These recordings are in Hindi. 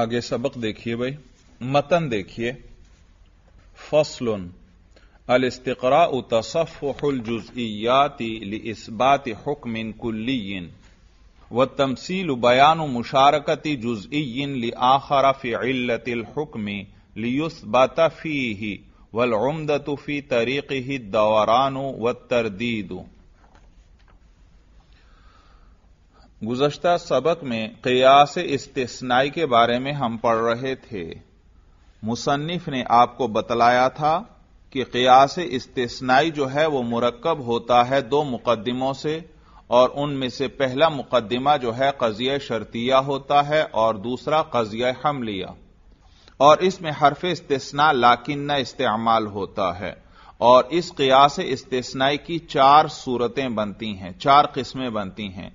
آگے سبق دیکھیے بھائی متن دیکھیے فصل الاستقراء تصفح الجزئيات لإثبات حكم كلي والتمثيل بيان مشاركة جزئي لآخر في علة الحكم ليثبت فيه والعمدة في طريقه الدوران والترديد गुजशत सबक में कयास इस्तेसनाई के बारे में हम पढ़ रहे थे मुसन्फ ने आपको बतलाया था कि कयास इस्तेसनाई जो है वो मुरकब होता है दो मुकदमों से और उनमें से पहला मुकदमा जो है कजिया शर्तिया होता है और दूसरा कजिया हमलिया और इसमें हरफ इस्तेसना लाकिन इस्तेमाल होता है और इस कयास इस्तेसनाई की चार सूरतें बनती हैं चार किस्में बनती हैं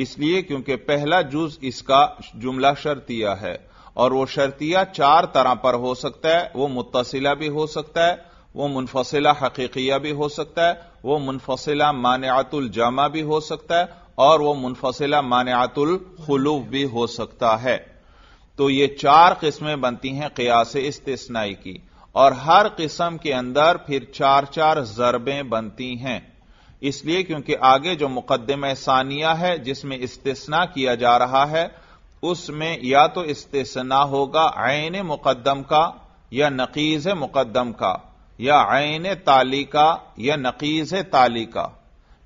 इसलिए क्योंकि पहला जुज इसका जुमला शर्तिया है और वो शर्तिया चार तरह पर हो सकता है वो मुतसिला भी हो सकता है वो मुनफसला हकीकिया भी हो सकता है वो मुनफसिला मानतुल जामा भी हो सकता है और वो मुनफसिला मानतुल खलूफ भी हो सकता है तो ये चार किस्में बनती हैं कयास इस्तेनाई की और हर किस्म के अंदर फिर चार चार जरबें बनती हैं इसलिए क्योंकि आगे जो मुकदम सानिया है जिसमें इस्तेसना किया जा रहा है उसमें या तो इस्तेसना होगा आयन मुकदम का या नकीज मुकदम का या आयन ताली का या नकीज ताली का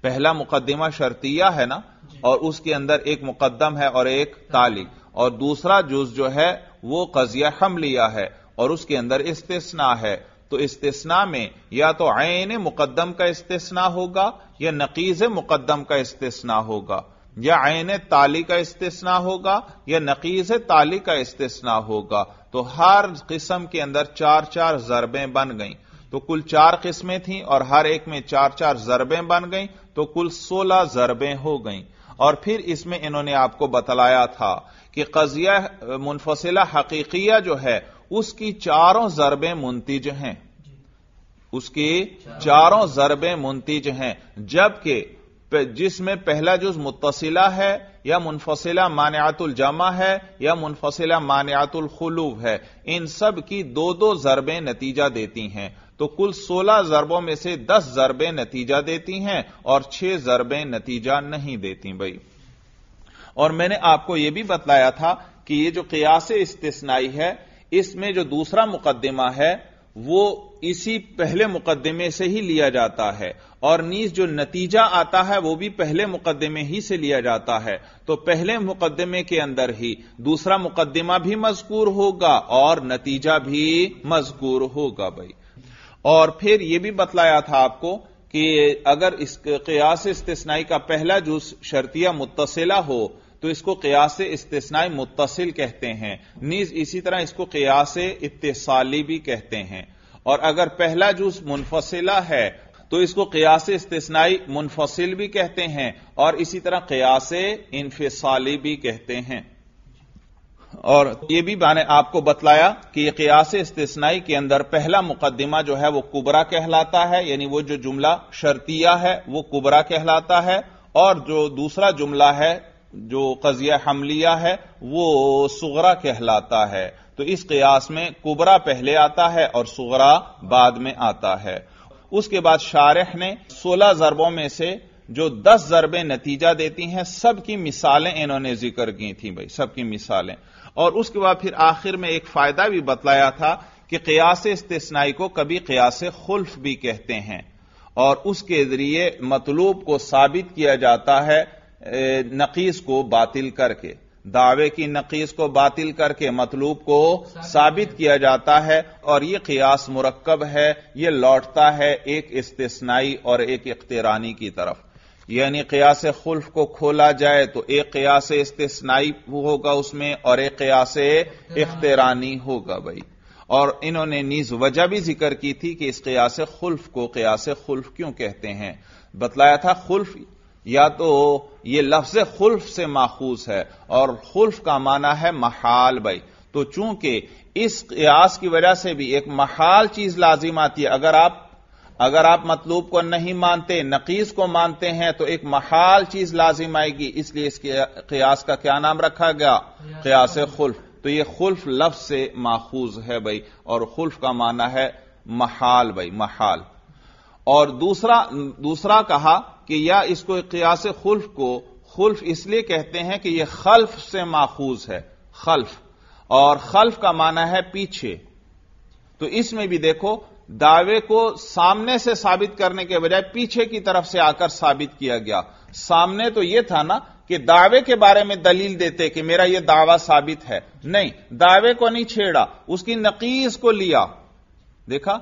पहला मुकदमा शर्तिया है ना और उसके अंदर एक मुकदम है और एक ताली और दूसरा जुज जो है वो कजिया हमलिया है और उसके अंदर इस्तेसना है तो इस्तेसना में या तो आयन मुकदम का इस्तेसना होगा या नकीज मुकदम का इस्तेसना होगा या आयन ताली का इस्तेसना होगा या नकीज ताली का इस्तेसना होगा तो हर किस्म के अंदर चार चार जरबें बन गई तो कुल चार किस्में थी और हर एक में चार चार जरबें बन गई तो कुल सोलह जरबें हो गई और फिर इसमें इन्होंने आपको बतलाया था कि कजिया मुनफसिला हकीकिया जो है उसकी चारों जरबे मुंतिज हैं उसकी चारों जरबे मुंतिज हैं जबकि जिसमें पहला जुज मुतसिला है या मुनफसिला मान्यातुल जमा है या मुनफसिला मान्यातुल खुलूब है इन सब की दो दो जरबें नतीजा देती हैं तो कुल 16 जरबों में से 10 जरबें नतीजा देती हैं और 6 जरबें नतीजा नहीं देती भाई और मैंने आपको यह भी बताया था कि यह जो कयास इस्तेसनाई है इसमें जो दूसरा मुकदमा है वो इसी पहले मुकदमे से ही लिया जाता है और नीज जो नतीजा आता है वो भी पहले मुकदमे ही से लिया जाता है तो पहले मुकदमे के अंदर ही दूसरा मुकदमा भी मजकूर होगा और नतीजा भी मजकूर होगा भाई और फिर यह भी बतलाया था आपको कि अगर इस कयास इस्तेसनाई का पहला जूस शर्तिया मुतसिला हो तो इसको कयास इस्तेसनाई मुतसिल कहते हैं नीज इसी तरह इसको कयास इतसाली भी कहते हैं और अगर पहला जूस मुनफसिला है तो इसको कयास इस्तेसनाई मुनफसिल भी कहते हैं और इसी तरह कयास इनफिसाली भी कहते हैं और यह भी मैंने आपको बतलाया कि यह कयास इस्तेसनाई के अंदर पहला मुकदमा जो है वह कुबरा कहलाता है यानी वो जो जुमला शर्तिया है वो कुबरा कहलाता है और जो दूसरा जुमला है जो कजिया हमलिया है वो सुगरा कहलाता है तो इस कयास में कुबरा पहले आता है और सुगरा बाद में आता है उसके बाद शारह ने सोलह जरबों में से जो दस जरबे नतीजा देती हैं सबकी मिसालें इन्होंने जिक्र की थी भाई सबकी मिसालें और उसके बाद फिर आखिर में एक फायदा भी बतलाया था कि कयास इस्तेसनाई को कभी कयास खुल्फ भी कहते हैं और उसके जरिए मतलूब को साबित किया जाता है नकीस को बातिल करके दावे की नकीस को बातिल करके मतलूब को साबित किया जाता है और यह कियास मुरक्कब है यह लौटता है एक इस्तेसनाई और एक इख्तरानी की तरफ यानी कियास खुल्फ को खोला जाए तो एक कियास इस्तेसनाई होगा उसमें और एक कियास इख्तरानी होगा भाई और इन्होंने नीज वजह भी जिक्र की थी कि इस कियास खुल्फ को कियास खुल्फ क्यों कहते हैं बतलाया था खुल्फ या तो ये लफ्ज खुल्फ से माखूज है और खुल्फ का माना है महाल भाई तो चूंकि इस कयास की वजह से भी एक महाल चीज लाजिम आती है अगर आप अगर आप मतलूब को नहीं मानते नकीस को मानते हैं तो एक महाल चीज लाजिम आएगी इसलिए इस कयास का क्या नाम रखा गया कयास खुल्फ तो ये खुल्फ लफ्ज से माखूज है भाई और खुल्फ का माना है महाल भाई महाल और दूसरा दूसरा कहा कि या इसको कियास खुल्फ को खुल्फ इसलिए कहते हैं कि यह खल्फ से माखूज है खल्फ और खल्फ का माना है पीछे तो इसमें भी देखो दावे को सामने से साबित करने के बजाय पीछे की तरफ से आकर साबित किया गया सामने तो यह था ना कि दावे के बारे में दलील देते कि मेरा यह दावा साबित है नहीं दावे को नहीं छेड़ा उसकी नकीस को लिया देखा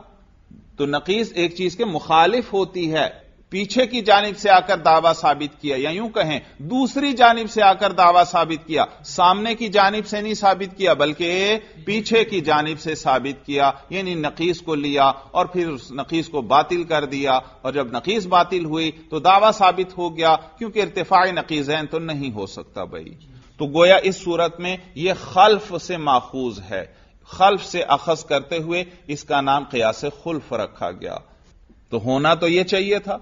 तो नकीस एक चीज के मुखालिफ होती है पीछे की जानब से आकर दावा साबित किया या यूं कहें दूसरी जानब से आकर दावा साबित किया सामने की जानब से नहीं साबित किया बल्कि पीछे की जानब से साबित किया यानी नकीस को लिया और फिर उस नकीस को बातिल कर दिया और जब नकीस बातिल हुई तो दावा साबित हो गया क्योंकि इरतफा है तो नहीं हो सकता भाई तो गोया इस सूरत में यह खल्फ से माखूज है खल्फ से अखज करते हुए इसका नाम कयास खुल्फ रखा गया तो होना तो यह चाहिए था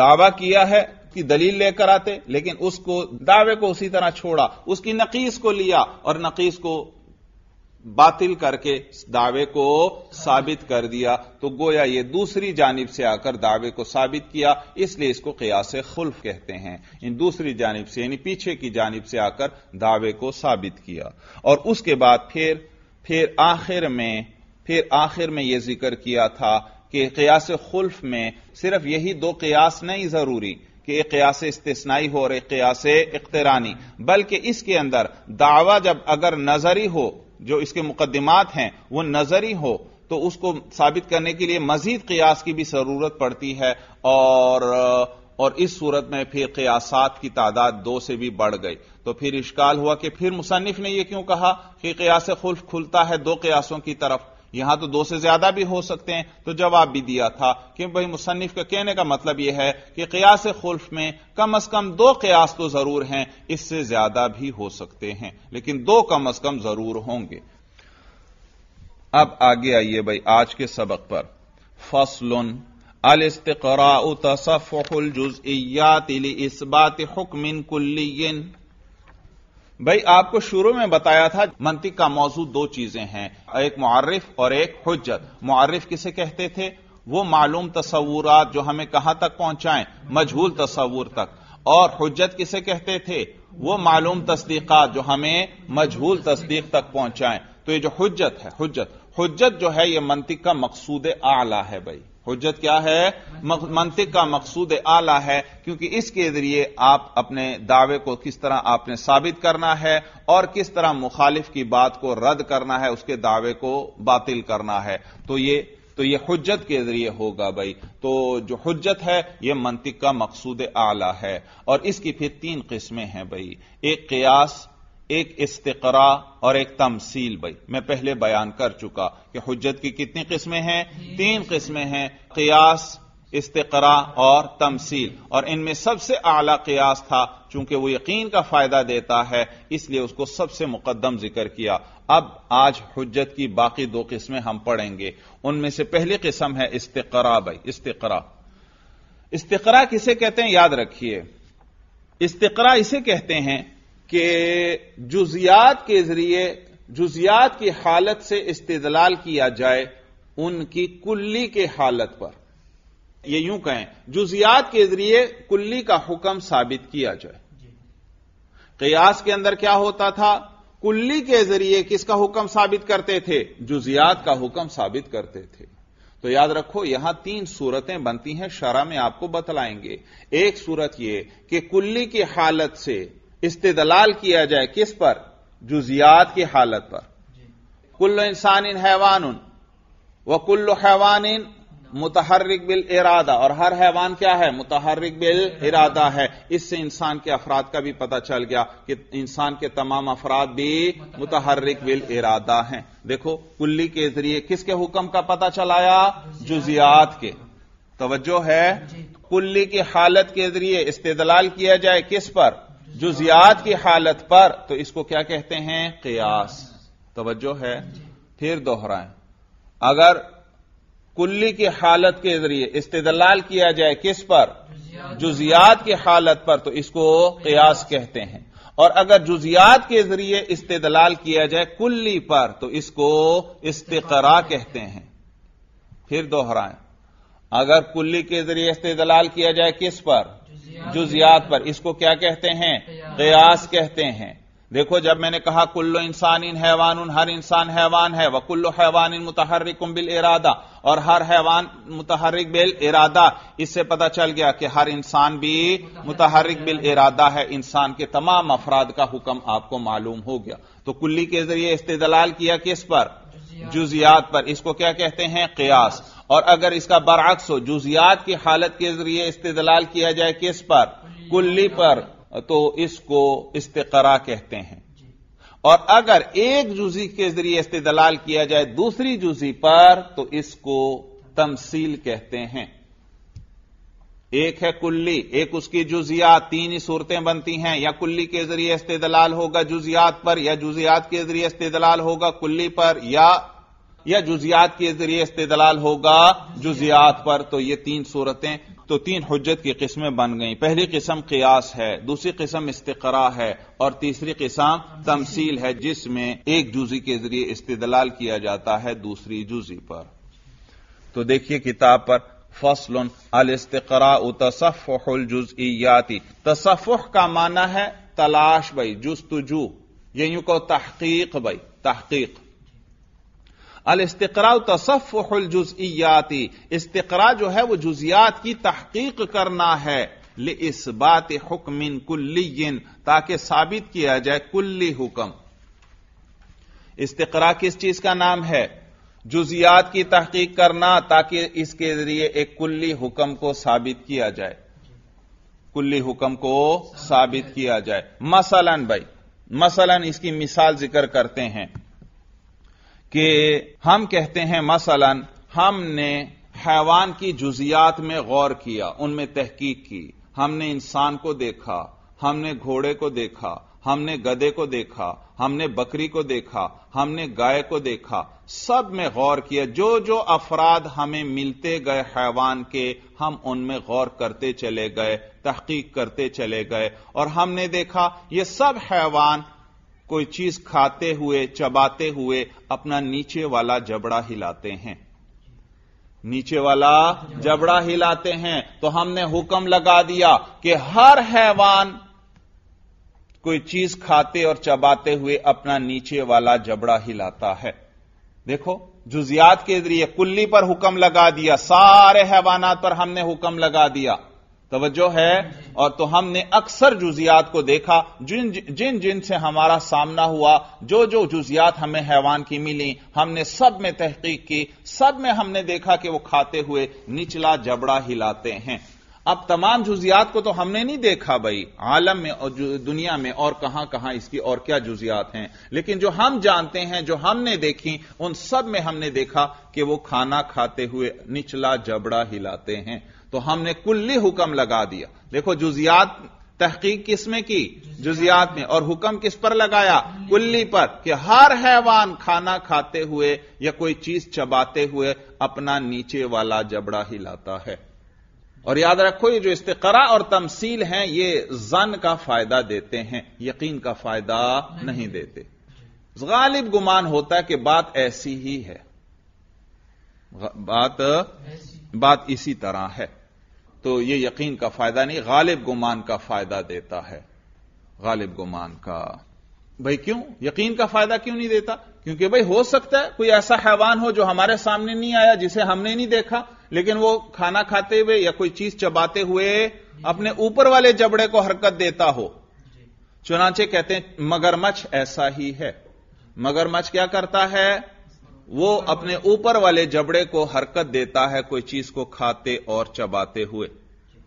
दावा किया है कि दलील लेकर आते लेकिन उसको दावे को उसी तरह छोड़ा उसकी नकीस को लिया और नकीस को बातिल करके दावे को साबित कर दिया तो गोया ये दूसरी जानब से आकर दावे को साबित किया इसलिए इसको कयास खुल्फ कहते हैं इन दूसरी जानब से यानी पीछे की जानब से आकर दावे को साबित किया और उसके बाद फिर फिर आखिर में फिर आखिर में यह जिक्र किया था कि कयास खुल्फ में सिर्फ यही दो कयास नहीं जरूरी कि एक कयास इस्तेसनाई हो और एक कयास इकतरानी बल्कि इसके अंदर दावा जब अगर नजरी हो जो इसके मुकदमात हैं वह नजरी हो तो उसको साबित करने के लिए मजीद कयास की भी जरूरत पड़ती है और और इस सूरत में फिर कयासात की तादाद दो से भी बढ़ गई तो फिर इश्काल हुआ कि फिर मुसनफ ने यह क्यों कहा कि कयास खुल्फ खुलता है दो कयासों की तरफ यहां तो दो से ज्यादा भी हो सकते हैं तो जवाब भी दिया था कि भाई मुसनफ का कहने का मतलब यह है कि कयास खुल्फ में कम अज कम दो कयास तो जरूर हैं इससे ज्यादा भी हो सकते हैं लेकिन दो कम अज कम जरूर होंगे अब आगे आइए भाई आज के सबक पर फसलुन अलस्तरा तसफ़ुलजुज़ियात इसबात हुक्मिन कुल्लियन भाई आपको शुरू में बताया था मंतिक का मौजूद दो चीजें हैं एक मार्रफ और एक हजत मुआरफ किसे कहते थे वो मालूम तस्वूरत जो हमें कहां तक पहुंचाएं मजहूल तस्वूर तक और हजत किसे कहते थे वो मालूम तस्दीकात जो हमें मजहूल तस्दीक तक पहुंचाएं तो ये जो हजत है हजत हजत जो है ये मंतिक का मकसूद आला है भाई हजत क्या है मंतिक का मकसूद आला है क्योंकि इसके जरिए आप अपने दावे को किस तरह आपने साबित करना है और किस तरह मुखालिफ की बात को रद्द करना है उसके दावे को बातिल करना है तो ये तो ये हजत के जरिए होगा भाई तो जो हजत है यह मंतिक का मकसूद आला है और इसकी फिर तीन किस्में हैं भाई एक कयास एक इस्तरा और एक तमसील बई मैं पहले बयान कर चुका कि हजत की कितनी किस्में हैं तीन किस्में हैं कयास इस्तरा और तमसील और इनमें सबसे आला कयास था चूंकि वो यकीन का फायदा देता है इसलिए उसको सबसे मुकदम जिक्र किया अब आज हजत की बाकी दो किस्में हम पढ़ेंगे उनमें से पहली किस्म है इस्तरा बई इस्तरा इस्तरा किसे कहते हैं याद रखिए इस्तरा इसे कहते हैं कि जुजियात के जरिए जुजियात की हालत से इस्तेदलाल किया जाए उनकी कुल्ली के हालत पर यह यूं कहें जुजियात के जरिए कुल्ली का हुक्म साबित किया जाए कयास के अंदर क्या होता था कुल्ली के जरिए किसका हुक्म साबित करते थे जुजियात का हुक्म साबित करते थे तो याद रखो यहां तीन सूरतें बनती हैं शरा में आपको बतलाएंगे एक सूरत यह कि कुल्ली की हालत से इस्तेदलाल किया जाए किस पर जुजियात की हालत पर कुल्लो इंसान इन हैवान व कुल्लो हैवान इन मुतहर्रिक बिल इरादा और हर हैवान क्या है मुतहर्रिक बिल इरादा है इससे इंसान के अफराद का भी पता चल गया कि इंसान के तमाम अफराद भी मुतहर्रिक बिल इरादा हैं देखो कुल्ली के जरिए किसके हुक्म का पता चलाया जुजियात के तवज्जो है कुल्ली की हालत के जरिए इस्तेदलाल किया जाए किस पर जो जियाद की हालत पर तो इसको क्या कहते हैं कयास तोज्जो है फिर दोहराए अगर कुल्ली की हालत के जरिए इस्तेदलाल किया जाए किस पर जुजियात की हालत पर तो इसको कयास कहते हैं और अगर जुजियात के जरिए इस्तेदलाल किया जाए कुल्ली पर तो इसको इस्तरा कहते हैं फिर दोहराएं अगर कुल्ली के जरिए इस्तेदलाल किया जाए किस पर जुजियात पर इसको क्या कहते हैं कयास कहते हैं देखो जब मैंने कहा कुल्लो इंसान इन हैवान हर इंसान हैवान है वकुल्लो हैवान इन मुतहरिक बिल इरादा और हर हैवान मुतहरिक बिल इरादा इससे पता चल गया कि हर इंसान भी मुतहरिक बिल इरादा है इंसान के तमाम अफराद का हुक्म आपको मालूम हो गया तो कुल्ली के जरिए इस्तेदलाल किया किस पर जुजियात पर इसको क्या कहते हैं कयास और अगर इसका बरअक्स हो जुजियात की हालत के जरिए इस्तेदलाल किया जाए किस पर कुल्ली पर तो इसको इस्तरा कहते हैं और अगर एक जुजी के जरिए इस्तेदलाल किया जाए दूसरी जुजी पर तो इसको तमसील कहते हैं एक है कुल्ली एक उसकी जुजियात तीन ही सूरतें बनती हैं या कुल्ली के जरिए इस्तेदलाल होगा जुजियात पर या जुजियात के जरिए इस्तेदलाल होगा कुल्ली पर या या जुजियात के जरिए इस्तेदलाल होगा जुजियात पर तो ये तीन सूरतें तो तीन हजत की किस्में बन गई पहली किस्म कयास है दूसरी किस्म इस्तरा है और तीसरी किस्म तमसील है जिसमें एक जुजी के जरिए इस्तेदलाल किया जाता है दूसरी जुजी पर तो देखिए किताब पर फसल अलस्तरा तसफ़ुल जुजियाती तसफ़ का माना है तलाश भाई जुस्तुजू ये यूं को तहकीक भाई तहकीक अल इस्तरा तसफ़ुल जुजियाती इस्तरा जो है वो जुजियात की तहकीक करना है ले इस बात हुक्मिन इन ताकि साबित किया जाए कुल्ली हुक्म इस्तरा किस चीज का नाम है जुजियात की तहकीक करना ताकि इसके जरिए एक कुल्ली हुक्म को साबित किया जाए कुल्ली हुक्म को साबित किया जाए मसलन भाई मसलन इसकी मिसाल जिक्र करते हैं कि हम कहते हैं मसलन हमने हैवान की जुजियात में गौर किया उनमें तहकीक की हमने इंसान को देखा हमने घोड़े को देखा हमने गधे को देखा हमने बकरी को देखा हमने गाय को देखा सब में गौर किया जो जो अफराद हमें मिलते गए हैवान के हम उनमें गौर करते चले गए तहकीक करते चले गए और हमने देखा ये सब हैवान कोई चीज खाते हुए चबाते हुए अपना नीचे वाला जबड़ा हिलाते हैं नीचे वाला जबड़ा हिलाते हैं तो हमने हुक्म लगा दिया कि हर हैवान कोई चीज खाते और चबाते हुए अपना नीचे वाला जबड़ा हिलाता है देखो जुजियात के जरिए कुल्ली पर हुक्म लगा दिया सारे हैवानात पर हमने हुक्म लगा दिया तवज्जो है और तो हमने अक्सर जुजियात को देखा जिन जिन जिन से हमारा सामना हुआ जो जो जुजियात हमें हैवान की मिली हमने सब में तहकीक की सब में हमने देखा कि वो खाते हुए निचला जबड़ा हिलाते हैं अब तमाम जुजियात को तो हमने नहीं देखा भाई आलम में और दुनिया में और कहां कहां इसकी और क्या जुजियात हैं लेकिन जो हम जानते हैं जो हमने देखी उन सब में हमने देखा कि वो खाना खाते हुए निचला जबड़ा हिलाते हैं तो हमने कुल्ली हुक्म लगा दिया देखो जुजियात तहकीक किसमें में की जुजियात में और हुक्म किस पर लगाया कुल्ली पर कि हर हैवान खाना खाते हुए या कोई चीज चबाते हुए अपना नीचे वाला जबड़ा हिलाता है और याद रखो ये जो इस्तरा और तमसील हैं ये जन का फायदा देते हैं यकीन का फायदा नहीं देते गालिब गुमान होता है कि बात ऐसी ही है बात बात इसी तरह है तो यह यकीन का फायदा नहीं गालिब गुमान का फायदा देता है गालिब गुमान का भाई क्यों यकीन का फायदा क्यों नहीं देता क्योंकि भाई हो सकता है कोई ऐसा हैवान हो जो हमारे सामने नहीं आया जिसे हमने नहीं देखा लेकिन वो खाना खाते हुए या कोई चीज चबाते हुए अपने ऊपर वाले जबड़े को हरकत देता हो चुनाचे कहते हैं मगरमच्छ ऐसा ही है मगरमच्छ क्या करता है वो अपने ऊपर वाले जबड़े को हरकत देता है कोई चीज को खाते और चबाते हुए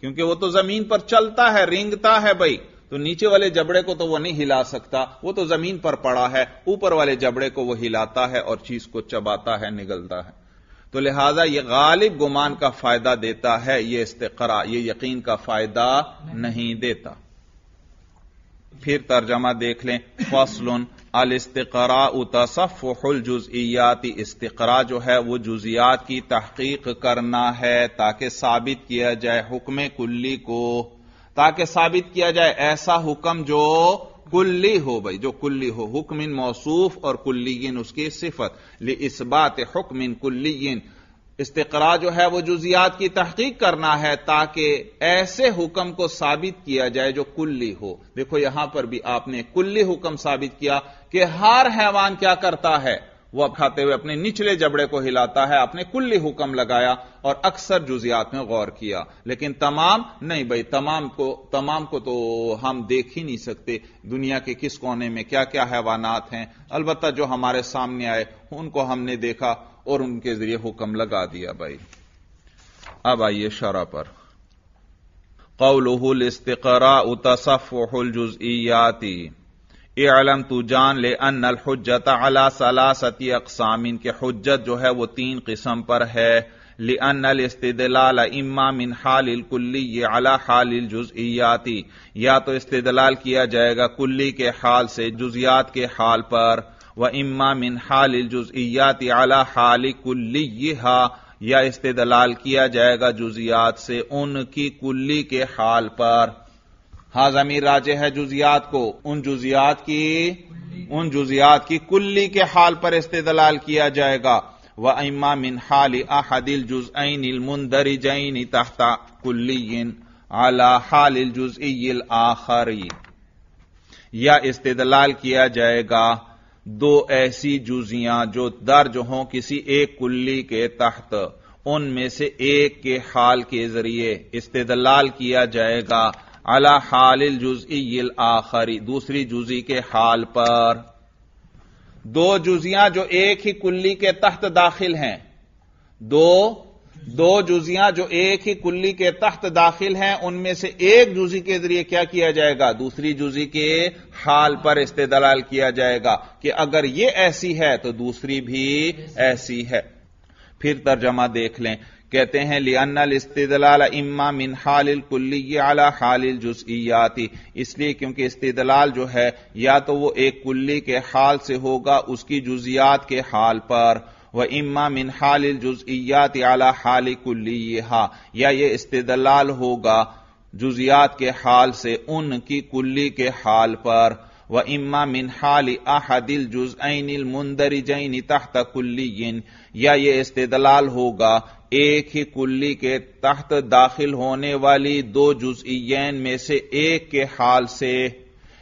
क्योंकि वो तो जमीन पर चलता है रेंगता है भाई तो नीचे वाले जबड़े को तो वो नहीं हिला सकता वो तो जमीन पर पड़ा है ऊपर वाले जबड़े को वो हिलाता है और चीज को चबाता है निगलता है तो लिहाजा ये गालिब गुमान का फायदा देता है ये इस्तरा ये यकीन का फायदा नहीं देता फिर तर्जमा देख लें फसलुन अल इस्तरा तसफ़ुल जुजियाती इस्तरा जो है वो जुजियात की तहकीक करना है ताकि साबित किया जाए हुक्म कुल्ली को ताकि साबित किया जाए ऐसा हुक्म जो कुल्ली हो भाई जो कुल्ली हो हुक्म मौसूफ और कुल्लीन उसकी सिफत ले इस बात हुक्मिन कुल्लीन इस्तरा जो है वो जुजियात की तहकीक करना है ताकि ऐसे हुक्म को साबित किया जाए जो कुल्ली हो देखो यहां पर भी आपने कुल्ली हुक्म साबित किया कि हर हैवान क्या करता है वह खाते हुए अपने निचले जबड़े को हिलाता है आपने कुल्ली हुक्म लगाया और अक्सर जुजियात में गौर किया लेकिन तमाम नहीं भाई तमाम को तमाम को तो हम देख ही नहीं सकते दुनिया के किस कोने में क्या क्या हैवानात हैं अलबत्त जो हमारे सामने आए उनको हमने देखा और उनके जरिए हुक्म लगा दिया भाई अब आइए शरा पर कौलहुल इस्तरा उतसफ़ुल जुज़ियाती एलम तू जान ले अनल हजत अला सलासती अकसामिन के हजत जो है वो तीन किस्म पर है ले अनल इस्तलाल इम्मा मिन हाल कुल्ली ये अला हाल जुज़ियाती या तो इस्तलाल किया जाएगा कुल्ली के हाल से जुजियात के हाल पर व इम्मा मिन हाल जुजियात आला हाल कुल्ली या इस्तेदलाल किया जाएगा जुजियात से उनकी कुल्ली के हाल पर हा जमीर राजे है जुजियात को उन जुजियात की उन जुजियात की कुल्ली के हाल पर इस्तेदलाल किया जाएगा व इम्मा मिन हाल अहदिल जुजैन मुंदरी जैन तहता कुल्ली आला हाल जुज आखरी या इस्तेदलाल किया जाएगा दो ऐसी जुजियां जो दर्ज हों किसी एक कुल्ली के तहत उनमें से एक के हाल के जरिए इस्तेदलाल किया जाएगा अला हाल जुजईल आखरी दूसरी जुजी के हाल पर दो जुजियां जो एक ही कुल्ली के तहत दाखिल हैं दो दो जुजियां जो एक ही कुल्ली के तहत दाखिल हैं उनमें से एक जुजी के जरिए क्या किया जाएगा दूसरी जुजी के हाल पर इस्तेदलाल किया जाएगा कि अगर यह ऐसी है तो दूसरी भी ऐसी है फिर तर्जमा देख लें कहते हैं लियनल इस्तेदलाल इम्मा मिन हालिल कुल्ली आला हालिल जुजियाती इसलिए क्योंकि इस्तेदलाल जो है या तो वो एक कुल्ली के हाल से होगा उसकी जुजियात के हाल पर व इम्मा मिन हाल जुजियात आला हाल कुल्लीहा या ये इस्तेदलाल होगा जुजियात के हाल से उनकी कुल्ली के हाल पर व इम्मा मिन हाल आहदिल अनिल मुंदरी जैन तहत कुल्लीन या ये इस्तेदलाल होगा एक ही कुल्ली के तहत दाखिल होने वाली दो जुजियन में से एक के हाल से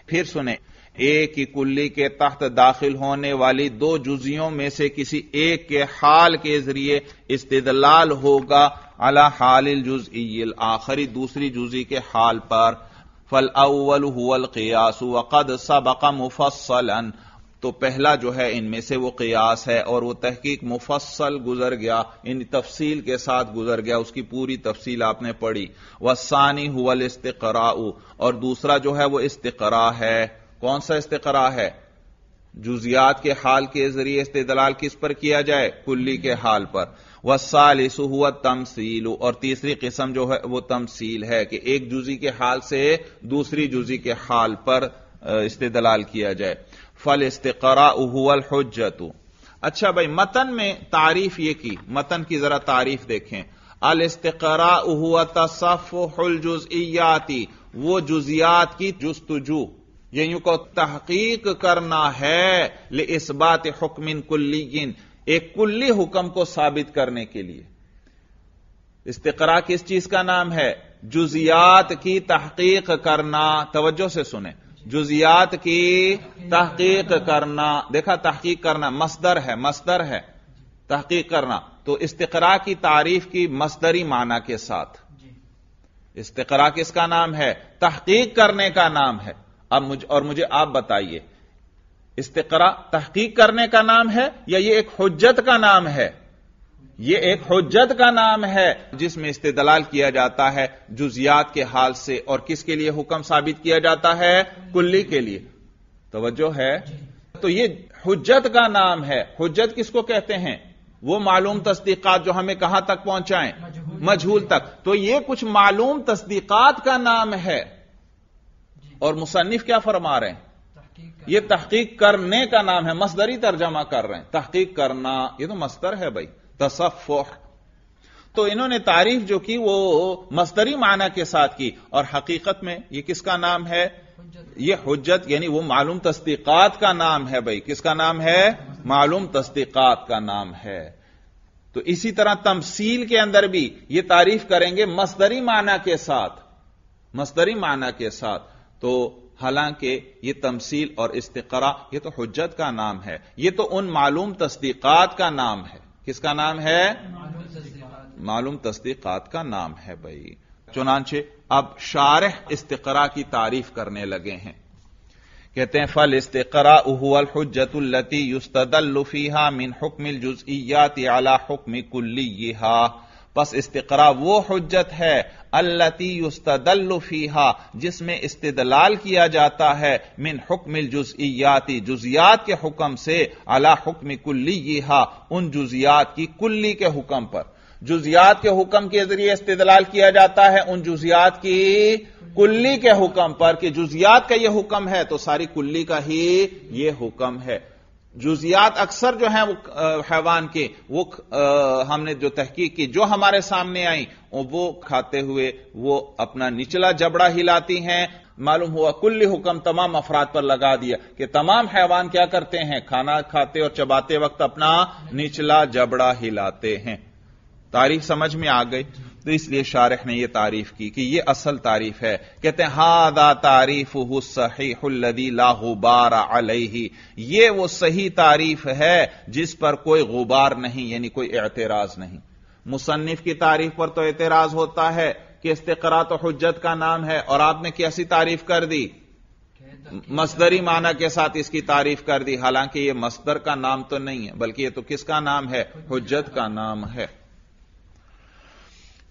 फिर सुने एक ही कुल्ली के तहत दाखिल होने वाली दो जुजियों में से किसी एक के हाल के जरिए इस्तलाल होगा अला हाल जुजल आखिरी दूसरी जुजी के हाल पर फल अव्वल हुल कयास वक़द सबक मुफसलन तो पहला जो है इनमें से वो कयास है और वो तहकीक मुफसल गुजर गया इन तफसील के साथ गुजर गया उसकी पूरी तफसील आपने पढ़ी वसानी हुल इस्तरा और दूसरा जो है वो इस्तरा है कौन सा इस्तरा है जुजियात के हाल के जरिए इस्तेदलाल किस पर किया जाए कुल्ली के हाल पर वसालिस हुआ तमसील और तीसरी किस्म जो है वह तमसील है कि एक जुजी के हाल से दूसरी जुजी के हाल पर इस्तेदलाल किया जाए फल इस्तरा उहुअल हजत अच्छा भाई मतन में तारीफ ये की मतन की जरा तारीफ देखें अल इस्तरा उहुआ जुज इयाती वो जुजियात की जुस्तुजू ये को तहकीक करना है ले इस बात हुक्मिन गिन एक कुल्ली हुक्म को साबित करने के लिए इस्तरा किस चीज का नाम है जुजियात की तहकीक करना तवज्जो से सुने जुजियात की तहकीक करना देखा तहकीक करना मस्दर है मस्दर है तहकीक करना तो इस्तरा की तारीफ की मस्दरी माना के साथ इस्तरा किसका नाम है तहकीक करने का नाम है अब मुझ और मुझे आप बताइए इस्तेकरा तहकीक करने का नाम है या यह एक हजत का नाम है यह एक हजत का नाम है जिसमें इस्तेदलाल किया जाता है जुजियात के हाल से और किसके लिए हुक्म साबित किया जाता है कुल्ली के लिए तोज्जो है तो यह हजत का नाम है हजत किसको कहते हैं वो मालूम तस्दीकात जो हमें कहां तक पहुंचाएं मजहूल तक तो ये कुछ मालूम तस्दीकात का नाम है और मुसनफ क्या फरमा रहे हैं ये तहकीक करने का नाम है मसदरी तर्जमा कर रहे हैं तहकीक करना ये तो मस्तर है भाई तसफ़ तो इन्होंने तारीफ जो की वो मस्तरी माना के साथ की और हकीकत में ये किसका नाम है ये हजत यानी वो मालूम तस्दीकात का नाम है भाई किसका नाम है मालूम तस्दीकात का नाम है तो इसी तरह तमसील के अंदर भी ये तारीफ करेंगे मस्तरी माना के साथ मस्तरी माना के साथ तो हालांकि ये तमसील और इस्तरा ये तो हजत का नाम है ये तो उन मालूम तस्दीकात का नाम है किसका नाम है मालूम तस्दीकात का नाम है भाई चुनाचे अब शारह इस्तरा की तारीफ करने लगे हैं कहते हैं फल इस्तरा उहुअल हजतुल्लती युस्तदल्लुफीहा मिन हुक्मिल जुजइयात अला हुक्म कुल्लीहा बस इस्तरा वो हजत है अल्लती जिसमें इस्तदलाल किया जाता है मिन हुक्मिल जुजियाती जुजियात के हुक्म से अला हुक्म कुल्लीहा उन जुजियात की कुल्ली के हुक्म पर जुजियात के हुक्म के जरिए इस्तदलाल किया जाता है उन जुजियात की कुल्ली के हुक्म पर कि जुजियात का यह हुक्म है तो सारी कुल्ली का ही यह हुक्म है जुजियात अक्सर जो है वो हैवान के वो हमने जो तहकीक की जो हमारे सामने आई वो खाते हुए वो अपना निचला जबड़ा हिलाती हैं मालूम हुआ कुल्ली हुक्म तमाम अफराद पर लगा दिया कि तमाम हैवान क्या करते हैं खाना खाते और चबाते वक्त अपना निचला जबड़ा हिलाते हैं तारीफ समझ में आ गई तो इसलिए शारख ने यह तारीफ की कि यह असल तारीफ है कहते हैं हादा तारीफ हुदी लाहबार अलही ये वो सही तारीफ है जिस पर कोई गुबार नहीं यानी कोई एतराज नहीं मुसन्फ की तारीफ पर तो एतराज होता है कि इस्तेकरा तो हजत का नाम है और आपने कैसी तारीफ कर दी मसदरी माना के साथ इसकी तारीफ कर दी हालांकि यह मसदर का नाम तो नहीं है बल्कि यह तो किसका नाम है हजत का नाम है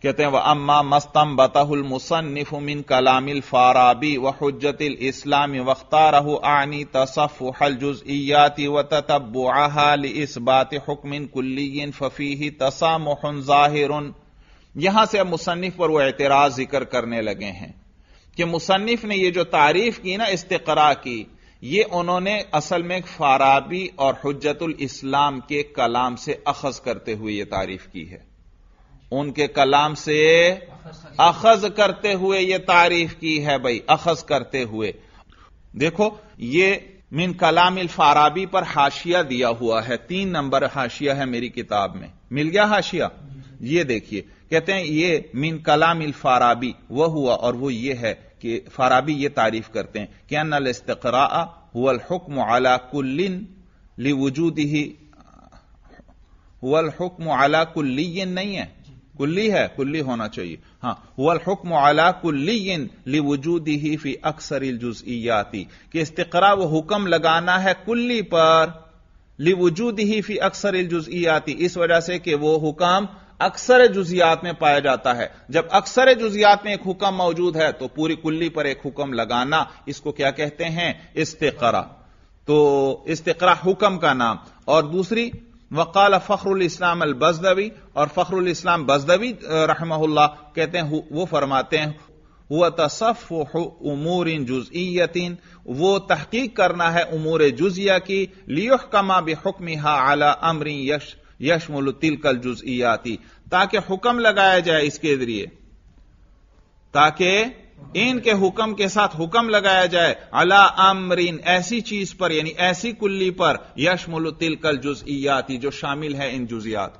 कहते हैं वह अम्मा मस्तम बतहुल मुसन्फ मिन कलामिल फाराबी व हजतिल इस्लाम वख्तारह आनी तसफ हल जुजियाती व ततब्बुआल इस बात हुक्मिन कुल्लीन फफीही तसाम जाहिर यहां से अब मुसन्फ पर वह एतराज जिक्र करने लगे हैं कि मुसन्फ ने यह जो तारीफ की ना इस्तरा की ये उन्होंने असल में फाराबी और हजतुल इस्लाम के कलाम से अखज करते हुए यह तारीफ की है उनके कलाम से अखज करते हुए ये तारीफ की है भाई अखज करते हुए देखो ये मिन कलाम फाराबी पर हाशिया दिया हुआ है तीन नंबर हाशिया है मेरी किताब में मिल गया हाशिया ये देखिए कहते हैं ये मिन कलाम फाराबी वह हुआ और वो ये है कि फाराबी ये तारीफ करते हैं क्या नल इस्तरा हुल हुक्म अला कुल्लिन लिवजूद ही हुक्म अला कुल्ली नहीं है कुल्ली है कुल्ली होना चाहिए हां वल हुक्म अला कुल्लीन ली वजूदी ही फी अक्सर जुजियाती कि इस्तरा व हुक्म लगाना है कुल्ली पर ली वजूदी ही फी अक्सर जुजियाती इस वजह से कि वो हुक्म अक्सर जुजियात में पाया जाता है जब अक्सर जुजियात में एक हुक्म मौजूद है तो पूरी कुल्ली पर एक हुक्म लगाना इसको क्या कहते हैं इस्तरा तो इस्तरा हुक्म का नाम और दूसरी वकाल फ़खरुल इस्लाम अल बजदवी और फ़खरुल इस्लाम बजदवी रहमहुल्ला कहते हैं वो फरमाते हैं हुआ तसफ उमूर इन जुजईतिन वो तहकीक करना है उमूर जुजिया की लियोह कमा बेहुकमिहा आला अमरी यश यशमुल तिलकल जुजियाती ताकि हुक्म लगाया जाए इसके जरिए ताकि इनके हुक्म के साथ हुक्म लगाया जाए अला अमरीन ऐसी चीज पर यानी ऐसी कुल्ली पर यशमुल तिलकल जुजियाती जो शामिल है इन जुजियात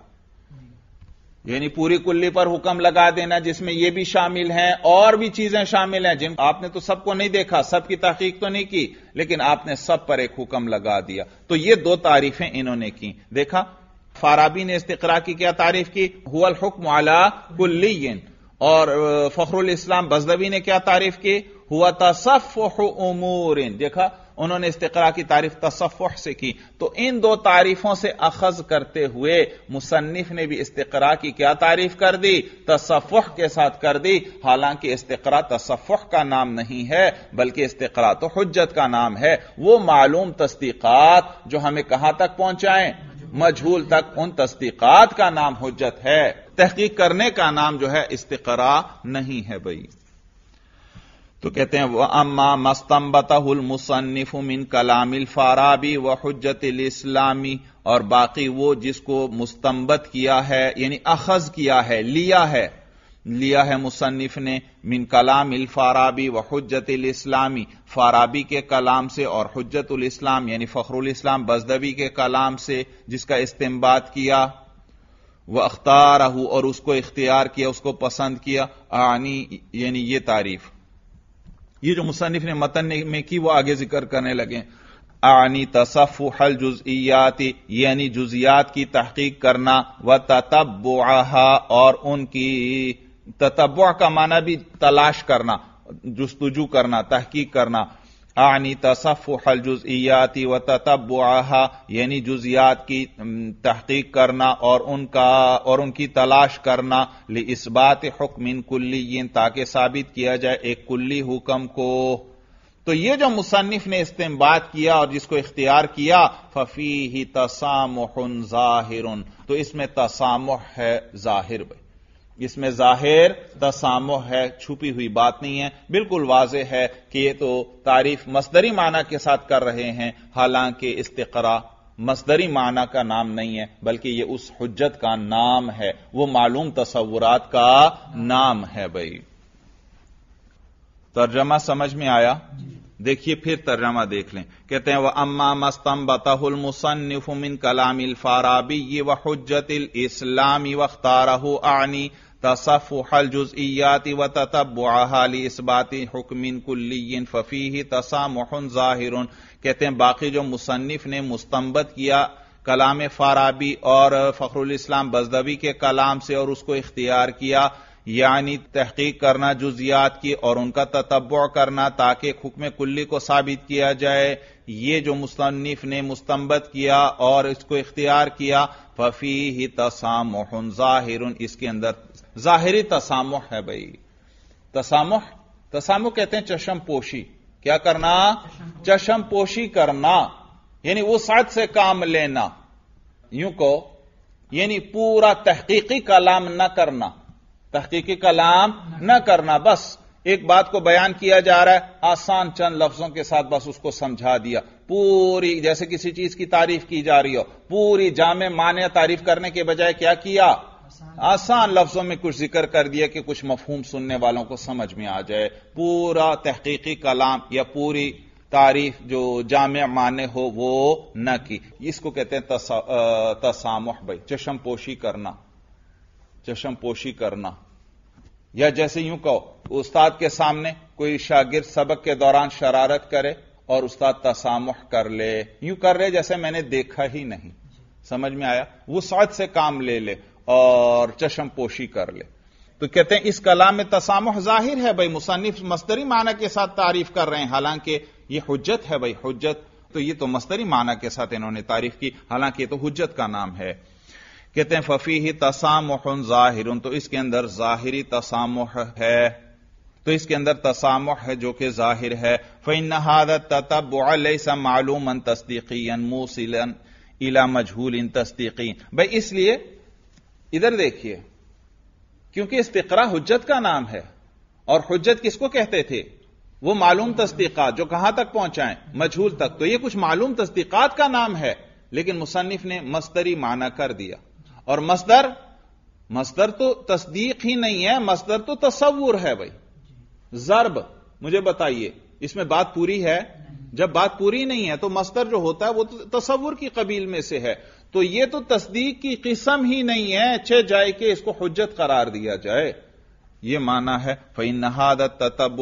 यानी पूरी कुल्ली पर हुक्म लगा देना जिसमें यह भी शामिल है और भी चीजें शामिल हैं जिन आपने तो सबको नहीं देखा सबकी तहकीक तो नहीं की लेकिन आपने सब पर एक हुक्म लगा दिया तो ये दो तारीफें इन्होंने की देखा फाराबी ने इस्तरा की क्या तारीफ की हुअल हुक्म अला कुल्लीन और फखरुल इस्लाम बजदवी ने क्या तारीफ की हुआ तसफ उमूर देखा उन्होंने इस्तरा की तारीफ तसफ़ से की तो इन दो तारीफों से अखज करते हुए मुसन्फ ने भी इस्तरा की क्या तारीफ कर दी तसफ़ के साथ कर दी हालांकि इस्तरा तसफ़ का नाम नहीं है बल्कि इस्तरा तो हजत का नाम है वो मालूम तस्दीकात जो हमें कहां तक पहुंचाएं मजहूल तक उन तस्दीकात का नाम हजत है तहकीक करने का नाम जो है इस्तरा नहीं है भाई तो कहते हैं वह अम्मा मस्तम्बतहुल मुसन्फ मिन कलामिल फाराबी व हजत इस्लामी और बाकी वो जिसको मुस्तम्बत किया है यानी अखज किया है लिया है लिया है मुसन्फ ने मिन कलाम इल फाराबी व अल इस्लामी फाराबी के कलाम से और उल इस्लाम यानी फखरुल इस्लाम बजदवी के कलाम से जिसका इस्तेमाल किया व अख्तार और उसको इख्तियार किया उसको पसंद किया आनी यानी ये तारीफ ये जो मुसन्फ ने मतन में की वो आगे जिक्र करने लगे आनी तसफ हल जुजियाती यानी जुजियात की तहकीक करना व ततबा और उनकी ततबुआ का माना भी तलाश करना जस्तुजू करना तहकीक करना आनी तसफ़ल जुजियाती व ततबुआहा यानी जुजियात की तहकीक करना और उनका और उनकी तलाश करना ले इस बात हुक्मिन कुल्ली ताकि साबित किया जाए एक कुल्ली हुक्म को तो ये जो मुसन्फ ने इस्तेमाल किया और जिसको इख्तियार किया फफी ही तसाम जाहिर तो इसमें तसामह है जाहिर भाई इसमें जाहिर तसामो है छुपी हुई बात नहीं है बिल्कुल वाज है कि ये तो तारीफ मसदरी माना के साथ कर रहे हैं हालांकि इस्तरा मसदरी माना का नाम नहीं है बल्कि ये उस हजत का नाम है वो मालूम तस्वुरात का नाम है भाई तर्जमा समझ में आया देखिए फिर तर्जमा देख लें कहते हैं वह अम्मा मस्तम बतहुल मुसन्फ कलामिल फाराबी फाराबी वह हजत इस्लामी वख्तारह आनी तसफ़ जुज़ियाति व ततबाली बात हुक्मिन कुल्लिन फ़फ़ी मोहन ज़ाहिर कहते हैं बाकी जो मुसनफ़ ने मुस्तबत किया कलाम फाराबी और फखरुल इस्लाम बजदबी के कलाम से और उसको इख्तियार किया यानी तहकीक करना जुजियात की और उनका ततब करना ताकि हुक्म कुल्ली को साबित किया जाए ये जो मुसनफ़ ने मुस्तबत किया और इसको इख्तियार किया फफी ही तसामोह जाहिर इसके अंदर जाहिरी तसामोह है भाई तसामोह तसामोह कहते हैं चशम पोशी क्या करना चशम पोशी करना यानी सात से काम लेना यूं को यानी पूरा तहकीकी कलाम न करना तहकीकी कलाम न करना बस एक बात को बयान किया जा रहा है आसान चंद लफ्जों के साथ बस उसको समझा दिया पूरी जैसे किसी चीज की तारीफ की जा रही हो पूरी जामे माने तारीफ करने के बजाय क्या किया आसान लफ्जों में कुछ जिक्र कर दिया कि कुछ मफहूम सुनने वालों को समझ में आ जाए पूरा तहकीकी कलाम या पूरी तारीफ जो जाम माने हो वो न की इसको कहते हैं तसा, तसामुह भाई चशम पोशी करना चशम पोशी करना या जैसे यूं कहो उस्ताद के सामने कोई शागिर सबक के दौरान शरारत करे और उस्ताद तसामुह कर ले यूं कर रहे जैसे मैंने देखा ही नहीं समझ में आया वो साथ से काम ले ले और चशम पोशी कर ले तो कहते हैं इस कलाम में तसामुह जाहिर है भाई मुसनिफ मस्तरी माना के साथ तारीफ कर रहे हैं हालांकि ये हुज्जत है भाई हुज्जत तो ये तो मस्तरी माना के साथ इन्होंने तारीफ की हालांकि ये तो हुज्जत का नाम है कहते हैं फफी ही तसाम जाहिर तो इसके अंदर जाहिरी तसामह है तो इसके अंदर तसामह है जो कि जाहिर है फ़ैन हादत तब मालूम तस्दीकी मूसिलन इला मजहूल इन तस्दीकी भाई इसलिए इधर देखिए क्योंकि इस इस्तिकरा हजत का नाम है और हजत किसको कहते थे वो मालूम तस्दीक जो कहां तक पहुंचाएं मजहूल तक तो ये कुछ मालूम तस्दीकात का नाम है लेकिन मुसन्फ ने मस्तरी माना कर दिया और मस्दर मसदर तो तस्दीक ही नहीं है मस्दर तो तस्वुर है भाई जरब मुझे बताइए इसमें बात पूरी है जब बात पूरी नहीं है तो मस्तर जो होता है वो तो तस्वुर की कबील में से है तो ये तो तस्दीक की किस्म ही नहीं है छे जाए के इसको हजत करार दिया जाए ये माना है फ़ैनहाद तब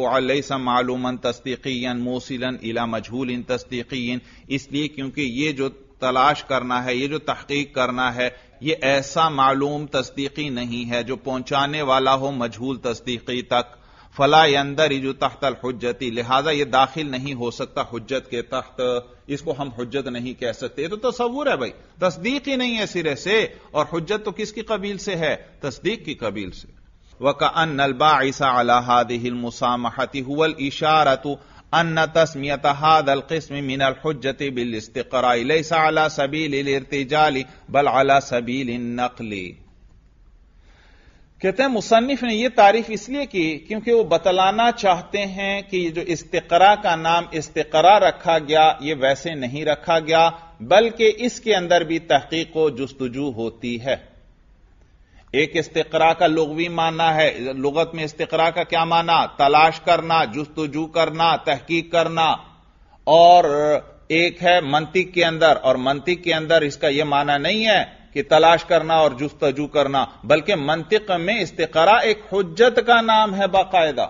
मालूमन तस्दीकीन मोसिलन इला मजहूल इन तस्दीकीन इसलिए क्योंकि ये जो तलाश करना है ये जो तहकीक करना है ये ऐसा मालूम तस्दीकी नहीं है जो पहुंचाने वाला हो मजहूल तस्दीकी तक फला अंदर इजु तहतल हजती लिहाजा ये दाखिल नहीं हो सकता हजत के तहत इसको हम हजत नहीं कह सकते तो तस्वूर है भाई तस्दीक ही नहीं है सिरे से और हजत तो किसकी कबील से है तस्दीक की कबील से वका अन नलबा ईसा अलाहादिल मुसामहती हुल इशारतु अन्न तस्मियत हादल किस्म मिनल हजती बिल इस्तराई लैसा अला सबील इर्तिजाली बल अला सबील नकली कहते हैं मुसन्फ ने यह तारीफ इसलिए की क्योंकि वो बतलाना चाहते हैं कि जो इस्तरा का नाम इस्तरा रखा गया ये वैसे नहीं रखा गया बल्कि इसके अंदर भी तहकीक व जस्तजू होती है एक इस्तरा का लुगवी माना है लुगत में इस्तरा का क्या माना तलाश करना जुस्तुजू करना तहकीक करना और एक है मंतिक के अंदर और मंतिक के अंदर इसका यह माना नहीं है कि तलाश करना और जस्तजू करना बल्कि मंतिक में इस्तरा एक हजत का नाम है बाकायदा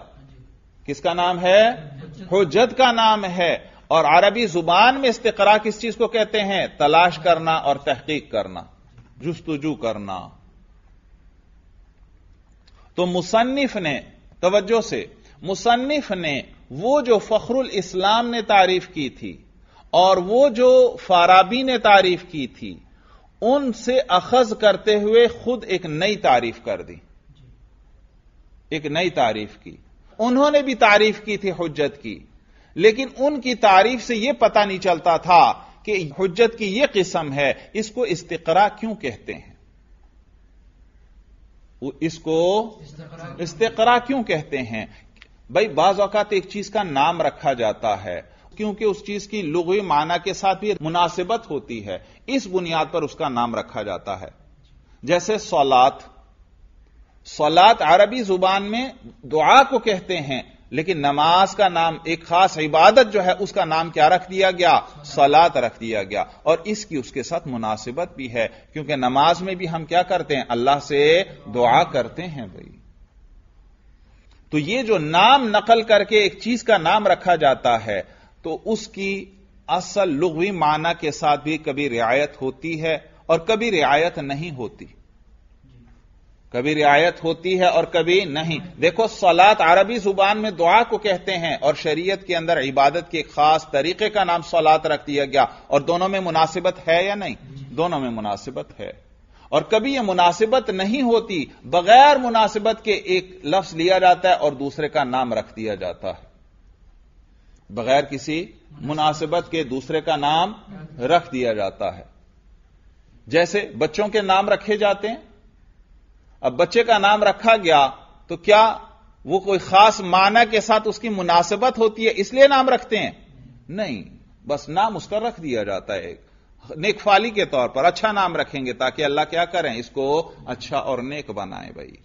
किसका नाम है हजत का नाम है और अरबी जुबान में इस्तरा किस चीज को कहते हैं तलाश करना और तहकीक करना जस्तजू करना तो मुसन्फ ने तवज्जो से मुसन्फ ने वो जो फखरुल इस्लाम ने तारीफ की थी और वो जो फाराबी ने तारीफ की थी उनसे अखज करते हुए खुद एक नई तारीफ कर दी एक नई तारीफ की उन्होंने भी तारीफ की थी हजत की लेकिन उनकी तारीफ से यह पता नहीं चलता था कि हजत की यह किस्म है इसको इस्तिकरा क्यों कहते हैं इसको इस्तेकरा क्यों कहते हैं भाई बाज एक चीज का नाम रखा जाता है क्योंकि उस चीज की लुगवी माना के साथ भी मुनासिबत होती है इस बुनियाद पर उसका नाम रखा जाता है जैसे सौलात सौलात अरबी जुबान में दुआ को कहते हैं लेकिन नमाज का नाम एक खास इबादत जो है उसका नाम क्या रख दिया गया सलात रख दिया गया और इसकी उसके साथ मुनासिबत भी है क्योंकि नमाज में भी हम क्या करते हैं अल्लाह से दुआ करते हैं भाई तो ये जो नाम नकल करके एक चीज का नाम रखा जाता है तो उसकी असल लुगवी माना के साथ भी कभी रियायत होती है और कभी रियायत नहीं होती कभी रियायत होती है और कभी नहीं देखो सलात अरबी जुबान में दुआ को कहते हैं और शरीयत के अंदर इबादत के खास तरीके का नाम सलात रख दिया गया और दोनों में मुनासिबत है या नहीं दोनों में मुनासिबत है और कभी यह मुनासिबत नहीं होती बगैर मुनासिबत के एक लफ्ज लिया जाता है और दूसरे का नाम रख दिया जाता है बगैर किसी मुनासिबत के दूसरे का नाम रख दिया जाता है जैसे बच्चों के नाम रखे जाते हैं अब बच्चे का नाम रखा गया तो क्या वो कोई खास माना के साथ उसकी मुनासिबत होती है इसलिए नाम रखते हैं नहीं बस नाम उसका रख दिया जाता है नेकफाली के तौर पर अच्छा नाम रखेंगे ताकि अल्लाह क्या करें इसको अच्छा और नेक बनाए भाई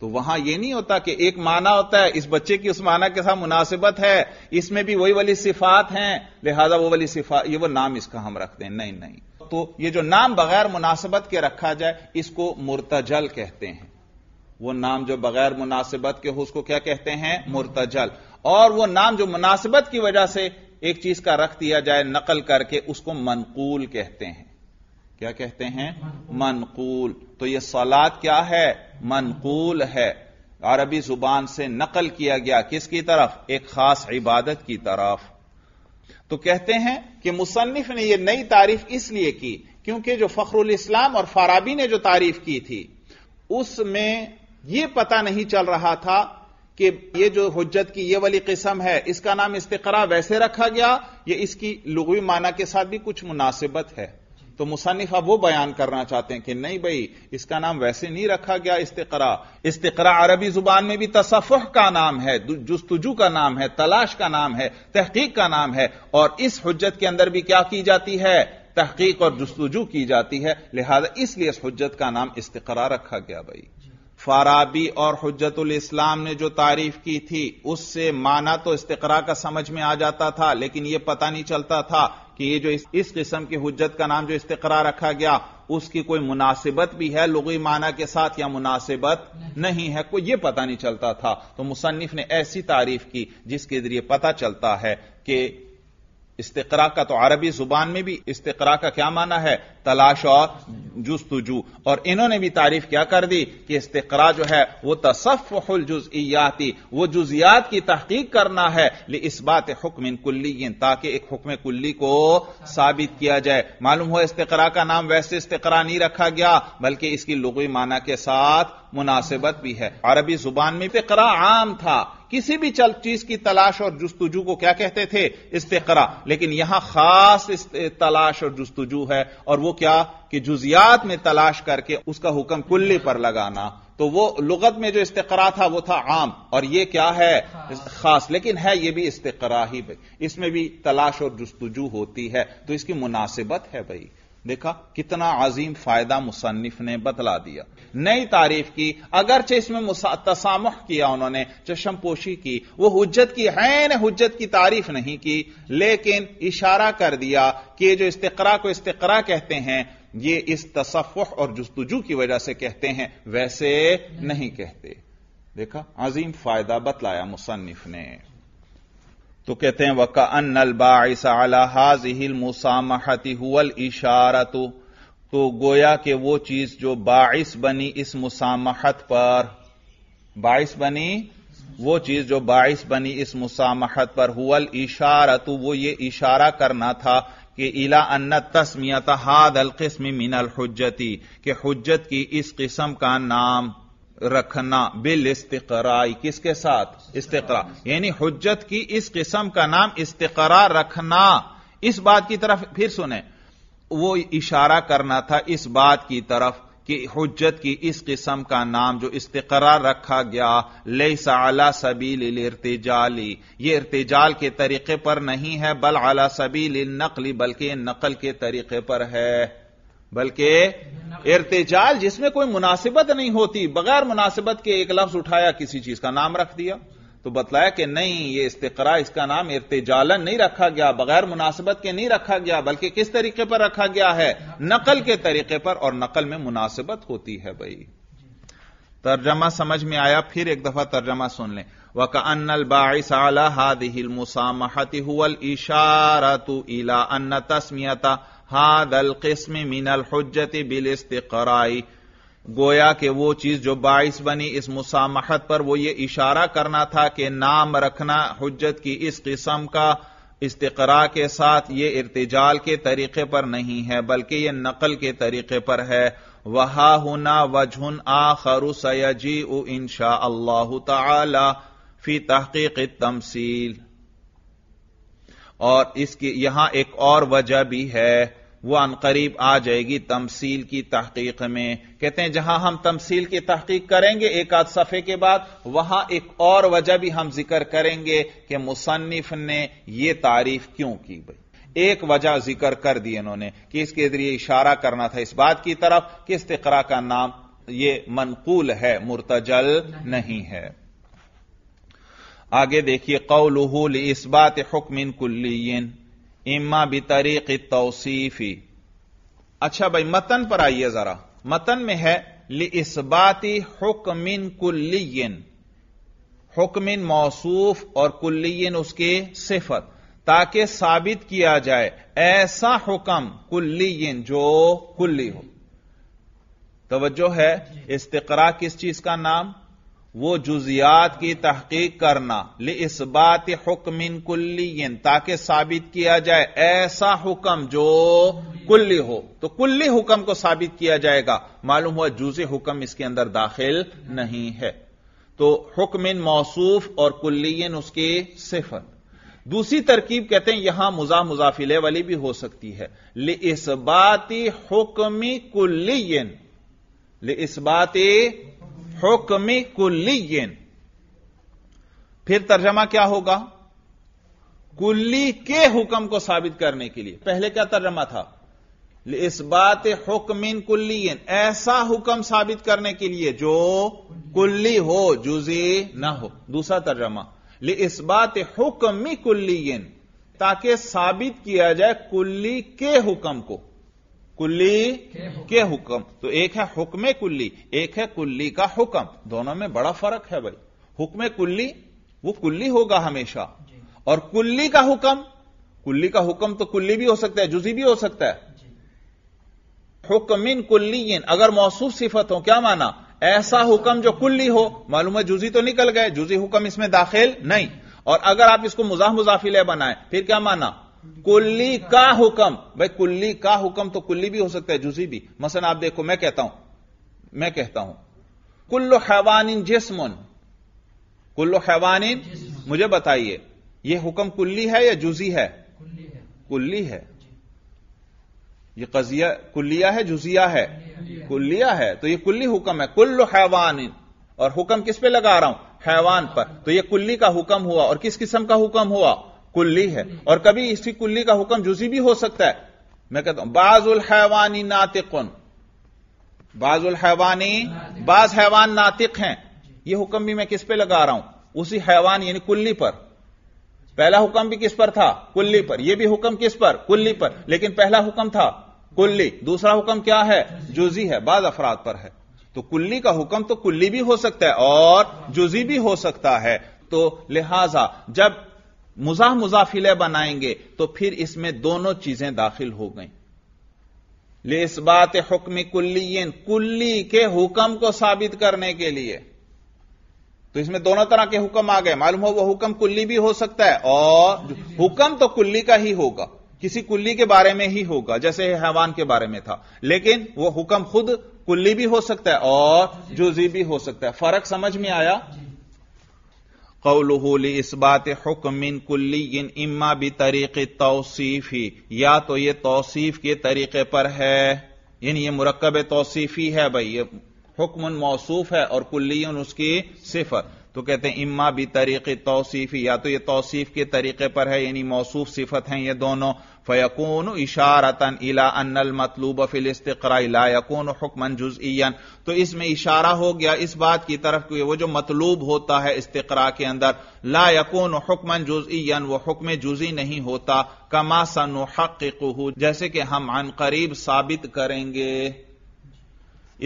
तो वहां यह नहीं होता कि एक माना होता है इस बच्चे की उस माना के साथ मुनासिबत है इसमें भी वही वाली सिफात हैं लिहाजा वो वाली सिफात ये वो नाम इसका हम रखते हैं नहीं नहीं तो ये जो नाम बगैर मुनासिबत के रखा जाए इसको मुर्तजल कहते हैं वो नाम जो बगैर मुनासिबत के हो उसको क्या कहते हैं मुर्तजल और वो नाम जो मुनासिबत की वजह से एक चीज का रख दिया जाए नकल करके उसको मनकूल कहते हैं क्या कहते हैं मनकूल तो ये सलाद क्या है मनकूल है अरबी जुबान से नकल किया गया किसकी तरफ एक खास इबादत की तरफ तो कहते हैं कि मुसन्फ ने यह नई तारीफ इसलिए की क्योंकि जो फखरुल इस्लाम और फाराबी ने जो तारीफ की थी उसमें यह पता नहीं चल रहा था कि यह जो हजत की यह वाली किस्म है इसका नाम इस्तेकरा वैसे रखा गया यह इसकी लुगवी माना के साथ भी कुछ मुनासिबत है तो मुसनिफा अब वो बयान करना चाहते हैं कि नहीं भाई इसका नाम वैसे नहीं रखा गया इस्तेकरा इस्तेकरा अरबी जुबान में भी तसफ़ का नाम है जस्तुजू का नाम है तलाश का नाम है तहकीक का नाम है और इस हजत के अंदर भी क्या की जाती है तहकीक और जस्तुजू की जाती है लिहाजा इसलिए इस हजत का नाम इस्तेकरा रखा गया भाई फाराबी और हजतुल इस्लाम ने जो तारीफ की थी उससे माना तो इस्तरा का समझ में आ जाता था लेकिन यह पता नहीं चलता था कि ये जो इस, इस किस्म की हजत का नाम जो इस्तरा रखा गया उसकी कोई मुनासिबत भी है लुगी माना के साथ या मुनासिबत नहीं है कोई ये पता नहीं चलता था तो मुसन्फ ने ऐसी तारीफ की जिसके जरिए पता चलता है कि इस्तेकरा का तो अरबी जुबान में भी इस्तेकरा का क्या माना है तलाश और जुस्तुजू और इन्होंने भी तारीफ क्या कर दी कि इस्तेकरा जो है वह तसफ़ुल जुजियाती वो जुजियात की तहकीक करना है ले इस बात हुक्म कुल्ली ताकि एक हुक्म कुल्ली को साबित किया जाए मालूम हो इस्तेकरा का नाम वैसे इस्तेकरा नहीं रखा गया बल्कि इसकी लुगवी माना के साथ मुनासिबत भी है अरबी जुबान में इस्तेकरा आम था किसी भी चल चीज की तलाश और जस्तुजू को क्या कहते थे इस्तेकरा लेकिन यहां खास तलाश और जस्तुजू है और वो क्या कि जुजियात में तलाश करके उसका हुक्म कुल्ली पर लगाना तो वो लुगत में जो इस्तरा था वो था आम और ये क्या है खास लेकिन है ये भी इस्तरा ही भाई इसमें भी तलाश और जस्तुजू होती है तो इसकी मुनासिबत है भाई देखा कितना अजीम फायदा मुसन्फ ने बतला दिया नई तारीफ की अगरचे इसमें तसामुख किया उन्होंने चशमपोशी की वो हजत की हैन हजत की तारीफ नहीं की लेकिन इशारा कर दिया कि जो इस्तरा को इस्तरा कहते हैं ये इस तसफ़ और जस्तुजू की वजह से कहते हैं वैसे नहीं कहते देखा अजीम फायदा बतलाया मुसन्फ ने तो कहते हैं बाइस अला हाजिल मुसामहती हुल इशारत तो गोया के वो चीज जो बाइस बनी इस मुसामहत पर बाइस बनी वो चीज जो बाइस बनी इस मुसामहत पर हुल इशारत वो ये इशारा करना था कि इला अन्न तस्मियत हाद किस्म मिनल हुज्जती कि हुज्जत की इस किस्म का नाम रखना बिल इस्तराई किसके साथ इस्तरा यानी हजत की इस किस्म का नाम इस्तरा रखना इस बात की तरफ फिर सुने वो इशारा करना था इस बात की तरफ कि हजत की इस किस्म का नाम जो इस्तरा रखा गया ले सला सबील इर्तजाली ये इर्तजाल के तरीके पर नहीं है बल अला सबील नकली बल्कि नकल के तरीके पर है बल्कि इर्तजाल जिसमें कोई मुनासिबत नहीं होती बगैर मुनासिबत के एक लफ्ज उठाया किसी चीज का नाम रख दिया तो बतलाया कि नहीं ये इस्तेकरा इसका नाम इर्तजालन नहीं रखा गया बगैर मुनासिबत के नहीं रखा गया बल्कि किस तरीके पर रखा गया है नकल के तरीके पर और नकल में मुनासिबत होती है भाई तर्जमा समझ में आया फिर एक दफा तर्जमा सुन लें वक अनल बाइस अला हादिल मुसामहत हुल इशारा तू इला अन्न तस्मियता हादल किस्म मिनल हजती बिल इसतराई गोया कि वो चीज जो बाइस बनी इस मुसामहत पर वो ये इशारा करना था कि नाम रखना हजत की इस किस्म का इस्तरा के साथ ये इर्तजाल के तरीके पर नहीं है बल्कि ये नकल के तरीके पर है वहा हुना वजहन आखरु सयजी उ इनशा अल्लाह ती तहकीक तमसील और इसकी यहां एक और वजह भी है वो अनकरीब आ जाएगी तमसील की तहकीक में कहते हैं जहां हम तमसील की तहकीक करेंगे एक आध सफ़े के बाद वहां एक और वजह भी हम जिक्र करेंगे कि मुसन्फ ने यह तारीफ क्यों की भाई एक वजह जिक्र कर दी इन्होंने कि इसके जरिए इशारा करना था इस बात की तरफ कि तकरा का नाम ये मनकूल है मुर्तजल नहीं है आगे देखिए कौलहूल इस बात हुक्मिन कुल्लीन इम्मा बितरीक तोसीफी अच्छा भाई मतन पर आइए जरा मतन में है लि बाती हुक्मिन कुल्लियन हुक्मिन मौसूफ और कुल्लियन उसके सिफत ताकि साबित किया जाए ऐसा हुक्म कुल्लियन जो कुल्ली हो तोज्जो है इस्तकरा किस चीज का नाम वो जुजियात की तहकीक करना ले इस बात हुक्मिन कुल्लियन ताकि साबित किया जाए ऐसा हुक्म जो कुल्ली हो तो कुल्ली हुक्म को साबित किया जाएगा मालूम हुआ जुजे हुक्म इसके अंदर दाखिल नहीं है तो हुक्मिन मौसूफ और कुल्लीन उसके सिफत दूसरी तरकीब कहते हैं यहां मुजा मुजाफिले वाली भी हो सकती है ले इस बात हुक्म कुल्लीन ले इस बात हुक्म कुल्लीन फिर तर्जमा क्या होगा कुल्ली के हुक्म को साबित करने के लिए पहले क्या तर्जमा था इस बात हुक्मिन कुल्लीन ऐसा हुक्म साबित करने के लिए जो कुल्ली हो जुजी ना हो दूसरा तर्जमा ले इस बात हुक्मी कुल्लीन ताकि साबित किया जाए कुल्ली के हुक्म को कुल्ली के हुक्म तो एक है हुक्म कुल्ली एक है कुल्ली का हुक्म दोनों में बड़ा फर्क है भाई हुक्म कुल्ली वो कुल्ली होगा हमेशा और कुल्ली का हुक्म कुल्ली का हुक्म तो कुल्ली भी हो सकता है जुजी भी हो सकता है हुक्मिन इन अगर मौसू सिफत हो क्या माना ऐसा हुक्म जो कुल्ली हो मालूम है जुजी तो निकल गए जुजी हुक्म इसमें दाखिल नहीं और अगर आप इसको मुजाह मुजाफिले बनाए फिर क्या माना कुल्ली का हुक्म भाई कुल्ली का हुक्म तो कुल्ली भी हो सकता है जुजी भी मसन आप देखो मैं कहता हूं मैं कहता हूं कुल्लो हैवानिन जिसमन कुल्लो हैवानिन मुझे बताइए यह हुक्म कुल्ली है या जुजी है कुल्ली है यह कजिया कुल्लिया है जुजिया है कुल्लिया है तो यह कुल्ली हुक्म है कुल्लो हैवानिन और हुक्म किस पे लगा रहा हूं हैवान पर तो यह कुल्ली का हुक्म हुआ और किस किस्म का हुक्म हुआ कुल्ली है और कभी इसी कुल्ली का हुक्म जुजी भी हो सकता है मैं कहता हूं बाजुल हैवानी नातिकुन बाजुल हैवानी बाज हैवान नातिक हैं यह हुक्म भी मैं किस पर लगा रहा हूं उसी हैवान यानी कुल्ली पर पहला हुक्म भी किस पर था कुल्ली पर यह भी हुक्म किस पर कुल्ली पर लेकिन पहला हुक्म था कुल्ली दूसरा हुक्म क्या है जुजी है बाज अफराद पर है तो कुल्ली का हुक्म तो कुल्ली भी हो सकता है और जुजी भी हो सकता है तो लिहाजा जब मुजाह मुजाफिले बनाएंगे तो फिर इसमें दोनों चीजें दाखिल हो गई ले इस बात हुक्म कुल्ली कुल्ली के हुक्म को साबित करने के लिए तो इसमें दोनों तरह के हुक्म आ गए मालूम हो वह हुक्म कुल्ली भी हो सकता है और हुक्म तो कुल्ली का ही होगा किसी कुल्ली के बारे में ही होगा जैसे हैवान के बारे में था लेकिन वह हुक्म खुद कुल्ली भी हो सकता है और जुजी भी हो सकता है फर्क समझ में आया इस बात हुक्मिन कुल्ली इन इम्मा भी तरीक़ तोसीफ़ी या तो ये तोसीफ़ के तरीक़े पर है यानी ये मरकब तोसीफ़ी है भाई ये हुक्म मौसूफ है और कुल्ली उसकी सिफर तो कहते हैं इम्मा भी तरीके तोसीफ़ी या तो ये तोसीफ के तरीके पर है यानी मौसूफ सिफत हैं ये दोनों फयकून इशारतन इला अनल मतलूब फिल इस्तरा ला यकून हुक्मन जुजईन तो इसमें इशारा हो गया इस बात की तरफ कि वो जो मतलूब होता है इस्तरा के अंदर ला यकून हुक्मन जुजईन वो हुक्म जुजी नहीं होता कमा सन हक़ जैसे कि हम अन करीब साबित करेंगे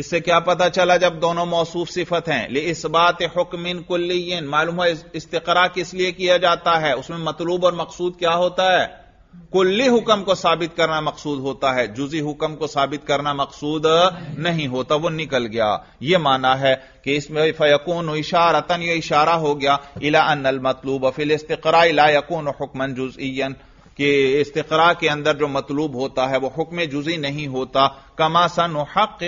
इससे क्या पता चला जब दोनों मौसूफ सिफत हैं ले इस बात हुक्मिन कुल्लियन मालूम है इस्तरा किस लिए किया जाता है उसमें मतलूब और मकसूद क्या होता है कुल्ली हुक्म को साबित करना मकसूद होता है जुजी हुक्म को साबित करना मकसूद नहीं होता वो निकल गया ये माना है कि इसमें फयकून इशारतन यह इशारा हो गया इला अन मतलूब फिल इस्तरा इला यकून हुक्मन जुजन कि इस्तरा के अंदर जो मतलूब होता है वह हुक्म जुजी नहीं होता कमा सन हक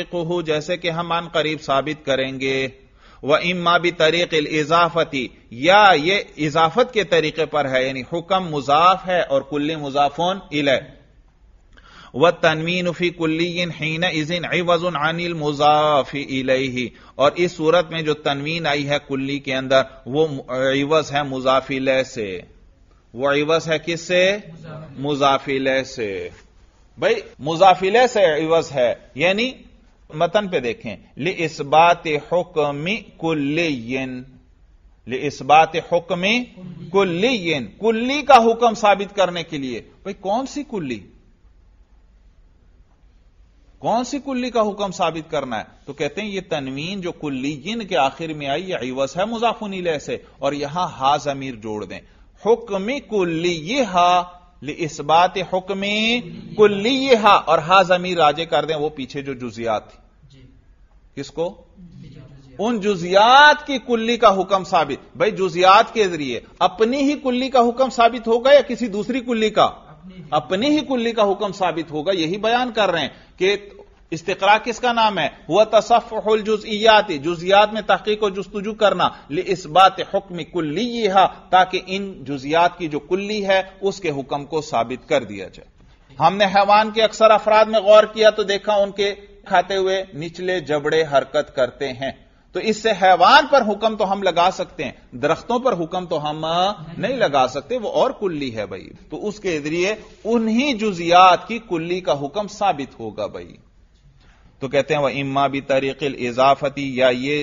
जैसे कि हम अन करीब साबित करेंगे व इमा भी तरीक इजाफती या ये इजाफत के तरीके पर है यानी हुक्म मुजाफ है और कुल्ली मुजाफोन इल व तनवीन फी इन हीन इजिन वजुन अनिल मुजाफ इलही और इस सूरत में जो तनवीन आई है कुल्ली के अंदर वो इवज है मुजाफिल से वह इवस है किससे मुजाफिले से भाई मुजाफिले से इवस है यानी मतन पे देखें ले इस बात हुक्मी कुल्लीन ले इस बात हुक्मी कुल्लीन कुल्ली का हुक्म साबित करने के लिए भाई कौन सी कुल्ली कौन सी कुल्ली का हुक्म साबित करना है तो कहते हैं ये तनवीन जो कुल्लीन के आखिर में आई यह इवस है मुजाफुनीले से और यहां हाज अमीर जोड़ दें हुक्म कुल्ली इस बात हुक्म कुल्ली और हा जमीर राजे कर दें वो पीछे जो जुजियात थी किसको उन जुजियात की कुल्ली का हुक्म साबित भाई जुजियात के जरिए अपनी ही कुल्ली का हुक्म साबित होगा या किसी दूसरी कुल्ली का अपनी ही कुल्ली का हुक्म साबित होगा यही बयान कर रहे हैं कि इस्तरा किसका नाम है वह तसफ़ुल जुजियात जुजियात में तहकीक और जस्तजू करना ले इस बात हुक्म कुल्ली ताकि इन जुजियात की जो कुल्ली है उसके हुक्म को साबित कर दिया जाए हमने हैवान के अक्सर अफराद में गौर किया तो देखा उनके खाते हुए निचले जबड़े हरकत करते हैं तो इससे हैवान पर हुक्म तो हम लगा सकते हैं दरख्तों पर हुक्म तो हम नहीं लगा सकते वो और कुल्ली है भाई तो उसके जरिए उन्हीं जुजियात की कुल्ली का हुक्म साबित होगा भाई तो कहते हैं वह इम्मा भी तरीकिल इजाफती या ये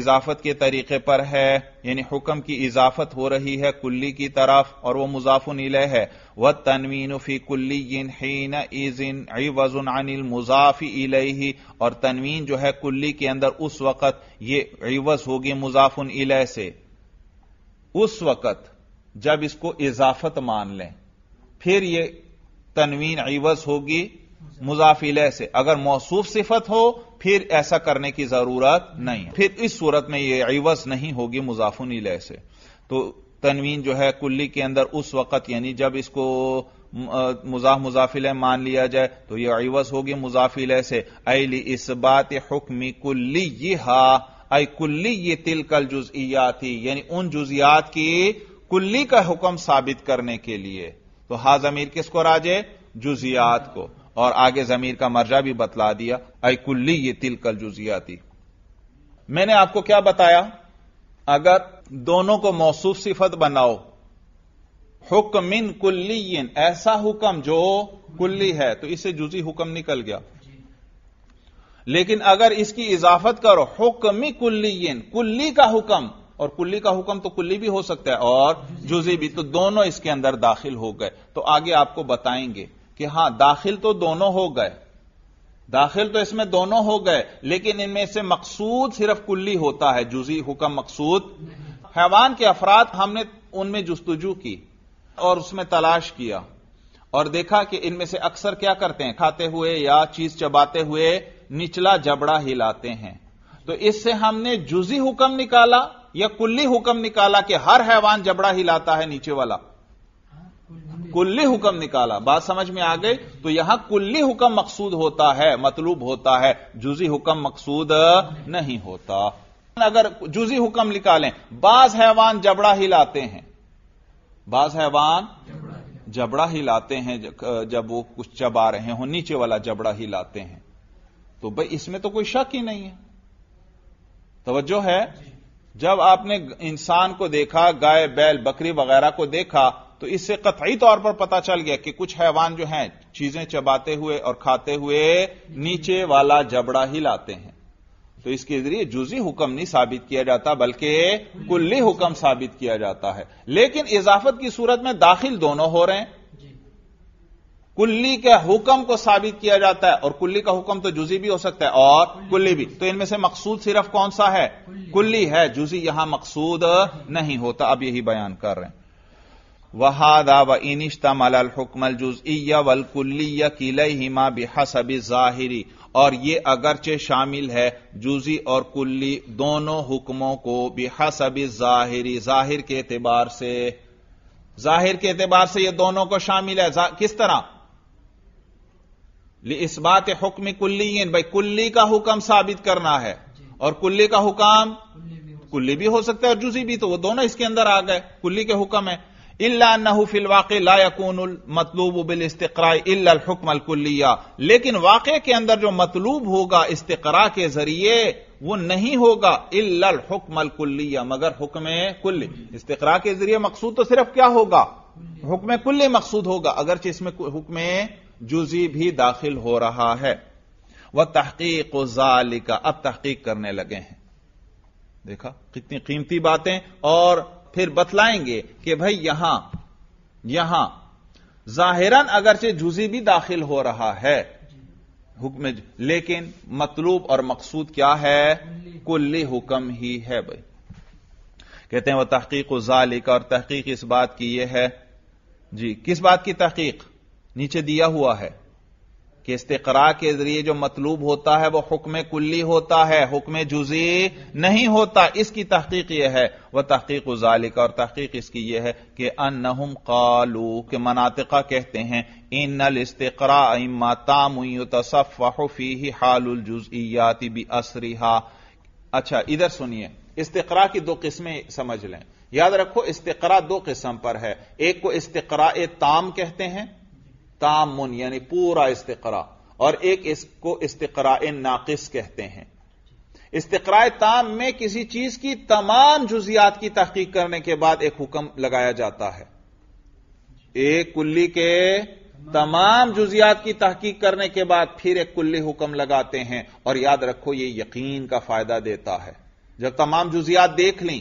इजाफत के तरीके पर है यानी हुक्म की इजाफत हो रही है कुल्ली की तरफ और वह मुजाफुन इले है वह तनवीन फी कुल्ली हीन इजिन वजुन अनिल मुजाफी इले ही और तनवीन जो है कुल्ली के अंदर उस वक़्त ये ईवज होगी मुजाफुन इले से उस वक़्त जब इसको इजाफत मान लें फिर ये तनवीन ईवज होगी मुजाफिले से अगर मौसूफ सिफत हो फिर ऐसा करने की जरूरत नहीं फिर इस सूरत में यह अवस नहीं होगी मुजाफुन इले से तो तनवीन जो है कुल्ली के अंदर उस वक्त यानी जब इसको मुजाफ मुजाफिल मान लिया जाए तो यह अवस होगी मुजाफिल से अली इस बात हुक्मी कुल्ली ये हा आई कुल्ली ये तिलकल जुजिया थी यानी उन जुजियात की कुल्ली का हुक्म साबित करने के लिए तो हाजमीर किसको राजे जुजियात को और आगे जमीर का मर्जा भी बतला दिया आई कुल्ली ये तिल कल जुजियाती मैंने आपको क्या बताया अगर दोनों को मौसू सिफत बनाओ हुक्मिन कुल्लीन ऐसा हुक्म जो कुल्ली है तो इससे जुजी हुक्म निकल गया लेकिन अगर इसकी इजाफत करो हुक्मी कुल्लीन कुल्ली का हुक्म और कुल्ली का हुक्म तो कुल्ली भी हो सकता है और जुजी भी तो दोनों इसके अंदर दाखिल हो गए तो आगे आपको बताएंगे कि हां दाखिल तो दोनों हो गए दाखिल तो इसमें दोनों हो गए लेकिन इनमें से मकसूद सिर्फ कुल्ली होता है जुजी हुक्म मकसूद हैवान के अफराद हमने उनमें जुस्तुजू की और उसमें तलाश किया और देखा कि इनमें से अक्सर क्या करते हैं खाते हुए या चीज चबाते हुए निचला जबड़ा हिलाते हैं तो इससे हमने जुजी हुक्म निकाला या कुल्ली हुक्म निकाला कि हर हैवान जबड़ा हिलाता है नीचे वाला कुल्ली हुक्म निकाला बात समझ में आ गई तो यहां कुल्ली हुक्म मकसूद होता है मतलूब होता है जुजी हुक्म मकसूद नहीं होता अगर जुजी हुक्म निकालें बाज हैवान जबड़ा हिलाते हैं बाज हैवान जबड़ा हिलाते हैं जब वो कुछ चबा रहे हो नीचे वाला जबड़ा हिलाते हैं तो भाई इसमें तो कोई शक ही नहीं है तवज्जो है जब आपने इंसान को देखा गाय बैल बकरी वगैरह को देखा तो इससे कतई तौर पर पता चल गया कि कुछ हैवान जो हैं चीजें चबाते हुए और खाते हुए नीचे वाला जबड़ा ही लाते हैं तो इसके जरिए जुजी हुक्म नहीं साबित किया जाता बल्कि कुल्ली हुक्म साबित किया जाता है लेकिन इजाफत की सूरत में दाखिल दोनों हो रहे हैं कुल्ली के हुक्म को साबित किया जाता है और कुल्ली का हुक्म तो जुजी भी हो सकता है और कुल्ली, कुल्ली भी तो इनमें से मकसूद सिर्फ कौन सा है कुल्ली, कुल्ली है जुजी यहां मकसूद नहीं होता अब यही बयान कर रहे हैं वहादा व इनिश्तम वल जुजइया वलकुल्लिया किलहिमा बेहसब ज़ाहिरी और ये अगरचे शामिल है जुजी और कुल्ली दोनों हुक्मों को बेहसब ज़ाहिरी जाहिर के एतबार से जाहिर के एतबार से ये दोनों को शामिल है किस तरह इस बात हुक्म कुल्ली भाई कुल्ली का हुक्म साबित करना है और कुल्ली का हुक्म कुल्ली भी हो सकता है और जुजी भी तो वो दोनों इसके अंदर आ गए कुल्ली के हुक्म है इल्ला नहू फिल वाक़ ला यकून मतलूब बिल इस्तरा इलाकम अलकुल्लिया लेकिन वाक़े के अंदर जो मतलूब होगा इस्तरा के जरिए वो नहीं होगा इलाकम अलकुल्लिया मगर हुक्म कुल्ली इस्तरा के जरिए मकसूद तो सिर्फ क्या होगा हुक्म कुल्ली मकसूद होगा अगरचे इसमें हुक्म जुजी भी दाखिल हो रहा है वह तहकीक जालिका अब तहकीक करने लगे हैं देखा कितनी कीमती बातें और फिर बतलाएंगे कि भाई यहां यहां जाहिरन अगरचे जुजी भी दाखिल हो रहा है हुक्म लेकिन मतलूब और मकसूद क्या है कुल्ली हुक्म ही है भाई कहते हैं वह तहकीक जालिक और तहकीक इस बात की यह है जी किस बात की तहकीक नीचे दिया हुआ है कि इस्तेकरा के जरिए जो मतलूब होता है वह हुक्म कुल्ली होता है हुक्म जुजी नहीं होता इसकी तहकीक यह है वह तहकीक उजालिका और तहकीक इसकी यह है कि अनहम कालू के मनातिका कहते हैं इन नल इस्तेकरा इमा तामुतसफ़ी हालजुजियाती बी असरीहा अच्छा इधर सुनिए इस्तेकरा की दो किस्में समझ लें याद रखो इस्तेकरा दो किस्म पर है एक को ए ताम कहते हैं तामुन यानी पूरा इस्तरा और एक इसको इस्तरा नाकिस कहते हैं इस्तरा ताम में किसी चीज की तमाम जुजियात की तहकीक करने के बाद एक हुक्म लगाया जाता है एक कुल्ली के तमाम जुजियात की तहकीक करने के बाद फिर एक कुल्ली हुक्म लगाते हैं और याद रखो ये यकीन का फायदा देता है जब तमाम जुजियात देख ली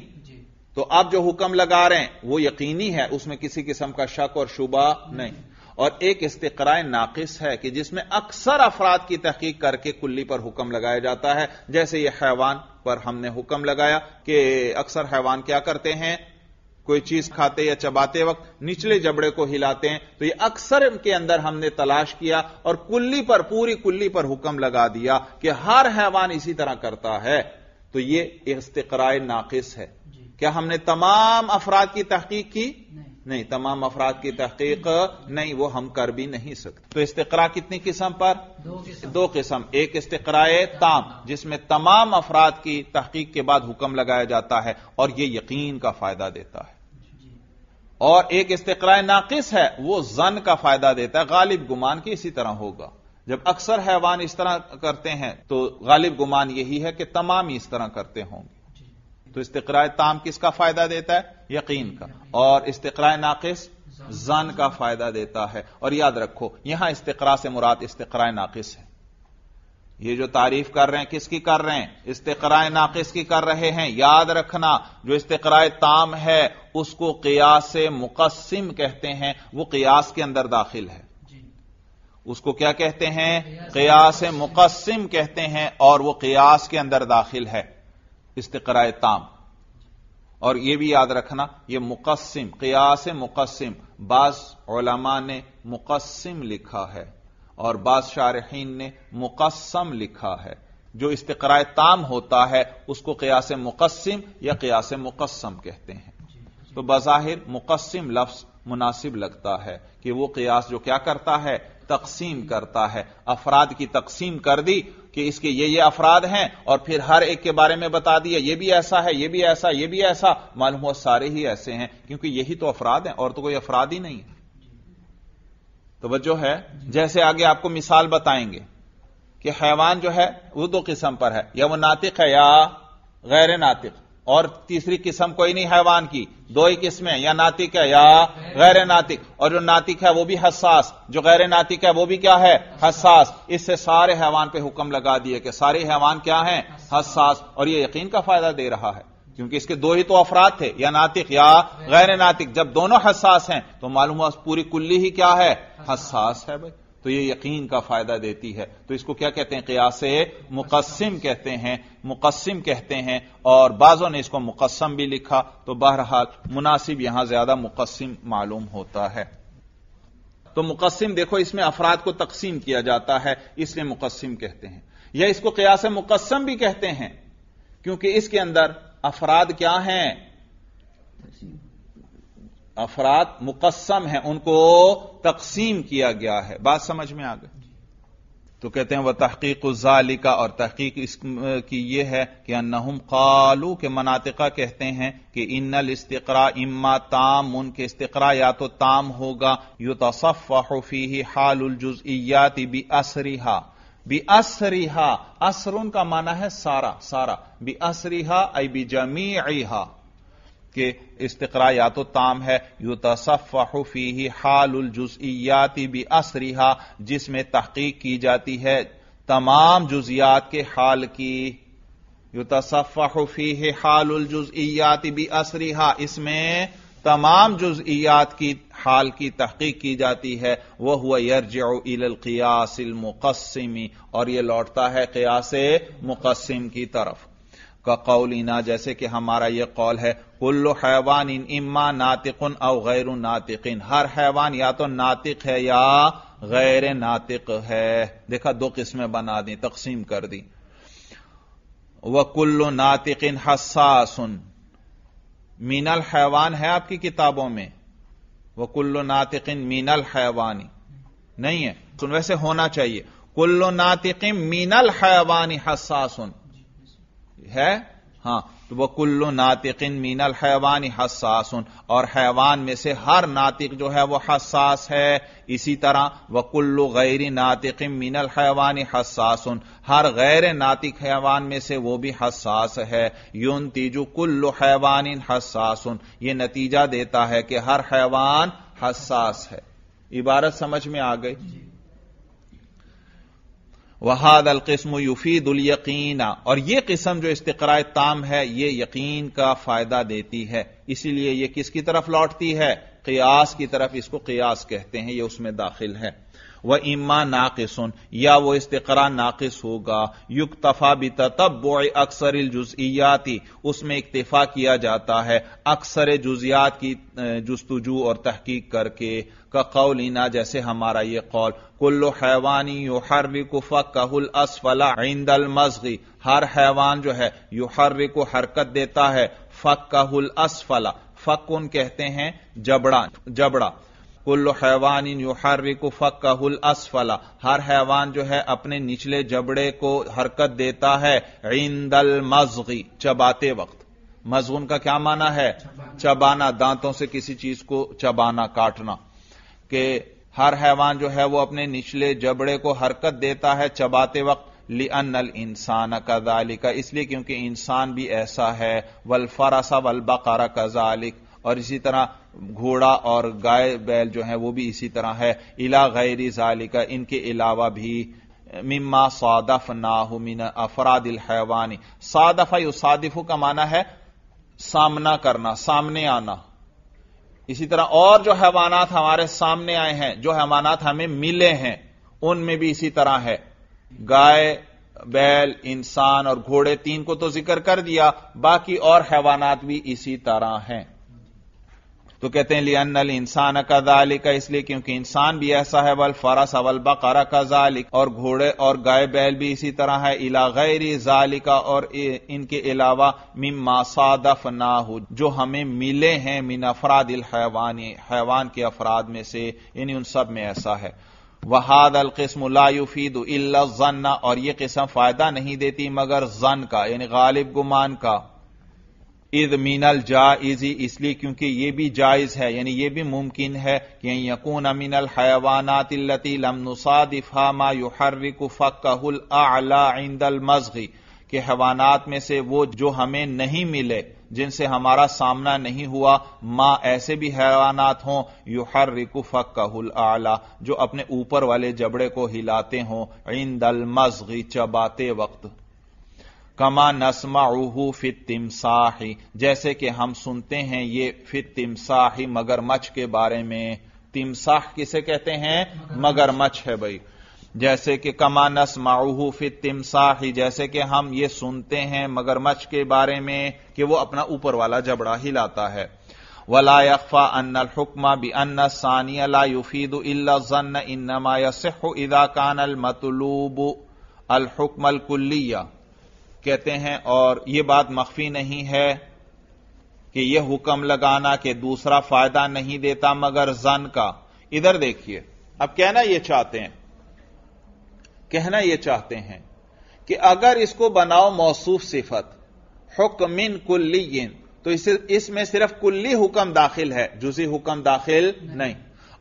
तो आप जो हुक्म लगा रहे हैं वो यकीनी है उसमें किसी किस्म का शक और शुबा नहीं और एक इस्तराय नाकिस है कि जिसमें अक्सर अफराद की तहकीक करके कुल्ली पर हुक्म लगाया जाता है जैसे यह हैवान पर हमने हुक्म लगाया कि अक्सर हैवान क्या करते हैं कोई चीज खाते या चबाते वक्त निचले जबड़े को हिलाते हैं तो ये अक्सर के अंदर हमने तलाश किया और कुल्ली पर पूरी कुल्ली पर हुक्म लगा दिया कि हर हैवान इसी तरह करता है तो ये इस्तराय नाकिस है क्या हमने तमाम अफराद की तहकीक की नहीं तमाम अफराद की तहकीक नहीं वो हम कर भी नहीं सकते तो इस्तरा कितनी किस्म पर दो किस्म एक इस्तराए ताम जिसमें तमाम अफराद की तहकीक के बाद हुक्म लगाया जाता है और यह यकीन का फायदा देता है और एक इस्तरा नाकिस है वो जन का फायदा देता है गालिब गुमान की इसी तरह होगा जब अक्सर हैवान इस तरह करते हैं तो गालिब गुमान यही है कि तमाम इस तरह करते होंगे तो इस्तरा ताम किसका फायदा देता है यकीन का और इस्तरा नाकिस जान का फायदा देता है और याद रखो यहां इस्तरा से मुराद इस्तरा नाकिस है ये जो तारीफ कर रहे हैं किसकी कर रहे हैं इस्तरा नाकिस की कर रहे हैं याद रखना जो इस्तरा ताम है उसको कियास मुकस्म कहते हैं वो कियास के अंदर दाखिल है उसको क्या कहते हैं कियास मुकस्म कहते हैं और वो कियास के अंदर दाखिल है इस्तरा ताम और यह भी याद रखना यह मुकस्म कयास मुकस्म बास ओलमा ने मुकस्म लिखा है और बास शारहीन ने मुकस्म लिखा है जो इस्तरा ताम होता है उसको कयास मुकस्म या कयास मुकस्म कहते हैं तो बज़ाहिर मुकस्म लफ्ज मुनासिब लगता है कि वो कयास जो क्या करता है तकसीम करता है अफराद की तकसीम कर दी कि इसके ये ये अफराद हैं और फिर हर एक के बारे में बता दिया ये भी ऐसा है ये भी ऐसा ये भी ऐसा मालूम हुआ सारे ही ऐसे हैं क्योंकि यही तो अफराद हैं और तो कोई अफराद ही नहीं है जो तो है जैसे आगे आपको मिसाल बताएंगे कि हैवान जो है वो दो किस्म पर है या वो नातिक है या गैर नातिक और तीसरी किस्म कोई नहीं हैवान की दो ही किस्में या नातिक है या गैर नातिक और जो नातिक है वो भी हसास जो गैर नातिक है वो भी क्या है हसास इससे सारे हैवान पे हुक्म लगा दिए कि सारे हैवान क्या हैं हसास और ये यकीन का फायदा दे रहा है क्योंकि इसके दो ही तो अफराद थे या नातिक या गैर नातिक जब दोनों हसास हैं तो मालूम पूरी कुल्ली ही क्या है हसास है भाई तो ये यकीन का फायदा देती है तो इसको क्या कहते हैं क्यास मुकसम कहते हैं मुकसम कहते हैं और बाज़ों ने इसको मुकसम भी लिखा तो बहरहाल मुनासिब यहां ज्यादा मुकसम मालूम होता है तो मुकसम देखो इसमें अफराद को तकसीम किया जाता है इसलिए मुकसम कहते हैं या इसको क्यास मुकसम भी कहते हैं क्योंकि इसके अंदर अफराद क्या हैं अफराद मुकसम है उनको तकसीम किया गया है बात समझ में आ गई तो कहते हैं वह तहकीक जालिका और तहकीक की यह है कि अन्नहुम कालू के मनातिका कहते हैं कि इन्नल इस्तरा इम्मा ताम उनके इस्तरा या तो ताम होगा यु तसफ़ी हालजुजयाति बी असरिहा बी असरिहा असर उनका माना है सारा सारा बी असरिहा आई बी जमी कि इस्तरा या तो ताम है युतसफ़ी जुजियाती भी असरिहा जिसमें तहकीक की जाती है तमाम जुजियात के हाल की यू युतसफ़ी जुजियाती भी असरिहा इसमें तमाम जुजियात की हाल की तहकीक की जाती है वह हुआ यरजासिल मुकसिमी और यह लौटता है कयास मुकसिम की तरफ का इना जैसे कि हमारा यह कौल है कुल्लु हैवान इन इम्मा नातिकुन और गैर नातिकिन हर हैवान या तो नातिक है या गैर नातिक है देखा दो किस्में बना दी तकसीम कर दी वह कुल्लु नातिकिन हसासुन मीनल हैवान है आपकी किताबों में वह कुल्लु नातिकिन मीनल हैवानी नहीं है सुन तो वैसे होना चाहिए कुल्लु नातिकिन मीनल हैवानी हसासुन है हां तो वह कुल्लू नातिकिन मीनल हैवान हसास और हैवान में से हर नातिक जो है वह हसास है इसी तरह वह कुल्लू गैरी नातिकिन मीनल हैवान हसासन हर गैर नातिक हैवान में से वो भी हसास है यून तीजु कुल्लु हैवान हसास ये नतीजा देता है कि हर हैवान हसास है इबारत समझ में आ गई वहाद अलकस्म यकीन और यह किस्म जो इस्तरा ताम है यह यकीन का फायदा देती है इसीलिए यह किसकी तरफ लौटती है कयास की तरफ इसको कयास कहते हैं यह उसमें दाखिल है वह इम्मा नाकिसन या वो इस्तरा नाकिस होगा युग तफा भी तब अक्सर जुजियाती उसमें इक्तफा किया जाता है अक्सर जुजियात की जस्तुजू और तहकीक करके का इना जैसे हमारा ये कौल कुल्लु हैवानी फक फकहुल असफला इंदल मजगी हर हैवान जो है को हरकत देता है फकहुल असफला फक उन कहते हैं जबड़ा जबड़ा कुल्लु हैवान युहर्रिकु फकहुल असफला हर हैवान जो है अपने निचले जबड़े को हरकत देता है इंदल मजगी चबाते वक्त मजगून का क्या माना है चबाना दांतों से किसी चीज को चबाना काटना कि हर हैवान जो है वो अपने निचले जबड़े को हरकत देता है चबाते वक्त ली अल इंसान कजालिक इसलिए क्योंकि इंसान भी ऐसा है वलफरासा का कजालिक और इसी तरह घोड़ा और गाय बैल जो है वो भी इसी तरह है इला गैरी जालिका इनके अलावा भी मिम्मा सादफ नाहु मिन अफरादिल हैवानी सादफा सादिफू का माना है सामना करना सामने आना इसी तरह और जो हैवानात हमारे सामने आए हैं जो हैवानात हमें मिले हैं उनमें भी इसी तरह है गाय बैल इंसान और घोड़े तीन को तो जिक्र कर दिया बाकी और हैवानात भी इसी तरह हैं तो कहते हैं लियन इंसान का जालिक इसलिए क्योंकि इंसान भी ऐसा है वल फरस अवल बकरा का जालिक और घोड़े और गाय बैल भी इसी तरह है इला गैरी जालिका और इनके अलावा मिम्मा सादफ ना हो जो हमें मिले हैं मिन अफराद हैवानी हैवान के अफराद में से यानी उन सब में ऐसा है वहाद अल अलकस्म लायुफीद इल्ला जन्ना और ये किस्म फायदा नहीं देती मगर जन का यानी गालिब गुमान का इद मीनल जाइजी इसलिए क्योंकि ये भी जायज है यानी यह भी मुमकिन है कि यकून अमीनल हयवानातिल्लती लमनुसादिफा मा युहर्रिकु फक्कहुल आला इंदल मजगी के हैवानात में से वो जो हमें नहीं मिले जिनसे हमारा सामना नहीं हुआ मां ऐसे भी हैवानात हों युहर रिकु फक्काहुल आला जो अपने ऊपर वाले जबड़े को हिलाते हों इंदल मजगी चबाते वक्त कमा नसमाऊ फित तिमसाही जैसे कि हम सुनते हैं ये फित तिमसाही मगरमच्छ के बारे में तिमसाह किसे कहते हैं मगरमच्छ है भाई जैसे कि कमा नसमाऊ फित तिमसाही जैसे कि हम ये सुनते हैं मगरमच्छ के बारे में कि वो अपना ऊपर वाला जबड़ा हिलाता है वला यकफा अन हुक्मा बि अन सानिया युफीद इल्ला जन्न इन्नमा यसहु इदा कान अल मतलूब अल हुक्मल अल कुल्लिया कहते हैं और यह बात मख्फी नहीं है कि यह हुक्म लगाना कि दूसरा फायदा नहीं देता मगर जन का इधर देखिए अब कहना यह चाहते हैं कहना यह चाहते हैं कि अगर इसको बनाओ मौसूफ सिफत हुक्मिन कुल्ली तो इसमें सिर्फ कुल्ली हुक्म दाखिल है जुजी हुक्म दाखिल नहीं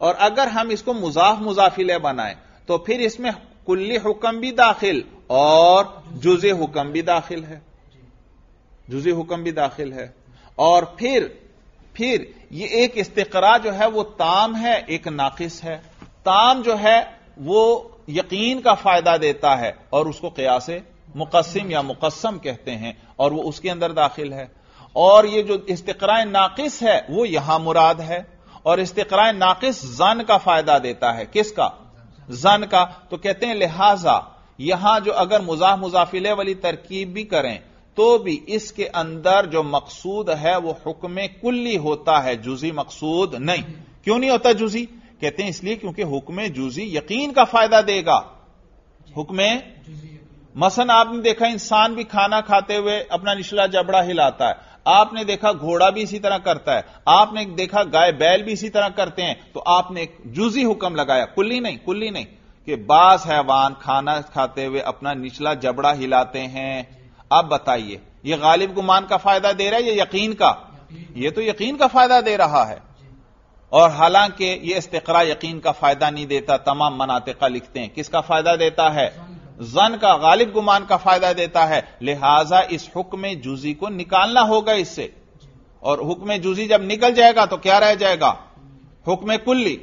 और अगर हम इसको मुजाफ मुजाफिले बनाएं तो फिर इसमें कुल्ली हुक्म भी दाखिल और जुजे हुक्म भी दाखिल है जुजे हुक्म भी दाखिल है और फिर फिर ये एक इस्तरा जो है वो ताम है एक नाकिस है ताम जो है वो यकीन का फायदा देता है और उसको कयास मुकसम या मुकसम कहते हैं और वो उसके अंदर दाखिल है और ये जो इस्तकरा नाकिस है वो यहां मुराद है और इस्तकरा नाकिस जन का फायदा देता है किसका जन का तो कहते हैं लिहाजा यहां जो अगर मुजाह मुजाफिले वाली तरकीब भी करें तो भी इसके अंदर जो मकसूद है वह हुक्म कुल्ली होता है जुजी मकसूद नहीं क्यों नहीं होता जुजी कहते हैं इसलिए क्योंकि हुक्म जुजी यकीन का फायदा देगा हुक्म मसन आपने देखा इंसान भी खाना खाते हुए अपना निचला जबड़ा हिलाता है आपने देखा घोड़ा भी इसी तरह करता है आपने देखा गाय बैल भी इसी तरह करते हैं तो आपने एक जुजी हुक्म लगाया कुल्ली नहीं कुल्ली नहीं कि बास हैवान खाना खाते हुए अपना निचला जबड़ा हिलाते हैं आप बताइए यह गालिब गुमान का फायदा दे रहा है या यकीन का यह तो यकीन का फायदा दे रहा है और हालांकि यह इस्तरा यकीन का फायदा नहीं देता तमाम मनातिका लिखते हैं किसका फायदा देता है जन का गालिब गुमान का फायदा देता है लिहाजा इस हुक्म जुजी को निकालना होगा इससे और हुक्म जुजी जब निकल जाएगा तो क्या रह जाएगा हुक्म कुल्ली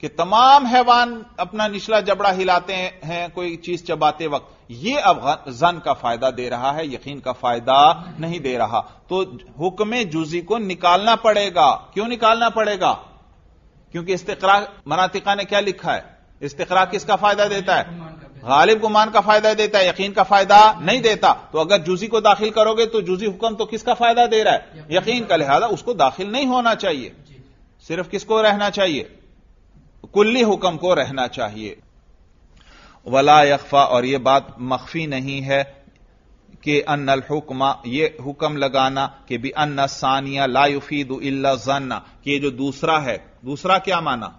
कि तमाम हैवान अपना निचला जबड़ा हिलाते हैं कोई चीज चबाते वक्त यह अफगान का फायदा दे रहा है यकीन का फायदा नहीं दे रहा तो हुक्म जुजी को निकालना पड़ेगा क्यों निकालना पड़ेगा क्योंकि इस्तरा मनातिका ने क्या लिखा है इस्तरा किसका फायदा देता है गालिब गुमान का फायदा देता है यकीन का फायदा नहीं देता तो अगर जुजी को दाखिल करोगे तो जूजी हुक्म तो किसका फायदा दे रहा है यकीन का लिहाजा उसको दाखिल नहीं होना चाहिए सिर्फ किसको रहना चाहिए कुल्ली हुक्म को रहना चाहिए वला यकफा और यह बात मख्फी नहीं है कि अनल हुक्मा यह हुक्म लगाना कि भी अन्न सानिया लायुफीद इल्ला जानना कि जो दूसरा है दूसरा क्या माना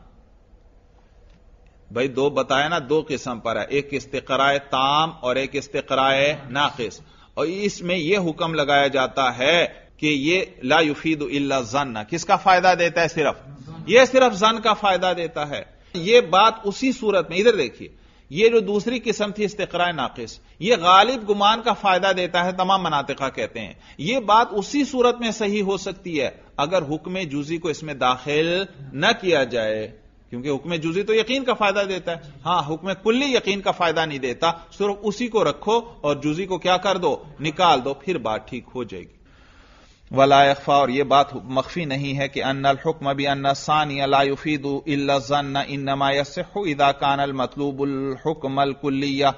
भाई दो बताया ना दो किस्म पर है एक इस्तराए ताम और एक इस्तराए नाकिस और इसमें यह हुक्म लगाया जाता है कि ये लायुफीद इल्ला जानना किसका फायदा देता है सिर्फ यह सिर्फ जन का फायदा देता है यह बात उसी सूरत में इधर देखिए यह जो दूसरी किस्म थी इस्तरा नाकिस यह गालिब गुमान का फायदा देता है तमाम मनातिका कहते हैं यह बात उसी सूरत में सही हो सकती है अगर हुक्म जूजी को इसमें दाखिल न किया जाए क्योंकि हुक्म जुजी तो यकीन का फायदा देता है हां हुक्म कुल्ली यकीन का फायदा नहीं देता सिर्फ उसी को रखो और जुजी को क्या कर दो निकाल दो फिर बात ठीक हो जाएगी वलायफा और यह बात मखफी नहीं है कि अनल हुक्म भी अन्ना सानी अलायुफीद इलाजन इनमायसु इदा कानल मतलूबुल कुल्लिया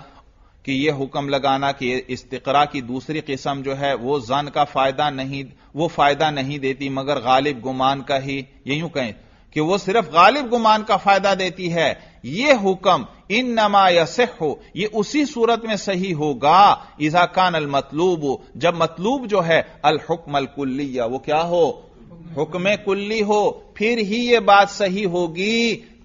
कि यह हुक्म लगाना कि इस्तरा की दूसरी किस्म जो है वो जन का फायदा नहीं वो फायदा नहीं देती मगर गालिब गुमान का ही यूं कहें कि वो सिर्फ गालिब गुमान का फायदा देती है यह हुक्म इन नमा सिख हो ये उसी सूरत में सही होगा इजाकान अल मतलूब जब मतलूब जो है अल हुक्म अल या वो क्या हो हुक्म कुल्ली हो फिर ही ये बात सही होगी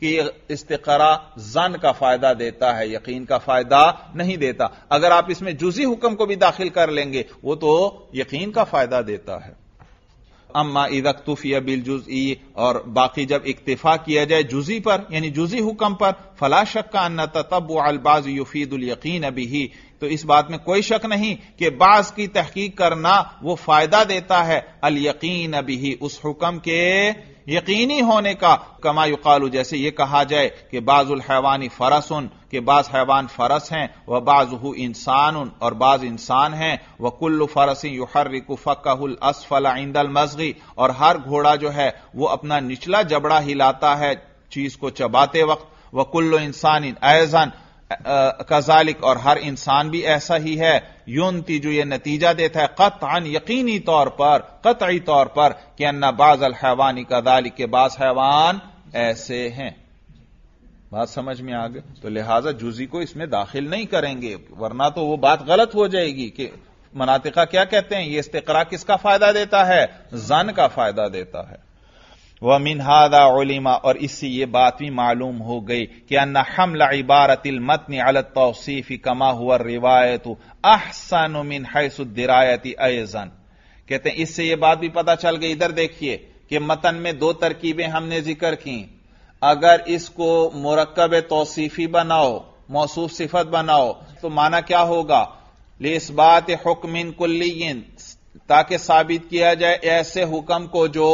कि इस्तरा जन का फायदा देता है यकीन का फायदा नहीं देता अगर आप इसमें जुजी हुक्म को भी दाखिल कर लेंगे वो तो यकीन का फायदा देता है अम्मा इदक तुफिया बिल जुजी और बाकी जब इक्तफा किया जाए जुजी पर यानी जुजी हुक्म पर फला शक का अन्ना तब वो अलबाज युफीदुल यकीन अभी ही तो इस बात में कोई शक नहीं कि बाज की तहकीक करना वो फायदा देता है अल यकीन अभी ही उस हुक्म के यकीनी होने का कमायुकालू जैसे यह कहा जाए कि बाजुल हैवानी उन के बाज हैवान फरस हैं वह बाजू इंसान उन और बाज इंसान हैं वह कुल्लु फरसी युहर्रिकु फकहुल असफला इंदल मजगी और हर घोड़ा जो है वह अपना निचला जबड़ा हिलाता है चीज को चबाते वक्त वह कुल्लो इंसान इन ऐजन कजालिक और हर इंसान भी ऐसा ही है युनती जो ये नतीजा देता है अन यकीनी तौर पर कतई तौर पर कि अन्ना बाजल हैवानी कदालिक के बाज हैवान ऐसे हैं बात समझ में आ गए तो लिहाजा जुजी को इसमें दाखिल नहीं करेंगे वरना तो वो बात गलत हो जाएगी कि मनातिका क्या कहते हैं ये इस्तेकरा किसका फायदा देता है जन का फायदा देता है वह मिनहादा उलिमा और इससे यह बात भी मालूम हो गई कि अन्ना हमला इबारतिल मतन अल तोसीफ़ी कमा हुआ रिवायत अहसन मिन हैसुद्दिरायती अयजन कहते हैं इससे यह बात भी पता चल गई इधर देखिए कि मतन में दो तरकीबें हमने जिक्र की अगर इसको मुरक्कब तोसीफ़ी बनाओ मौसू सिफत बनाओ तो माना क्या होगा लिस बात हुक्मिन कुल्लियन ताकि साबित किया जाए ऐसे हुक्म को जो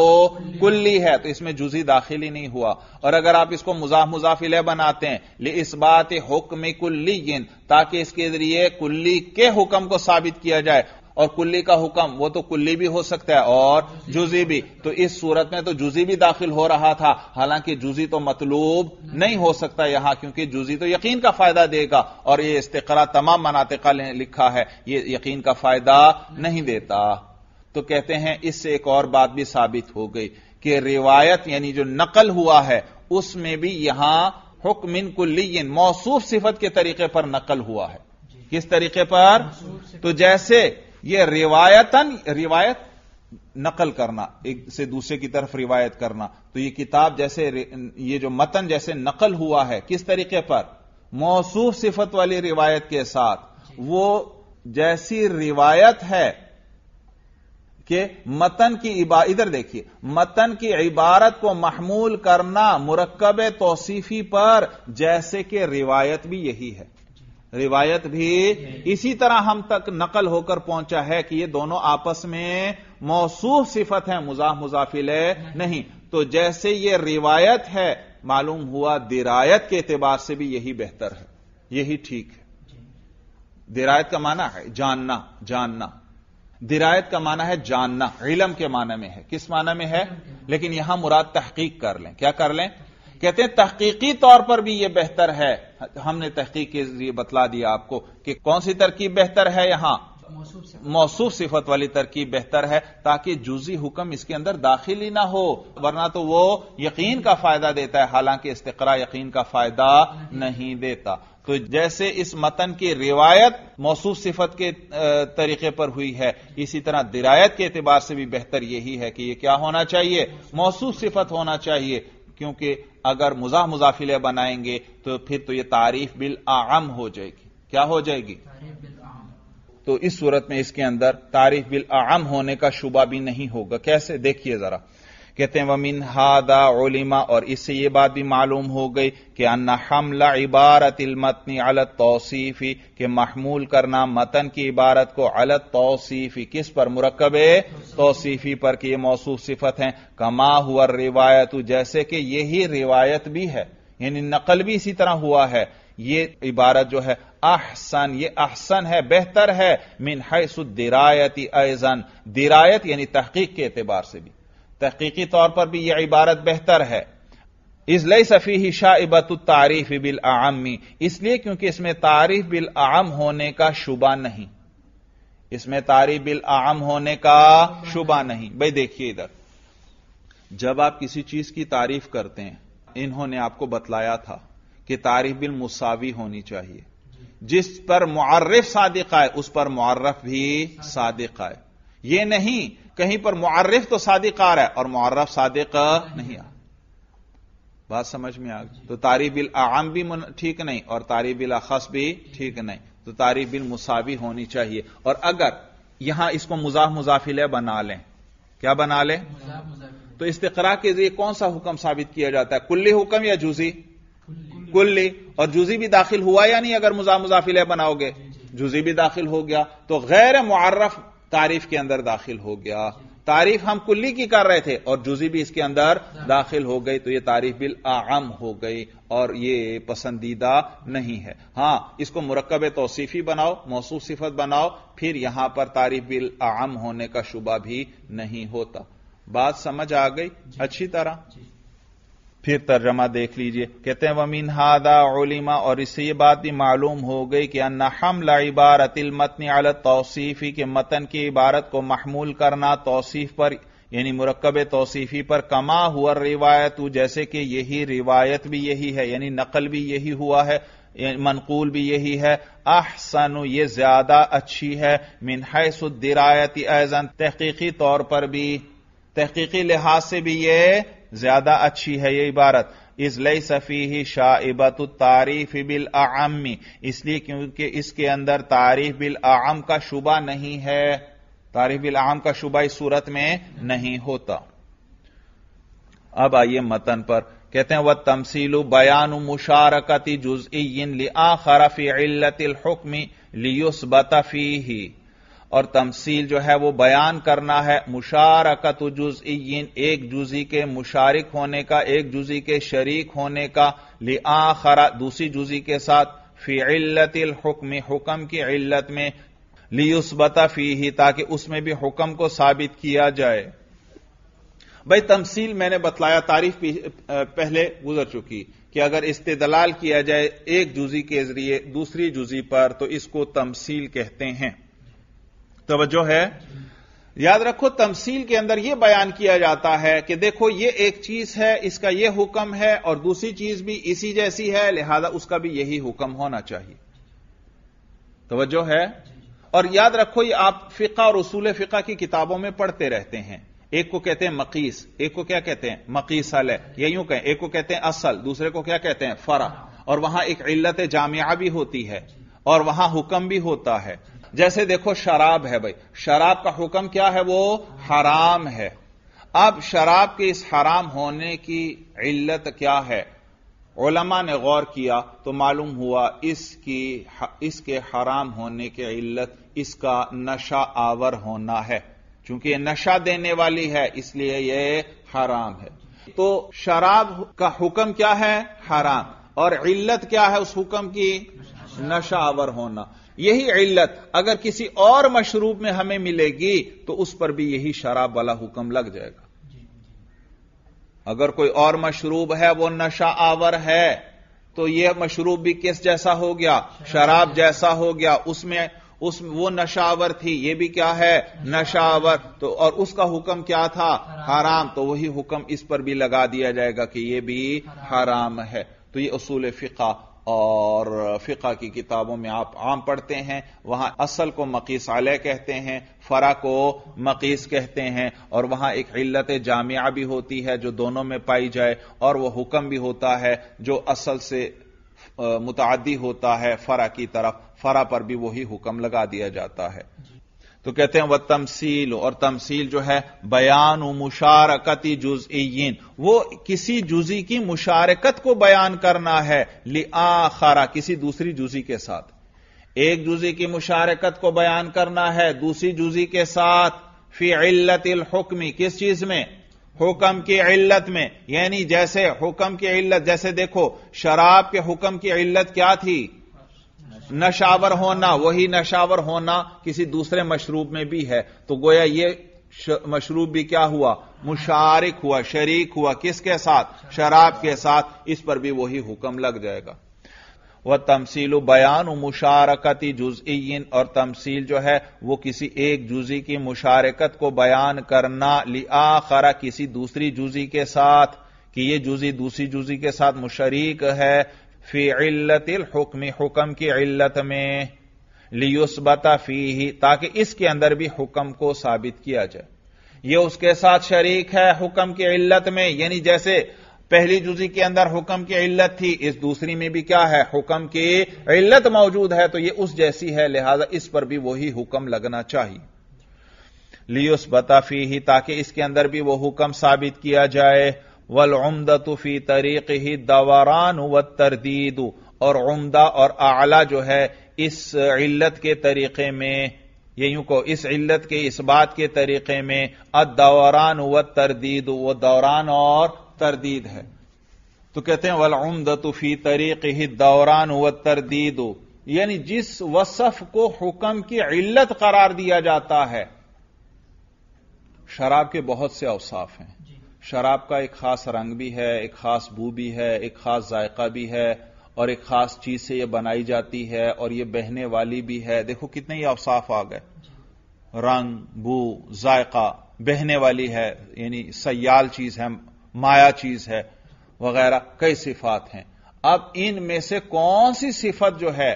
कुल्ली है तो इसमें जुजी दाखिल ही नहीं हुआ और अगर आप इसको मुजा मुजाफिले बनाते हैं ले इस बात हुक्म कुल्ली ताकि इसके जरिए कुल्ली के हुक्म को साबित किया जाए और कुल्ली का हुक्म वो तो कुल्ली भी हो सकता है और जुजी भी तो इस सूरत में तो जुजी भी दाखिल हो रहा था हालांकि जुजी तो मतलूब नहीं हो सकता यहां क्योंकि जुजी तो यकीन का फायदा देगा और यह इस्तरा तमाम मनातिका लिखा है ये यकीन का फायदा नहीं देता तो कहते हैं इससे एक और बात भी साबित हो गई कि रिवायत यानी जो नकल हुआ है उसमें भी यहां हुक्मिन कुल्लियन मौसूफ सिफत के तरीके पर नकल हुआ है किस तरीके पर तो जैसे यह रिवायतन रिवायत नकल करना एक से दूसरे की तरफ रिवायत करना तो यह किताब जैसे ये जो मतन जैसे नकल हुआ है किस तरीके पर मौसूफ सिफत वाली रिवायत के साथ वो जैसी रिवायत है कि मतन की इबा इधर देखिए मतन की इबारत को महमूल करना मुरक्ब तोसीफी पर जैसे कि रिवायत भी यही है रिवायत भी इसी तरह हम तक नकल होकर पहुंचा है कि ये दोनों आपस में मौसू सिफत है मुजाह मुजाफिल है नहीं तो जैसे ये रिवायत है मालूम हुआ दिरायत के एतबार से भी यही बेहतर है यही ठीक है दिरायत का माना है जानना जानना दिरायत का माना है जानना इलम के माना में है किस माना में है लेकिन यहां मुराद तहकीक कर लें क्या कर लें कहते हैं तहकीकी तौर पर भी यह बेहतर है हमने तहकीक के लिए बतला दिया आपको कि कौन सी तरकीब बेहतर है यहां मौसू सिफत वाली तरकीब बेहतर है ताकि जुजी हुक्म इसके अंदर दाखिल ही ना हो वरना तो वो यकीन का फायदा देता है हालांकि इस्तरा यकीन का फायदा नहीं देता तो जैसे इस मतन की रिवायत मौसू सिफत के तरीके पर हुई है इसी तरह दिरायत के एतबार से भी बेहतर यही है कि यह क्या होना चाहिए मौसू सिफत होना चाहिए क्योंकि अगर मुजा मुजाफिले बनाएंगे तो फिर तो यह तारीफ बिल आम हो जाएगी क्या हो जाएगी तो इस सूरत में इसके अंदर तारीफ बिल आम होने का शुबा भी नहीं होगा कैसे देखिए जरा कहते हैं वमिन हादा उलिमा और इससे यह बात भी मालूम हो गई कि अन्ना हमला इबारत इलमतनी अलत तोसीफी के महमूल करना मतन की इबारत को अलत तोसीफी किस पर मुरकब तोसीफी पर कि यह मौसूफ सिफत है कमा हुआ रिवायत जैसे कि यही रिवायत भी है यानी नकल भी इसी तरह हुआ है ये इबारत जो है अहसन ये अहसन है बेहतर है मिन है दिरायती ऐजन दिरायत यानी तहकीक के एतबार से भी तहकीकी तौर पर भी यह इबारत बेहतर है इसलिए सफ़ी ही शाइबत तारीफ बिल आमी इसलिए क्योंकि इसमें तारीफ बिल आम होने का शुबा नहीं इसमें तारीफ बिल आम होने का शुबा नहीं भाई देखिए इधर जब आप किसी चीज की तारीफ करते हैं इन्होंने आपको बतलाया था कि तारीफ बिल मुसावी होनी चाहिए जिस पर मुआरफ सादिक आए उस पर मुआरफ भी सादिक आए यह नहीं कहीं पर मुआरफ तो सादिक आ रहा है और मुआरफ सादिक नहीं आ बात समझ में आ गई तो तारीबिल आम भी ठीक नहीं और बिल अखस भी ठीक नहीं तो तारीबिल मुसावी होनी चाहिए और अगर यहां इसको मुजाफ मुजाफिले बना लें क्या बना लें तो इस्तरा के लिए कौन सा हुक्म साबित किया जाता है कुल्ली हुक्म या जूजी कुल्ली और जूजी भी दाखिल हुआ या नहीं अगर मुजा मुजाफिले बनाओगे जूजी भी दाखिल हो गया तो गैर मुआरफ तारीफ के अंदर दाखिल हो गया तारीफ हम कुल्ली की कर रहे थे और जुजी भी इसके अंदर दाखिल हो गई तो ये तारीफ बिल आम हो गई और ये पसंदीदा नहीं है हां इसको मुरकब तोसीफी बनाओ मौसू सिफत बनाओ फिर यहां पर तारीफ बिल आम होने का शुबा भी नहीं होता बात समझ आ गई अच्छी तरह फिर तर्जमा देख लीजिए कहते हैं वमीन हादा उलिमा और इससे ये बात भी मालूम हो गई कि लाइबार इबारत मतन अल तोसीफ़ी के मतन की इबारत को महमूल करना तोसीफ पर यानी मरकब तोसीफ़ी पर कमा हुआ रिवायत जैसे कि यही रिवायत भी यही है यानी नकल भी यही हुआ है मनकूल भी यही है अहसन ये ज्यादा अच्छी है मिनहसुदरायती एजन तहकीकी तौर पर भी तहकीकी लिहाज से भी ये ज्यादा अच्छी है ये इबारत इसलई सफी ही शाइबत तारीफ बिल आमी इसलिए क्योंकि इसके अंदर तारीफ बिल आम का शुबा नहीं है तारीफ बिल आम का शुबा इस सूरत में नहीं होता अब आइए मतन पर कहते हैं वह तमसीलु बयान मुशारकती जुज इन लिया खरफी इल्लतिल हुक्मी लियुस बतफी ही और तमसील जो है वो बयान करना है मुशारकत जुजईन एक जुजी के मुशारक होने का एक जुजी के शरीक होने का खरा दूसरी जुजी के साथ फी हुक्म हुक्म की इल्लत में लियुस्बता फी ही ताकि उसमें भी हुक्म को साबित किया जाए भाई तमसील मैंने बतलाया तारीफ पहले गुजर चुकी कि अगर इस्तेदलाल किया जाए एक जुजी के जरिए दूसरी जुजी पर तो इसको तमसील कहते हैं तोज्जो है याद रखो तमसील के अंदर यह बयान किया जाता है कि देखो ये एक चीज है इसका यह हुक्म है और दूसरी चीज भी इसी जैसी है लिहाजा उसका भी यही हुक्म होना चाहिए तोज्जो है और याद रखो ये आप फिका और उसूल फिका की किताबों में पढ़ते रहते हैं एक को कहते हैं मकीस एक को क्या कहते हैं मकीस है ये यूं कहें एक को कहते हैं असल दूसरे को क्या कहते हैं फरा और वहां एक इल्लत जामिया भी होती है और वहां हुक्म भी होता है जैसे देखो शराब है भाई शराब का हुक्म क्या है वो हराम है अब शराब के इस हराम होने की इल्लत क्या है ओलमा ने गौर किया तो मालूम हुआ इसकी इसके हराम होने की इल्लत इसका नशा आवर होना है चूंकि नशा देने वाली है इसलिए यह हराम है तो शराब का हुक्म क्या है हराम और इल्लत क्या है उस हुक्म की नशा आवर होना यही इल्लत अगर किसी और मशरूब में हमें मिलेगी तो उस पर भी यही शराब वाला हुक्म लग जाएगा अगर कोई और मशरूब है वो नशा आवर है तो यह मशरूब भी किस जैसा हो गया शराब जैसा हो गया उसमें उस वो नशावर थी ये भी क्या है नशावर तो और उसका हुक्म क्या था हराम तो वही हुक्म इस पर भी लगा दिया जाएगा कि यह भी हराम है तो ये उसूल फिका और फिका की किताबों में आप आम पढ़ते हैं वहां असल को मकीस आलय कहते हैं फरा को मकीस कहते हैं और वहां एक इल्लत जामिया भी होती है जो दोनों में पाई जाए और वह हुक्म भी होता है जो असल से मुतदी होता है फरा की तरफ फरा पर भी वही हुक्म लगा दिया जाता है तो कहते हैं वह तमसील और तमसील जो है बयान मुशारकती जुजईन वो किसी जुजी की मुशारकत को बयान करना है खारा किसी दूसरी जुजी के साथ एक जुजी की मुशारकत को बयान करना है दूसरी जुजी के साथ फी इल्लतिल हुक्मी किस चीज में हुक्म की इल्लत में यानी जैसे हुक्म की इल्लत जैसे देखो शराब के हुक्म की इल्लत क्या थी नशावर होना वही नशावर होना किसी दूसरे मशरूब में भी है तो गोया ये मशरूब भी क्या हुआ मुशारिक हुआ शरीक हुआ किसके साथ शराब के साथ इस पर भी वही हुक्म लग जाएगा वह तमसील बयान मुशारकती जुजईन और तमसील जो है वो किसी एक जुजी की मुशारकत को बयान करना लिया खरा किसी दूसरी जुजी के साथ कि ये जुजी दूसरी जुजी के साथ मुशरीक है फी इल्लतिल हुक्म हुक्म की इल्लत में लियुस्बता फी ही ताकि इसके अंदर भी हुक्म को साबित किया जाए यह उसके साथ शरीक है हुक्म की इल्लत में यानी जैसे पहली जुजी के अंदर हुक्म की इल्लत थी इस दूसरी में भी क्या है हुक्म की इल्लत मौजूद है तो यह उस जैसी है लिहाजा इस पर भी वही हुक्म लगना चाहिए लियुस बताफी ही ताकि इसके अंदर भी वो हुक्म साबित किया जाए वल उमदा तुफी तरीक ही दवारान व तरदीद और उमदा और आला जो है इस इल्लत के तरीके में ये यूं को इस इल्लत के इस बात के तरीके में अदौरान व तरदीद व दौरान और तरदीद है तो कहते हैं वल तुफी तरीक ही दौरान व तरदीद यानी जिस वसफ को हुक्म की इल्लत करार दिया जाता है शराब के बहुत से अवसाफ हैं शराब का एक खास रंग भी है एक खास बू भी है एक खास जायका भी है और एक खास चीज से यह बनाई जाती है और यह बहने वाली भी है देखो कितने ही अवसाफ आ गए रंग बू जायका बहने वाली है यानी सयाल चीज है माया चीज है वगैरह कई सिफात हैं अब इनमें से कौन सी सिफत जो है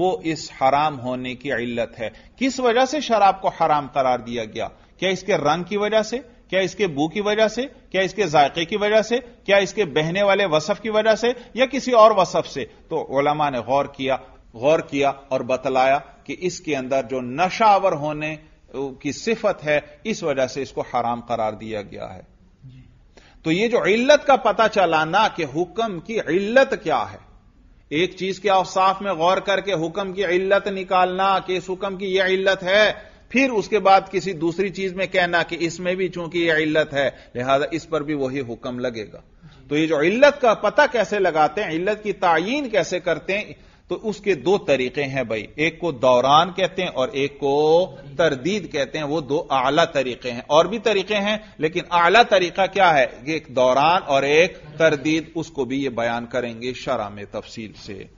वो इस हराम होने की इल्लत है किस वजह से शराब को हराम करार दिया गया क्या इसके रंग की वजह से क्या इसके बू की वजह से क्या इसके जायके की वजह से क्या इसके बहने वाले वसफ की वजह से या किसी और वसफ से तो ओलमा ने गौर किया गौर किया और बतलाया कि इसके अंदर जो नशावर होने की सिफत है इस वजह से इसको हराम करार दिया गया है तो ये जो इल्लत का पता चलाना कि हुक्म की इल्लत क्या है एक चीज के अवसाफ में गौर करके हुक्म की इल्लत निकालना कि इस हुक्म की यह इल्लत है फिर उसके बाद किसी दूसरी चीज में कहना कि इसमें भी चूंकि यह इल्लत है लिहाजा इस पर भी वही हुक्म लगेगा तो ये जो इल्लत का पता कैसे लगाते हैं इल्लत की तयन कैसे करते हैं तो उसके दो तरीके हैं भाई एक को दौरान कहते हैं और एक को तरदीद कहते हैं वो दो आला तरीके हैं और भी तरीके हैं लेकिन आला तरीका क्या है एक दौरान और एक तरदीद उसको भी ये बयान करेंगे शरा में तफसील से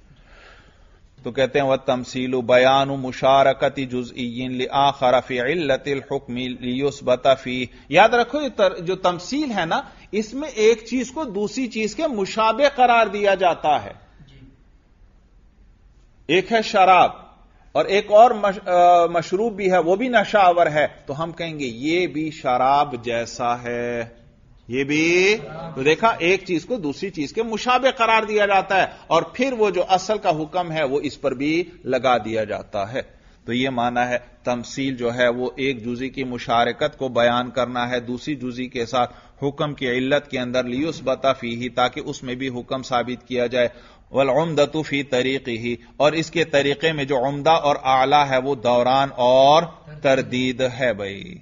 तो कहते हैं वह तमसील बयान मुशारकती जुजईन आखरफी इल्लतमी याद रखो जो तमसील है ना इसमें एक चीज को दूसरी चीज के मुशाबे करार दिया जाता है एक है शराब और एक और मश, मशरूब भी है वह भी नशावर है तो हम कहेंगे ये भी शराब जैसा है ये भी तो देखा एक चीज को दूसरी चीज के मुशाबे करार दिया जाता है और फिर वो जो असल का हुक्म है वो इस पर भी लगा दिया जाता है तो ये माना है तमसील जो है वो एक जुजी की मुशारकत को बयान करना है दूसरी जुजी के साथ हुक्म की इल्लत के अंदर लियुस बता फी ही ताकि उसमें भी हुक्म साबित किया जाए वलमदतु फी तरीकी ही और इसके तरीके में जो उमदा और आला है वो दौरान और तरदीद है भाई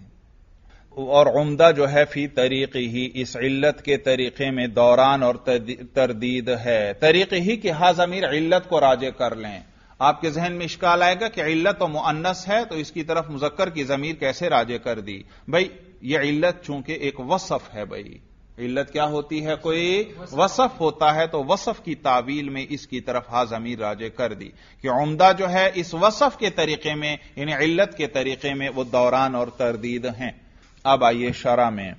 और उमदा जो है फी तरीके ही इस इल्लत के तरीके में दौरान और तरदीद है तरीके ही कि हा जमीर इल्लत को राजे कर लें आपके जहन में इश्काल आएगा कि इल्लत और मुअन्नस है तो इसकी तरफ मुजक्कर की जमीर कैसे राजे कर दी भाई यह इल्लत चूंकि एक वसफ है भाई इल्लत क्या होती है कोई वसफ होता है तो वसफ की तावील में इसकी तरफ हा जमीर राजे कर दी कि उमदा जो है इस वसफ के तरीके में यानी इल्लत के तरीके में वो दौरान और तरदीद हैं अब आइए शरा में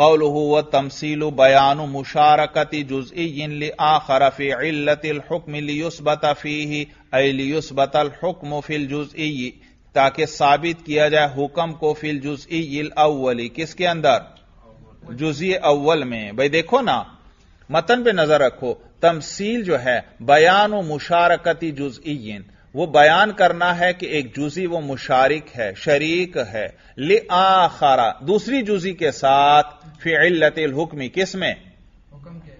कौल हु तमसील बयान मुशारकती जुज जुजई ही इल्लतिलहुकमिलयुसबत फ़ी हुक्म फिल जुजई ताकि साबित किया जाए हुक्म को फिल इल अवली किसके अंदर जुजी अव्वल में भाई देखो ना मतन पे नजर रखो तमसील जो है बयान मुशारकती जुज इन वो बयान करना है कि एक जुजी वो मुशारिक है शरीक है ले आखारा दूसरी जुजी के साथ फिल्लतिल हुक्मी किस में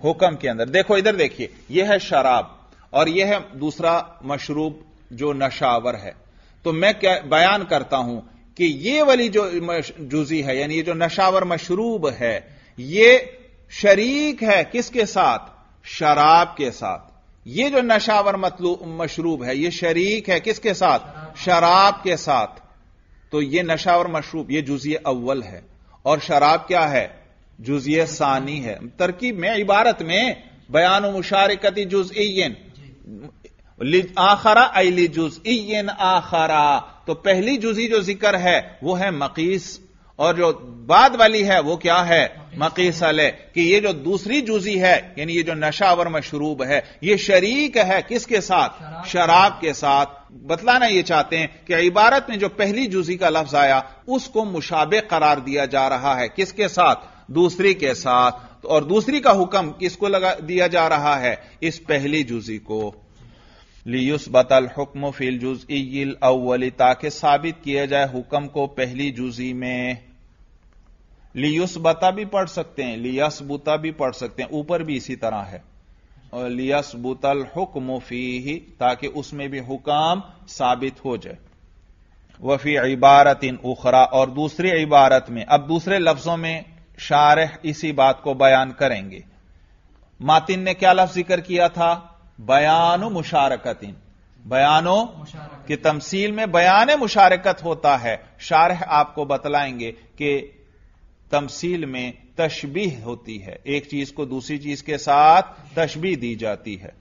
हुक्म के अंदर देखो इधर देखिए यह है शराब और यह है दूसरा मशरूब जो नशावर है तो मैं क्या बयान करता हूं कि ये वाली जो जुजी है यानी ये जो नशावर मशरूब है ये शरीक है किसके साथ शराब के साथ ये जो नशावर मतलू मशरूब है ये शरीक है किसके साथ शराब के साथ तो ये नशावर मशरूब ये जुजिए अव्वल है और शराब क्या है जुजिए सानी है तरकीब में इबारत में बयान मुशारकती जुज इन आखरा अली जुज इन आखरा तो पहली जुजी जो जिक्र है वह है मकीस और जो बाद वाली है वो क्या है मकीसल है कि ये जो दूसरी जूजी है यानी ये जो नशावर मशरूब है ये शरीक है किसके साथ शराब, के साथ बतलाना ये चाहते हैं कि इबारत में जो पहली जूजी का लफ्ज आया उसको मुशाबे करार दिया जा रहा है किसके साथ दूसरी के साथ और दूसरी का हुक्म किसको लगा दिया जा रहा है इस पहली जूजी को लियुस बतल हुक्म फिल जुज अवली ताकि साबित किया जाए हुक्म को पहली जूजी में लियुसबता भी पढ़ सकते हैं लियसबुता भी पढ़ सकते हैं ऊपर भी इसी तरह है लियसबुतल हुक्म फी ताकि उसमें भी हुकाम साबित हो जाए वफी इबारत इन उखरा और दूसरी इबारत में अब दूसरे लफ्जों में शारह इसी बात को बयान करेंगे मातिन ने क्या लफ्ज जिक्र किया था बयान मुशारकतिन बयानों की तमसील में बयान मुशारकत होता है शारह आपको बतलाएंगे कि तमसील में तशबीह होती है एक चीज को दूसरी चीज के साथ तशबी दी जाती है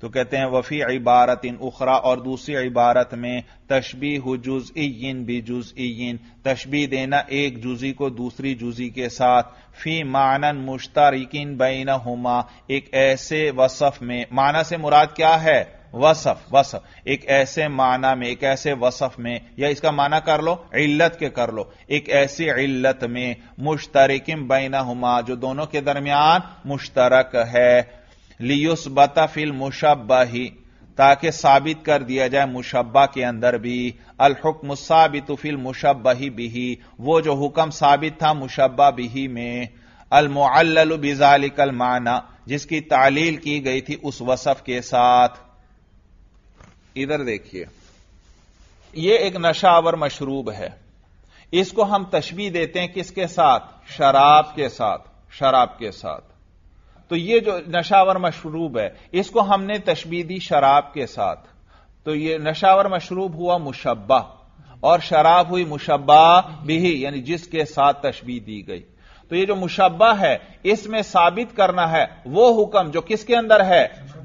तो कहते हैं वफी इबारत इन उखरा और दूसरी इबारत में तशबी हु जुज इन बी जुज इन तशबी देना एक जुजी को दूसरी जुजी के साथ फी मानन मुश्तारिकिन बैन हुमा एक ऐसे वसफ में माना से मुराद क्या है वसफ वसफ एक ऐसे माना में एक ऐसे वसफ में या इसका माना कर लो इल्लत के कर लो एक ऐसी इल्लत में मुश्तरकम बैना हुमा जो दोनों के दरमियान मुश्तरक है लियुस फिल मुशबही ताकि साबित कर दिया जाए मुशबा के अंदर भी अलहुक्म साबित फिल मुशबही बिही वो जो हुक्म साबित था मुशब्बा बिही में अलमुअल्ल बिजालिकल माना जिसकी तालील की गई थी उस वसफ के साथ इधर देखिए यह एक नशावर मशरूब है इसको हम तशबी देते हैं किसके साथ शराब के साथ शराब के साथ तो यह जो नशावर मशरूब है इसको हमने तशबी दी शराब के साथ तो यह नशावर मशरूब हुआ मुशब्बा और शराब हुई मुशब्बा भी यानी जिसके साथ तशबी दी गई तो ये जो मुशब्बा है इसमें साबित करना है वो हुक्म जो किसके अंदर है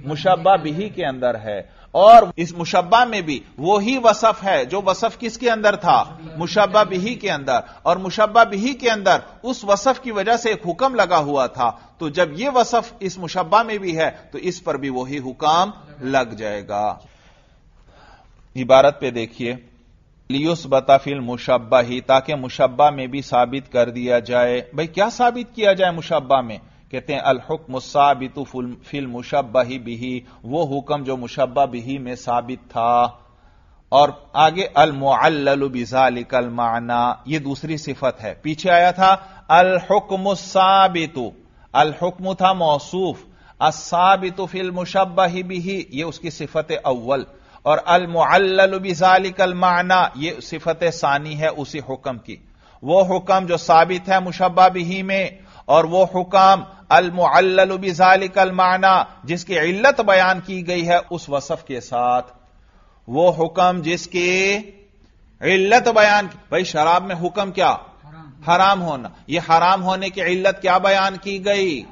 मुशब्बा बिही के अंदर है और इस मुशब्बा में भी वही वसफ है जो वसफ किसके अंदर था मुशब्बा बिही के अंदर और मुशब्बा बिही के अंदर उस वसफ की वजह से एक हुक्म लगा हुआ था तो जब यह वसफ इस मुशब्बा में भी है तो इस पर भी वही हुकाम लग जाएगा इबारत पे देखिए लियुस बताफिल मुशब्बा ही ताकि मुशब्बा में भी साबित कर दिया जाए भाई क्या साबित किया जाए मुशब्बा में कहते हैं अलहुक्म साबित फिल मुशब्बा ही बिही वो हुक्म जो मुशब्बा बिही में साबित था और आगे अलमुअल्लु बिजालिकल माना यह दूसरी सिफत है पीछे आया था अलहुक्म साबितु अलहुक्म था मौसूफ असाबित फिल मुशब्बा ही बिही यह उसकी सिफत अव्वल और अलमुअल्लु बिजालिकल माना यह सिफत सानी है उसी हुक्म की वो हुक्म जो साबित है मुशब्बा बिही में और वो हुक्म अलमुअल्लबिजालिकल माना जिसकी इल्लत बयान की गई है उस वसफ के साथ वो हुक्म जिसकी इल्लत बयान भाई शराब में हुक्म क्या हराम होना यह हराम होने की इल्लत क्या बयान की गई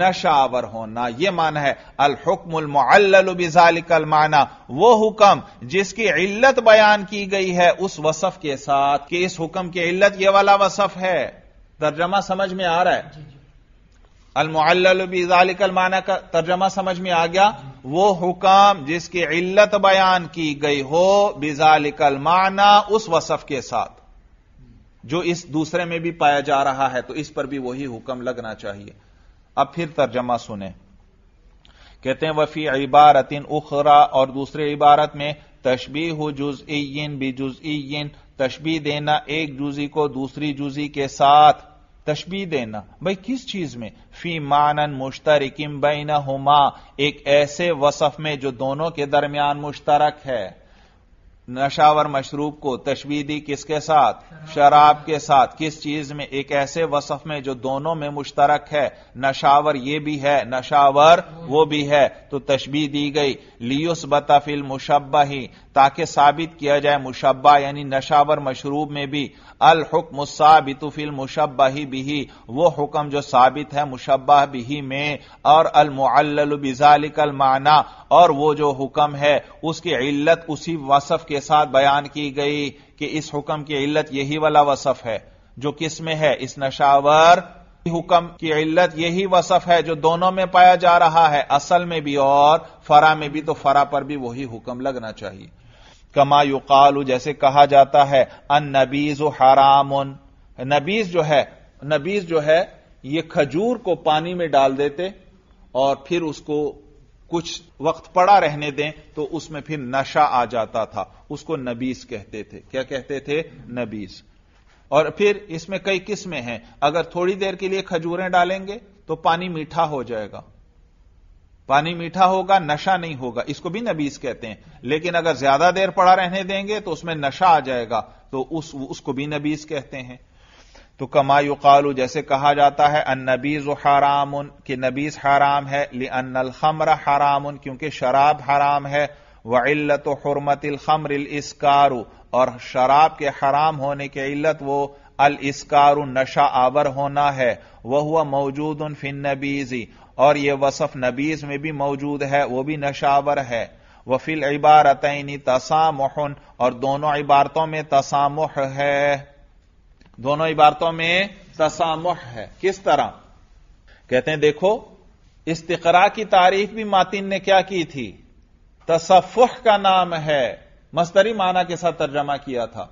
नशावर होना यह माना है अलहुकमलबिजालिकल माना वो हुक्म जिसकी इल्लत बयान की गई है उस वसफ के साथ कि इस हुक्म की इल्लत यह वाला वसफ है तर्जमा समझ में आ रहा है अलमुअल्लबिजालिकल माना का तर्जमा समझ में आ गया वो हुकाम जिसकी इल्लत बयान की गई हो बिजालिकल माना उस वसफ के साथ जो इस दूसरे में भी पाया जा रहा है तो इस पर भी वही हुक्म लगना चाहिए अब फिर तर्जमा सुने कहते हैं वफी इबारतिन उखरा और दूसरे इबारत में तशबी हो जुज इन बी जुज इन तशबी देना एक जुजी को दूसरी जुजी के साथ तशबी देना भाई किस चीज में फी मानन मुश्तरकिम बैन हुमा एक ऐसे वसफ में जो दोनों के दरमियान मुश्तरक है नशावर मशरूब को तशबी दी किसके साथ शराब के साथ किस चीज में एक ऐसे वसफ में जो दोनों में मुश्तरक है नशावर ये भी है नशावर वो भी है तो तशबी दी गई लियुस बताफिल मुशबा ही ताकि साबित किया जाए मुशबा यानी नशावर मशरूब में भी अल हुक्म साबित फिल मुशबा बिही वो हुक्म जो साबित है मुशबा बिही में और अल अलमुअल बिजालिकल माना और वो जो हुक्म है उसकी इल्लत उसी वसफ के साथ बयान की गई कि इस हुक्म की इल्लत यही वाला वसफ है जो किस में है इस नशावर हुक्म की इल्लत यही वसफ है जो दोनों में पाया जा रहा है असल में भी और फरा में भी तो फरा पर भी वही हुक्म लगना चाहिए कमा युकालू जैसे कहा जाता है अन नबीज हराम नबीज जो है नबीज जो है ये खजूर को पानी में डाल देते और फिर उसको कुछ वक्त पड़ा रहने दें तो उसमें फिर नशा आ जाता था उसको नबीस कहते थे क्या कहते थे नबीस और फिर इसमें कई किस्में हैं अगर थोड़ी देर के लिए खजूरें डालेंगे तो पानी मीठा हो जाएगा पानी मीठा होगा नशा नहीं होगा इसको भी नबीस कहते हैं लेकिन अगर ज्यादा देर पड़ा रहने देंगे तो उसमें नशा आ जाएगा तो उस उसको भी नबीस कहते हैं तो कमायु कालू जैसे कहा जाता है अन नबीज हराम कि नबीस हराम है ले अन खमर हराम क्योंकि शराब हराम है व इल्लत हरमत खमर इसकारू और शराब के हराम होने की इल्लत वो अल इसकार नशा आवर होना है वह हुआ मौजूद उन फिन नबीजी और यह वसफ नबीज में भी मौजूद है वह भी नशावर है वफिल इबारतनी तसामोहन और दोनों इबारतों में तसामोह है दोनों इबारतों में तसामोह है किस तरह कहते हैं देखो तकरा की तारीफ भी मातिन ने क्या की थी तसफुह का नाम है मस्तरी माना के साथ तर्जमा किया था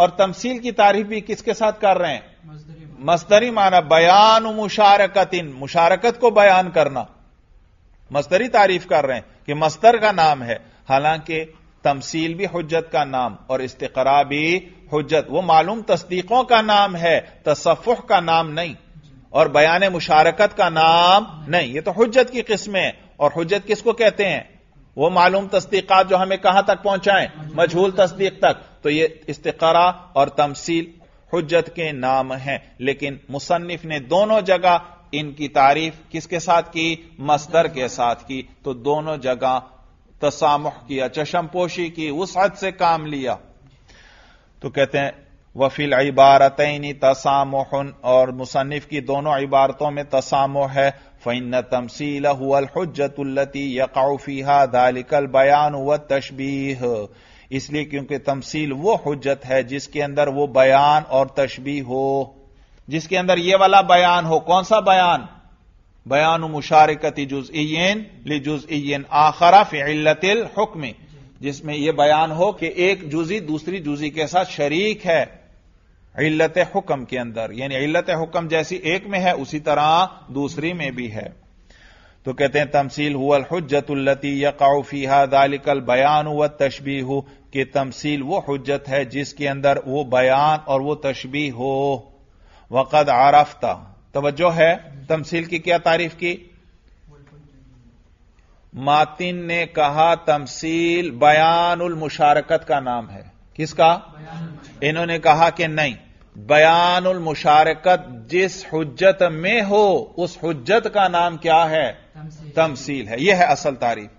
और तमसील की तारीफ भी किसके साथ कर रहे हैं मस्तरी माना बयान मुशारकत इन मुशारकत को बयान करना मस्तरी तारीफ कर रहे हैं कि मस्तर का नाम है हालांकि तमसील भी हजत का नाम और इस्तरा भी हजत वो मालूम तस्दीकों का नाम है तसफ़ का नाम नहीं और बयान मुशारकत का नाम नहीं ये तो हजत की किस्में है और हजत किसको कहते हैं वो मालूम तस्दीक जो हमें कहां तक पहुंचाएं मजहूल तस्दीक तक तो ये इस्तरा और तमसील हजत के नाम हैं लेकिन मुसन्फ ने दोनों जगह इनकी तारीफ किसके साथ की मस्तर के साथ की तो दोनों जगह तसामुह किया चशमपोशी की उस हद से काम लिया तो कहते हैं वफिल इबारतनी तसामोहन और मुसन्फ की दोनों इबारतों में तसामो है फ़ैन तमसील हुजतुल्लती यकाउफीहा दालिकल बयान व तशबीह इसलिए क्योंकि तमसील वो हजत है जिसके अंदर वो बयान और तशबी हो जिसके अंदर ये वाला बयान हो कौन सा बयान बयान मुशारकती जुज इन ली जुज इन आखरा फिल्लतिल हुक्म जिसमें यह बयान हो कि एक जुजी दूसरी जुजी के साथ शरीक है इल्लत हुक्म के अंदर यानी इल्लत हुक्म जैसी एक में है उसी तरह दूसरी में भी है तो कहते हैं तमसील हुआ हजतुल्लती यकाउफीहा दालिकल बयान हुआ तशबी हो कि तमसील वो हजत है जिसके अंदर वो बयान और वो तशबी हो वक़द आरफ्ता तोज्जो है तमसील की क्या तारीफ की मातिन ने कहा तमसील उल मुशारकत का नाम है किसका इन्होंने कहा कि नहीं बयानुल मुशारकत जिस हजत में हो उस हजत का नाम क्या है तमसील है यह है असल तारीफ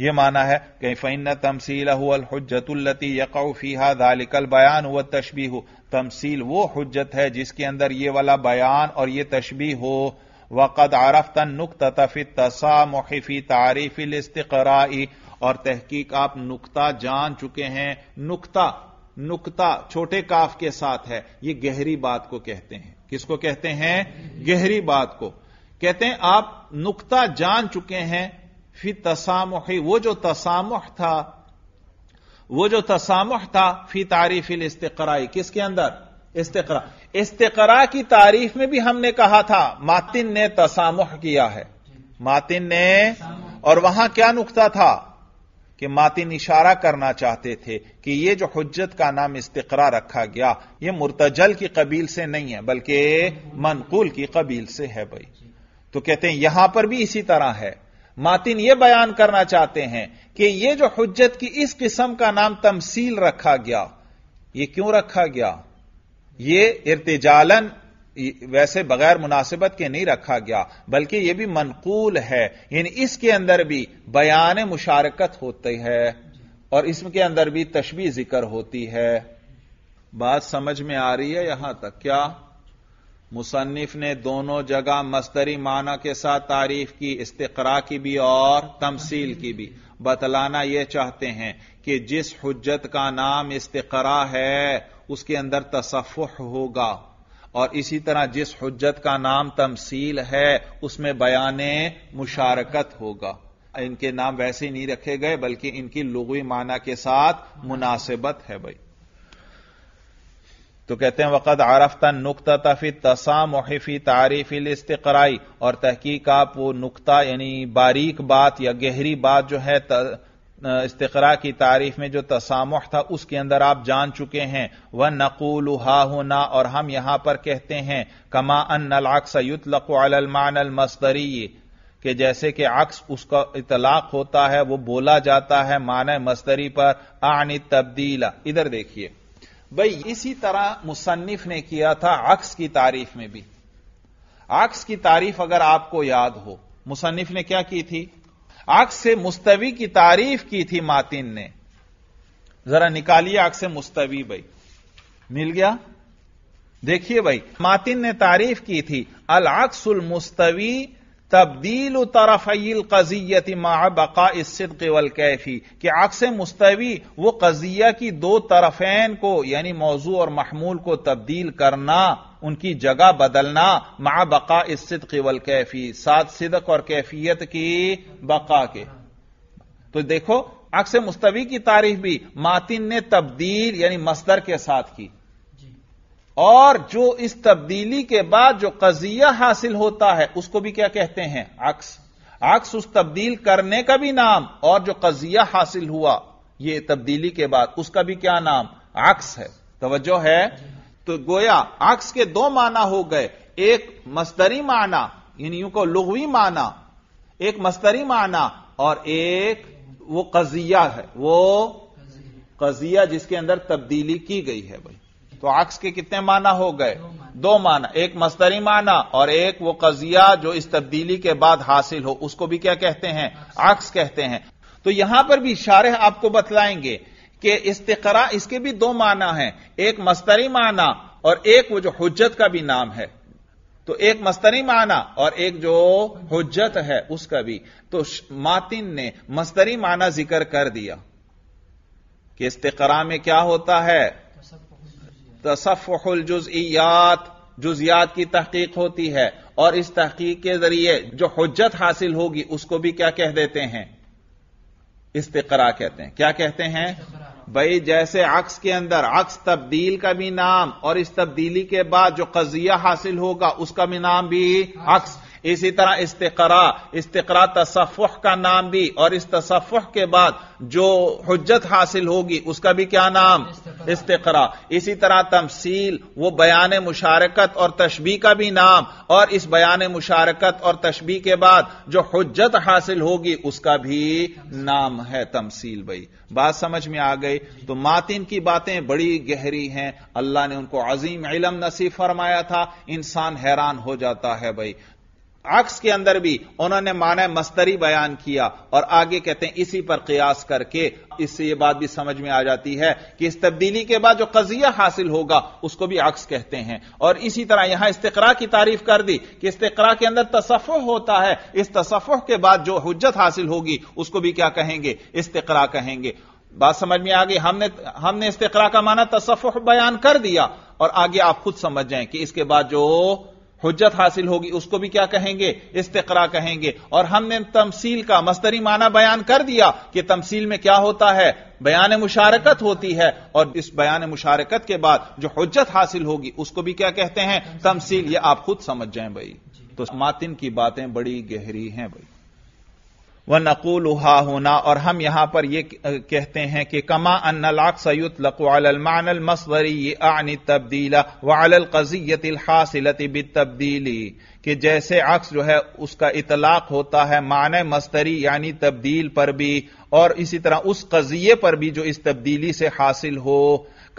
यह माना है कि फ़ैन तमसील हजतुल्लती यकौफीहा दालिकल बयान व तशबी हो तमसील वो हजत है जिसके अंदर ये वाला बयान और ये तशबी हो वक़द आरफ तन नुक तफी तसा मुखिफी तारीफ़िल इस्तराई और तहकीक आप नुकता जान चुके हैं नुकता नुकता छोटे काफ के साथ है यह गहरी बात को कहते हैं किसको कहते हैं गहरी बात को कहते हैं आप नुकता जान चुके हैं फिर तसामुख वो जो तसामुख था वो जो तसामुख था फी तारीफिल इस्तराई किसके अंदर इस्तेकरा इस्तेकरा की तारीफ में भी हमने कहा था मातिन ने तसामुख किया है मातिन ने और वहां क्या नुकता था कि मातिन इशारा करना चाहते थे कि यह जो हजत का नाम इस्तरा रखा गया यह मुर्तजल की कबील से नहीं है बल्कि मनकूल की कबील से है भाई तो कहते हैं यहां पर भी इसी तरह है मातिन यह बयान करना चाहते हैं कि यह जो हजत की इस किस्म का नाम तमसील रखा गया यह क्यों रखा गया यह इर्तजालन वैसे बगैर मुनासिबत के नहीं रखा गया बल्कि यह भी मनकूल है यानी इसके अंदर भी बयान मुशारकत होती है और इसके अंदर भी तशबी जिक्र होती है बात समझ में आ रही है यहां तक क्या मुसन्फ ने दोनों जगह मस्तरी माना के साथ तारीफ की इस्तरा की भी और तमसील की भी बतलाना यह चाहते हैं कि जिस हजत का नाम इस्तरा है उसके अंदर तसफ़ होगा और इसी तरह जिस हजत का नाम तमसील है उसमें बयान मुशारकत होगा इनके नाम वैसे ही नहीं रखे गए बल्कि इनकी लुगवी माना के साथ मुनासिबत है भाई तो कहते हैं वक़द आरफ्ता नुकता तफी तसा मुहिफी तारीफी इस्तराई और तहकीक आप वो नुकता यानी बारीक बात या गहरी बात जो है इस्तरा की तारीफ में जो तसामुह था उसके अंदर आप जान चुके हैं वह नकूल हाहुना और हम यहां पर कहते हैं कमा अन नलाकसयुतलमान मस्तरी के जैसे कि अक्स उसका इतलाक होता है वो बोला जाता है मान मस्तरी पर आनी तब्दीला इधर देखिए भाई इसी तरह मुसन्फ ने किया था अक्स की तारीफ में भी अक्स की तारीफ अगर आपको याद हो मुसन्फ ने क्या की थी आग से मुस्तवी की तारीफ की थी मातिन ने जरा निकालिए आग से मुस्तवी भाई मिल गया देखिए भाई मातिन ने तारीफ की थी अल आकसुल मुस्तवी तब्दील तरफ़ील कजियत मा बका सिद्क वल कैफी कि अक्स मुस्तवी वो कजिया की दो तरफेन को यानी मौजू और महमूल को तब्दील करना उनकी जगह बदलना मा बका सिद्क वल कैफी साथ सिदक और कैफियत की बका के तो देखो अक्स मुस्तवी की तारीफ भी मातिन ने तब्दील यानी मस्दर के साथ की और जो इस तब्दीली के बाद जो कजिया हासिल होता है उसको भी क्या कहते हैं अक्स अक्स उस तब्दील करने का भी नाम और जो कजिया हासिल हुआ ये तब्दीली के बाद उसका भी क्या नाम अक्स है तोज्जो है तो गोया अक्स के दो माना हो गए एक मस्तरी माना यानी यूं को लुघवी माना एक मस्तरी माना और एक वो कजिया है वो कजिया जिसके अंदर तब्दीली की गई है भाई तो अक्स के कितने माना हो गए दो माना एक मस्तरी माना और एक वो कजिया जो इस तब्दीली के बाद हासिल हो उसको भी क्या कहते हैं अक्स कहते हैं तो यहां पर भी इशारे आपको बतलाएंगे कि इस्तरा इसके भी दो माना है एक मस्तरी माना और एक वो जो हुज्जत का भी नाम है तो एक मस्तरी माना और एक जो हुज्जत है उसका भी तो मातिन ने मस्तरी माना जिक्र कर दिया कि इस्तरा में क्या होता है तसफ़ुल जुज़ियात जुजियात की तहकीक होती है और इस तहकीक के जरिए जो हजत हासिल होगी उसको भी क्या कह देते हैं इस्तकरा कहते हैं क्या कहते हैं भाई जैसे अक्स के अंदर अक्स तब्दील का भी नाम और इस तब्दीली के बाद जो कजिया हासिल होगा उसका भी नाम भी अक्स इसी तरह इस्तरा इस्तरा तसफ़ का नाम भी और इस तसफ़ के बाद जो हजत हासिल होगी उसका भी क्या नाम इस्तरा इसी तरह तमसील वो बयान मुशारकत और तशबी का भी नाम और इस बयान मुशारकत और तशबी के बाद जो हजत हासिल होगी उसका भी नाम है तमसील भाई बात समझ में आ गई तो मातिन की बातें बड़ी गहरी हैं अल्लाह ने उनको अजीम इलम नसीब फरमाया था इंसान हैरान हो जाता है भाई अक्स के अंदर भी उन्होंने माना मस्तरी बयान किया और आगे कहते हैं इसी पर कयास करके इससे यह बात भी समझ में आ जाती है कि इस तब्दीली के बाद जो कजिया हासिल होगा उसको भी अक्स कहते हैं और इसी तरह यहां इस्तरा की तारीफ कर दी कि इस्तरा के अंदर तसफ़ होता है इस तसफ़ के बाद जो हजत हासिल होगी उसको भी क्या कहेंगे इस्तरा कहेंगे बात समझ में आ गई हमने हमने इस्तरा का माना तसफ़ बयान कर दिया और आगे आप खुद समझ जाए कि इसके बाद जो हजत हासिल होगी उसको भी क्या कहेंगे इस्तेकरा कहेंगे और हमने तमसील का मस्तरी माना बयान कर दिया कि तमसील में क्या होता है बयान मुशारकत होती है और इस बयान मुशारकत के बाद जो हजत हासिल होगी उसको भी क्या कहते हैं तमसील ये आप खुद समझ जाए भाई तो मातिन की बातें बड़ी गहरी हैं भाई व नकूल हा होना और हम यहां पर यह कहते हैं कि कमा अन नलाक सयुत मानल मसवरी आनी तब्दीला वाल कजियतिल हासिलत बि तब्दीली कि जैसे अक्स जो है उसका इतलाक होता है मान मस्तरी यानी तब्दील पर भी और इसी तरह उस कजिए पर भी जो इस तब्दीली से हासिल हो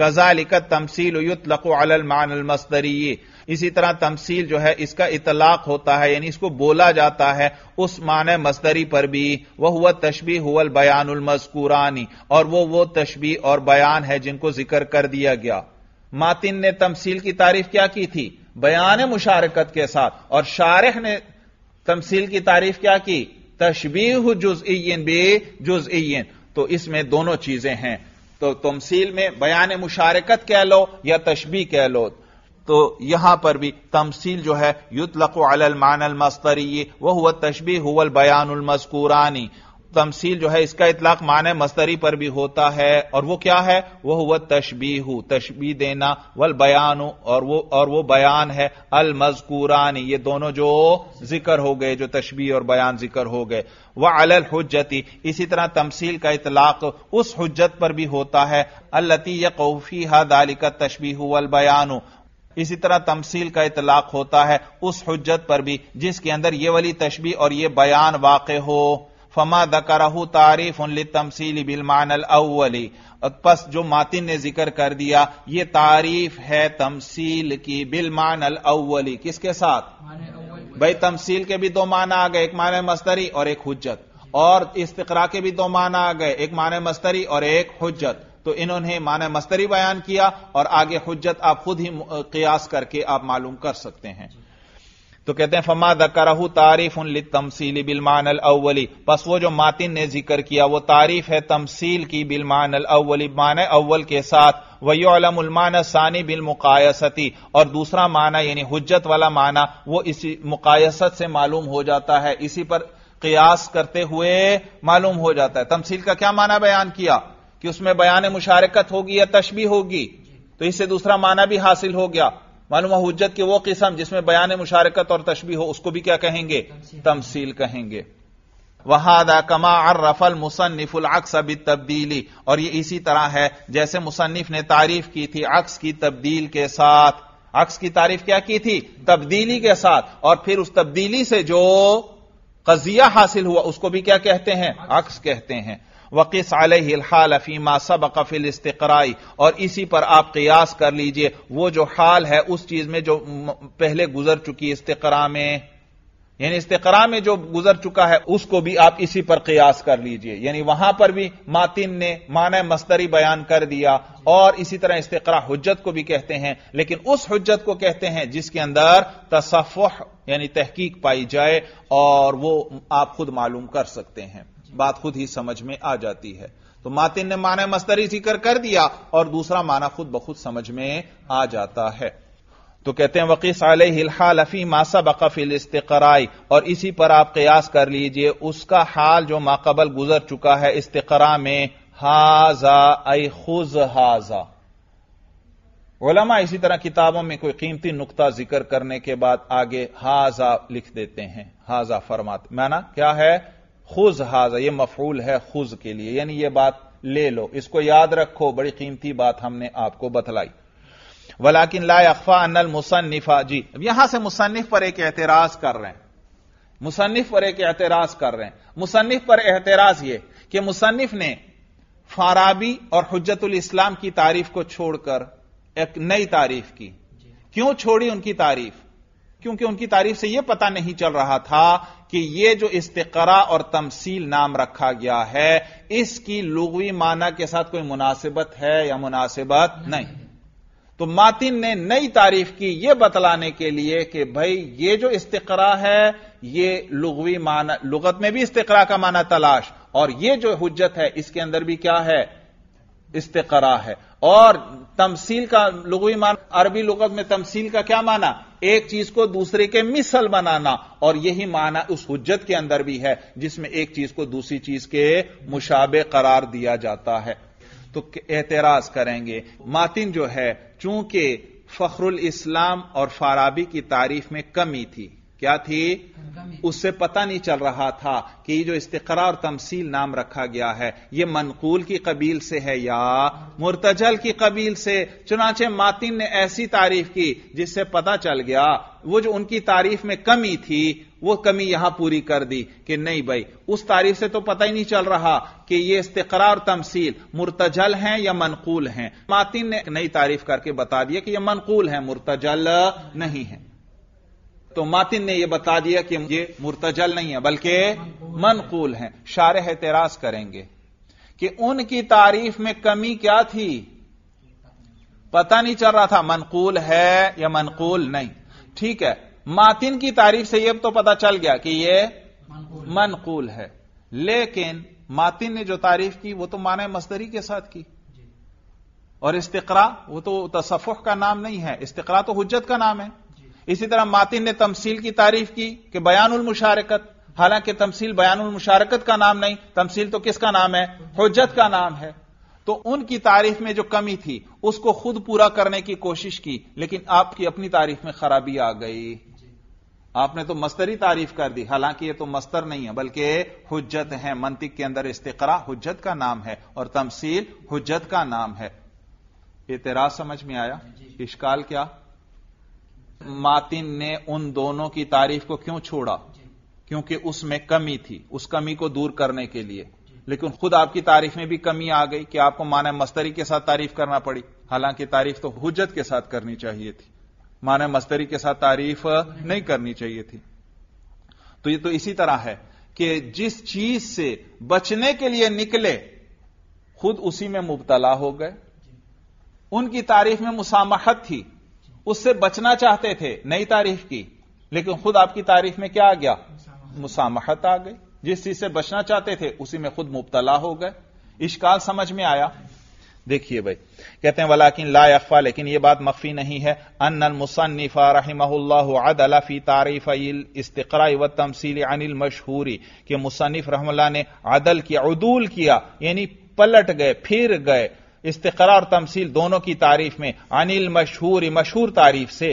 कजालिकत तमसील युत मानल मस्तरी इसी तरह तमसील जो है इसका इतलाक होता है यानी इसको बोला जाता है उस मान मस्तरी पर भी वह हुआ तशबी हुल बयान मस्कुरानी और वो वो तशबी और बयान है जिनको जिक्र कर दिया गया मातिन ने तमसील की तारीफ क्या की थी बयान मुशारकत के साथ और शारह ने तमसील की तारीफ क्या की तशबी जुज इन बे जुज इन तो इसमें दोनों चीजें हैं तो तमसील में बयान मुशारकत कह लो या तशबी कह लो तो यहां पर भी तमसील जो है युतलक अलमान मस्तरी वह हुआ तशबी हुल बयान मस्कूरानी तमसील जो है इसका इतलाक मान मस्तरी पर भी होता है और वो क्या है वह हुआ तशबी हु तशबी देना वल बयान और वो और वो बयान है अल मजकूरानी ये दोनों जो जिक्र हो गए जो तशबी और बयान जिक्र हो गए वह अलल हजती इसी तरह तमसील का इतलाक उस हजत पर भी होता है अल्लती यकौफी दालिका तशबी हुल बयान इसी तरह तमसील का इतलाक होता है उस हजत पर भी जिसके अंदर ये वाली तशबी और ये बयान वाक़ हो फमा दकरहू तारीफ उन तमसील बिलमान अवली पस जो मातिन ने जिक्र कर दिया ये तारीफ है तमसील की बिलमान अवली किसके साथ भाई तमसील के भी दो माना आ गए एक माने मस्तरी और एक हजत और इस्तरा के भी दो माना आ गए एक माने मस्तरी और एक हजत तो इन्होंने मान मस्तरी बयान किया और आगे हजत आप खुद ही कयास करके आप मालूम कर सकते हैं तो कहते हैं फमा दकरहू तारीफ उन तमसीली बिलमान अल अव्वली बस वो जो मातिन ने जिक्र किया वो तारीफ है तमसील की बिलमान अल अव्वली मान अव्वल के साथ वयोलमान सानी बिल मुकायसती और दूसरा माना यानी हजत वाला माना वो इसी मुकायसत से मालूम हो जाता है इसी पर कयास करते हुए मालूम हो जाता है तमसील का क्या माना बयान किया कि उसमें बयान मुशारकत होगी या तशबी होगी तो इससे दूसरा माना भी हासिल हो गया मालूम हजत की वो किस्म जिसमें बयान मुशारकत और तशबी हो उसको भी क्या कहेंगे तमसील कहेंगे वहादा कमा अर रफल मुसनफुल अक्स अभी तब्दीली और ये इसी तरह है जैसे मुसन्फ ने तारीफ की थी अक्स की तब्दील के साथ अक्स की तारीफ क्या की थी तब्दीली के साथ और फिर उस तब्दीली से जो कजिया हासिल हुआ उसको भी क्या कहते हैं अक्स कहते हैं वक़िस अलहाल फीमा सबक फिल इस्तराई और इसी पर आप कयास कर लीजिए वो जो हाल है उस चीज में जो पहले गुजर चुकी इस्तरा में यानी इस्तरा में जो गुजर चुका है उसको भी आप इसी पर कयास कर लीजिए यानी वहां पर भी मातिन ने माना मस्तरी बयान कर दिया और इसी तरह इस्तरा हजत को भी कहते हैं लेकिन उस हजत को कहते हैं जिसके अंदर तसफ़ यानी तहकीक पाई जाए और वो आप खुद मालूम कर सकते हैं बात खुद ही समझ में आ जाती है तो मातिन ने माना मस्तरी जिक्र कर दिया और दूसरा माना खुद बखुद समझ में आ जाता है तो कहते हैं वकीस अफी मासा बकफिल इस्तराई और इसी पर आप कयास कर लीजिए उसका हाल जो माकबल गुजर चुका है इस्तरा में हाजा आई खुज हाजा ओलमा इसी तरह किताबों में कोई कीमती नुकता जिक्र करने के बाद आगे हाजा लिख देते हैं हाजा फरमात माना क्या है खुज हाजा ये मफूल है खुज के लिए यानी यह बात ले लो इसको याद रखो बड़ी कीमती बात हमने आपको बतलाई वलाकिन ला अखफा अनल मुसन्फा जी अब यहां से मुसन्फ पर एक एतराज कर रहे हैं मुसन्फ पर एक एतराज कर रहे हैं मुसन्फ पर एतराज यह कि मुसन्फ ने फाराबी और हजतुल इस्लाम की तारीफ को छोड़कर एक नई तारीफ की क्यों छोड़ी उनकी तारीफ क्योंकि उनकी तारीफ से यह पता नहीं चल रहा था कि यह जो इस्तरा और तमसील नाम रखा गया है इसकी लुगवी माना के साथ कोई मुनासिबत है या मुनासिबत नहीं तो मातिन ने नई तारीफ की यह बतलाने के लिए कि भाई ये जो इस्तरा है ये लुगवी माना लुगत में भी इस्तरा का माना तलाश और ये जो हुज्जत है इसके अंदर भी क्या है इस्तेकरा है और तमसील का लुगवी मान अरबी लुगत में तमसील का क्या माना एक चीज को दूसरे के मिसल बनाना और यही माना उस हजत के अंदर भी है जिसमें एक चीज को दूसरी चीज के मुशाबे करार दिया जाता है तो एतराज करेंगे मातिन जो है चूंकि फखरुल इस्लाम और फाराबी की तारीफ में कमी थी क्या थी उससे पता नहीं चल रहा था कि जो इस्तकरार तमसील नाम रखा गया है ये मनकूल की कबील से है या मुर्तजल की कबील से चुनाचे मातिन ने ऐसी तारीफ की जिससे पता चल गया वो जो उनकी तारीफ में कमी थी वो कमी यहां पूरी कर दी कि नहीं भाई उस तारीफ से तो पता ही नहीं चल रहा कि ये इस्तकरार तमसील मुर्तजल हैं या मनकूल हैं मातिन ने नई तारीफ करके बता दिया कि यह मनकूल है मुर्तजल नहीं है तो मातिन ने यह बता दिया कि ये मुर्तजल नहीं है बल्कि मनकूल हैं शार एतराज करेंगे कि उनकी तारीफ में कमी क्या थी पता नहीं चल रहा था मनकूल है या मनकूल नहीं ठीक है मातिन की तारीफ से यह तो पता चल गया कि यह मनकूल है लेकिन मातिन ने जो तारीफ की वो तो माना मस्तरी के साथ की और इस्तिकरा वो तो तसफ़ का नाम नहीं है इस्तकरा तो हुज्जत का नाम है इसी तरह मातिन ने तमसील की तारीफ की कि बयानुल मुशारकत हालांकि तमसील बयानुल मुशारकत का नाम नहीं तमसील तो किसका नाम है हजत का नाम है तो उनकी तारीफ में जो कमी थी उसको खुद पूरा करने की कोशिश की लेकिन आपकी अपनी तारीफ में खराबी आ गई आपने तो मस्तरी तारीफ कर दी हालांकि ये तो मस्तर नहीं है बल्कि हुज्जत है मंतिक के अंदर इस्तेकरा हुज्जत का नाम है और तमसील हुज्जत का नाम है एतराज समझ में आया इश्काल क्या मातिन ने उन दोनों की तारीफ को क्यों छोड़ा क्योंकि उसमें कमी थी उस कमी को दूर करने के लिए लेकिन खुद आपकी तारीफ में भी कमी आ गई कि आपको माने मस्तरी के साथ तारीफ करना पड़ी हालांकि तारीफ तो हुज्जत के साथ करनी चाहिए थी माने मस्तरी के साथ तारीफ नहीं करनी चाहिए थी तो ये तो इसी तरह है कि जिस चीज से बचने के लिए निकले खुद उसी में मुबतला हो गए उनकी तारीफ में मुसामहत थी उससे बचना चाहते थे नई तारीफ की लेकिन खुद आपकी तारीफ में क्या आ गया मुसामहत आ गई जिस चीज से बचना चाहते थे उसी में खुद मुबतला हो गए इश्काल समझ में आया देखिए भाई कहते हैं वलाकिन ला अखफा लेकिन यह बात मफी नहीं है अन मुसन्फा रही फी तारीफ इस्तरा व तमसील अनिल मशहूरी के मुसनफ़ रहमला ने अदल किया उदूल किया यानी पलट गए फिर गए इस्तरा और तमसील दोनों की तारीफ में अनिल मशहूर मशहूर तारीफ से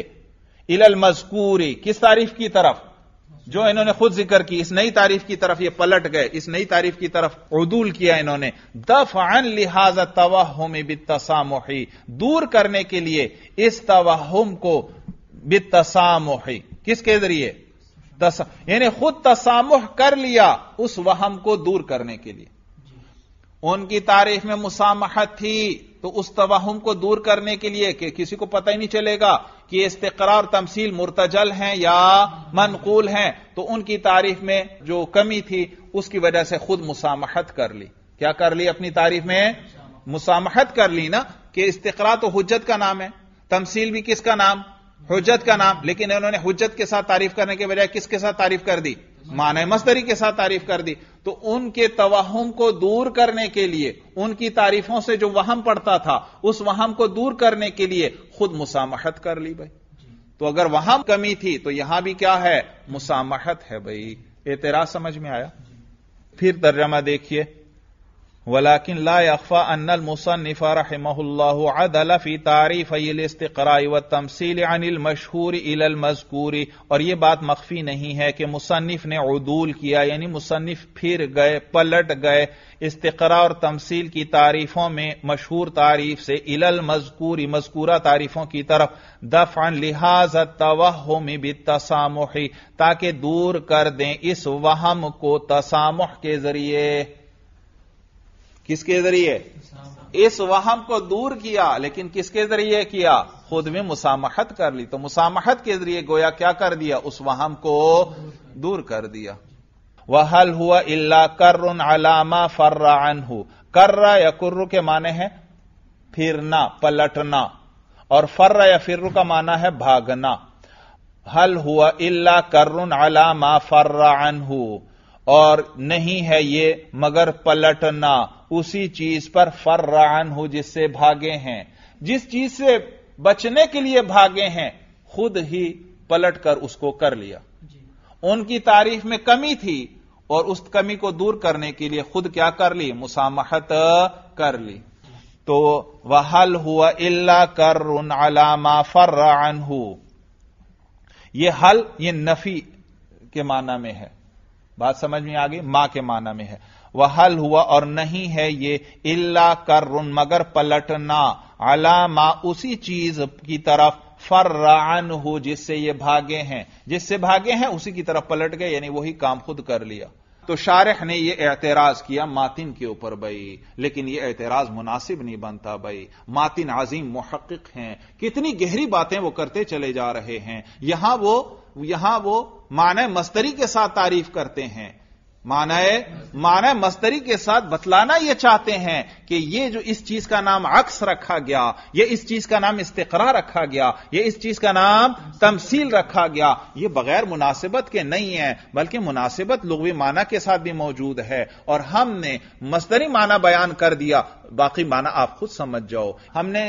इलल मजकूरी किस तारीफ की तरफ जो इन्होंने खुद जिक्र की इस नई तारीफ की तरफ ये पलट गए इस नई तारीफ की तरफ उदूल किया इन्होंने दफअन लिहाजा तवाहम बितसामोही दूर करने के लिए इस तवाहम को बितसामोही किसके जरिए यानी खुद तसामुह कर लिया उस वहम को दूर करने के लिए उनकी तारीफ में मुसामहत थी तो उस तवाहम को दूर करने के लिए कि किसी को पता ही नहीं चलेगा कि ये तमसील मुर्तजल हैं या मनकूल हैं तो उनकी तारीफ में जो कमी थी उसकी वजह से खुद मुसामहत कर ली क्या कर ली अपनी तारीफ में मुसामहत कर ली ना कि इस्तरा तो हजत का नाम है तमसील भी किसका नाम हजत का नाम लेकिन उन्होंने हजत के साथ तारीफ करने के बजाय किसके साथ तारीफ कर दी माने मस्तरी के साथ तारीफ कर दी तो उनके तवाहम को दूर करने के लिए उनकी तारीफों से जो वहम पड़ता था उस वहम को दूर करने के लिए खुद मुसामहत कर ली भाई तो अगर वहां कमी थी तो यहां भी क्या है मुसामहत है भाई एतराज समझ में आया फिर तर्जमा देखिए वलाकिन ला अखफा अनल मुसनफ़ रहमल्लादल तारीफ इस्तरा व तमसील अनिल मशहूर इल मजकूरी और ये बात मख्फी नहीं है कि मुसनफ़ ने उदूल किया यानी मुसनफ़ फिर गए पलट गए इस्तरा और तमसील की तारीफों में मशहूर तारीफ से इलल मजकूरी मजकूरा तारीफों की तरफ दफ़न लिहाज तवहम तसामही ताकि दूर कर दें इस वहम को तसामह के जरिए किसके जरिए इस वहम को दूर किया लेकिन किसके जरिए किया खुद में मुसामहत कर ली तो मुसामहत के जरिए गोया क्या कर दिया उस वहम को दूर कर दिया वह हल हुआ इल्ला कर्र अलामा फर्रान हु कर्रा या कुर्रु के माने हैं फिरना पलटना और फर्रा या फिर्रु का माना है भागना हल हुआ इल्ला करुन अलामा फर्रान हु और नहीं है ये मगर पलटना उसी चीज पर फर्रान हो जिससे भागे हैं जिस चीज से बचने के लिए भागे हैं खुद ही पलट कर उसको कर लिया उनकी तारीफ में कमी थी और उस कमी को दूर करने के लिए खुद क्या कर ली मुसामहत कर ली तो वह हल हुआ इल्ला कर अलामा फर्रान हो यह हल यह नफी के माना में है बात समझ में आ गई मां के माना में है वह हल हुआ और नहीं है ये इल्ला कर मगर पलटना अलामा उसी चीज की तरफ फर्रान हो जिससे ये भागे हैं जिससे भागे हैं उसी की तरफ पलट गए यानी वही काम खुद कर लिया तो शारह ने यह एतराज किया मातिन के ऊपर भाई लेकिन यह एतराज मुनासिब नहीं बनता भाई मातिन आजीम मुहक हैं कितनी गहरी बातें वो करते चले जा रहे हैं यहां वो यहां वो माने मस्तरी के साथ तारीफ करते हैं माना माना मस्तरी के साथ बतलाना यह चाहते हैं कि यह जो इस चीज का नाम अक्स रखा गया यह इस चीज का नाम इस्तेकरा रखा गया यह इस चीज का नाम तमसील रखा गया यह बगैर मुनासिबत के नहीं है बल्कि मुनासिबत लुगवी माना के साथ भी मौजूद है और हमने मस्तरी माना बयान कर दिया बाकी माना आप खुद समझ जाओ हमने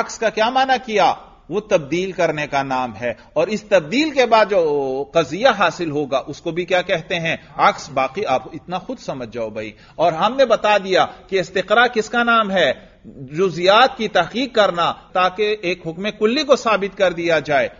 अक्स का क्या माना किया वो तब्दील करने का नाम है और इस तब्दील के बाद जो कजिया हासिल होगा उसको भी क्या कहते हैं अक्स बाकी आप इतना खुद समझ जाओ भाई और हमने बता दिया कि इस्तरा किसका नाम है जुजियात की तहकीक करना ताकि एक हुक्म कुल्ली को साबित कर दिया जाए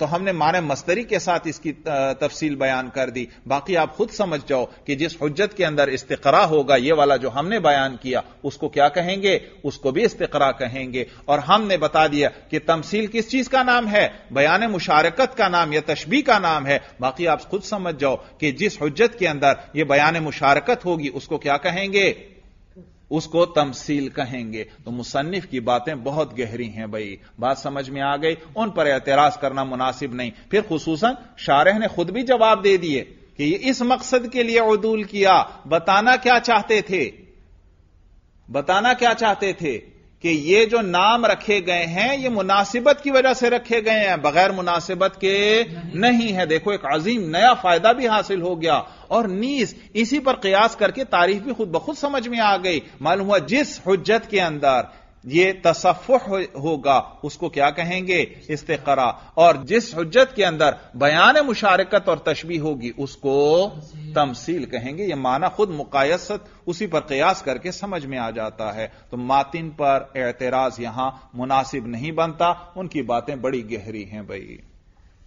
तो हमने माने मस्तरी के साथ इसकी तफसील बयान कर दी बाकी आप खुद समझ जाओ कि जिस हजत के अंदर इस्तरा होगा यह वाला जो हमने बयान किया उसको क्या कहेंगे उसको भी इस्तरा कहेंगे और हमने बता दिया कि तमसील किस चीज का नाम है बयान मुशारकत का नाम या तशबी का नाम है बाकी आप खुद समझ जाओ कि जिस हजत के अंदर यह बयान मुशारकत होगी उसको क्या कहेंगे उसको तमसील कहेंगे तो मुसन्फ की बातें बहुत गहरी हैं भाई बात समझ में आ गई उन पर एतराज करना मुनासिब नहीं फिर खसूस शारह ने खुद भी जवाब दे दिए कि यह इस मकसद के लिए उदूल किया बताना क्या चाहते थे बताना क्या चाहते थे कि ये जो नाम रखे गए हैं ये मुनासिबत की वजह से रखे गए हैं बगैर मुनासिबत के नहीं है देखो एक अजीम नया फायदा भी हासिल हो गया और नीस इसी पर कयास करके तारीफ भी खुद बखुद समझ में आ गई मालूम हुआ जिस हजत के अंदर ये तसफ़ होगा उसको क्या कहेंगे इस्तेकरा और जिस हजत के अंदर बयान मुशारकत और तशबी होगी उसको तमसील कहेंगे यह माना खुद मुकायसत उसी पर कयास करके समझ में आ जाता है तो मातिन पर एतराज यहां मुनासिब नहीं बनता उनकी बातें बड़ी गहरी हैं भाई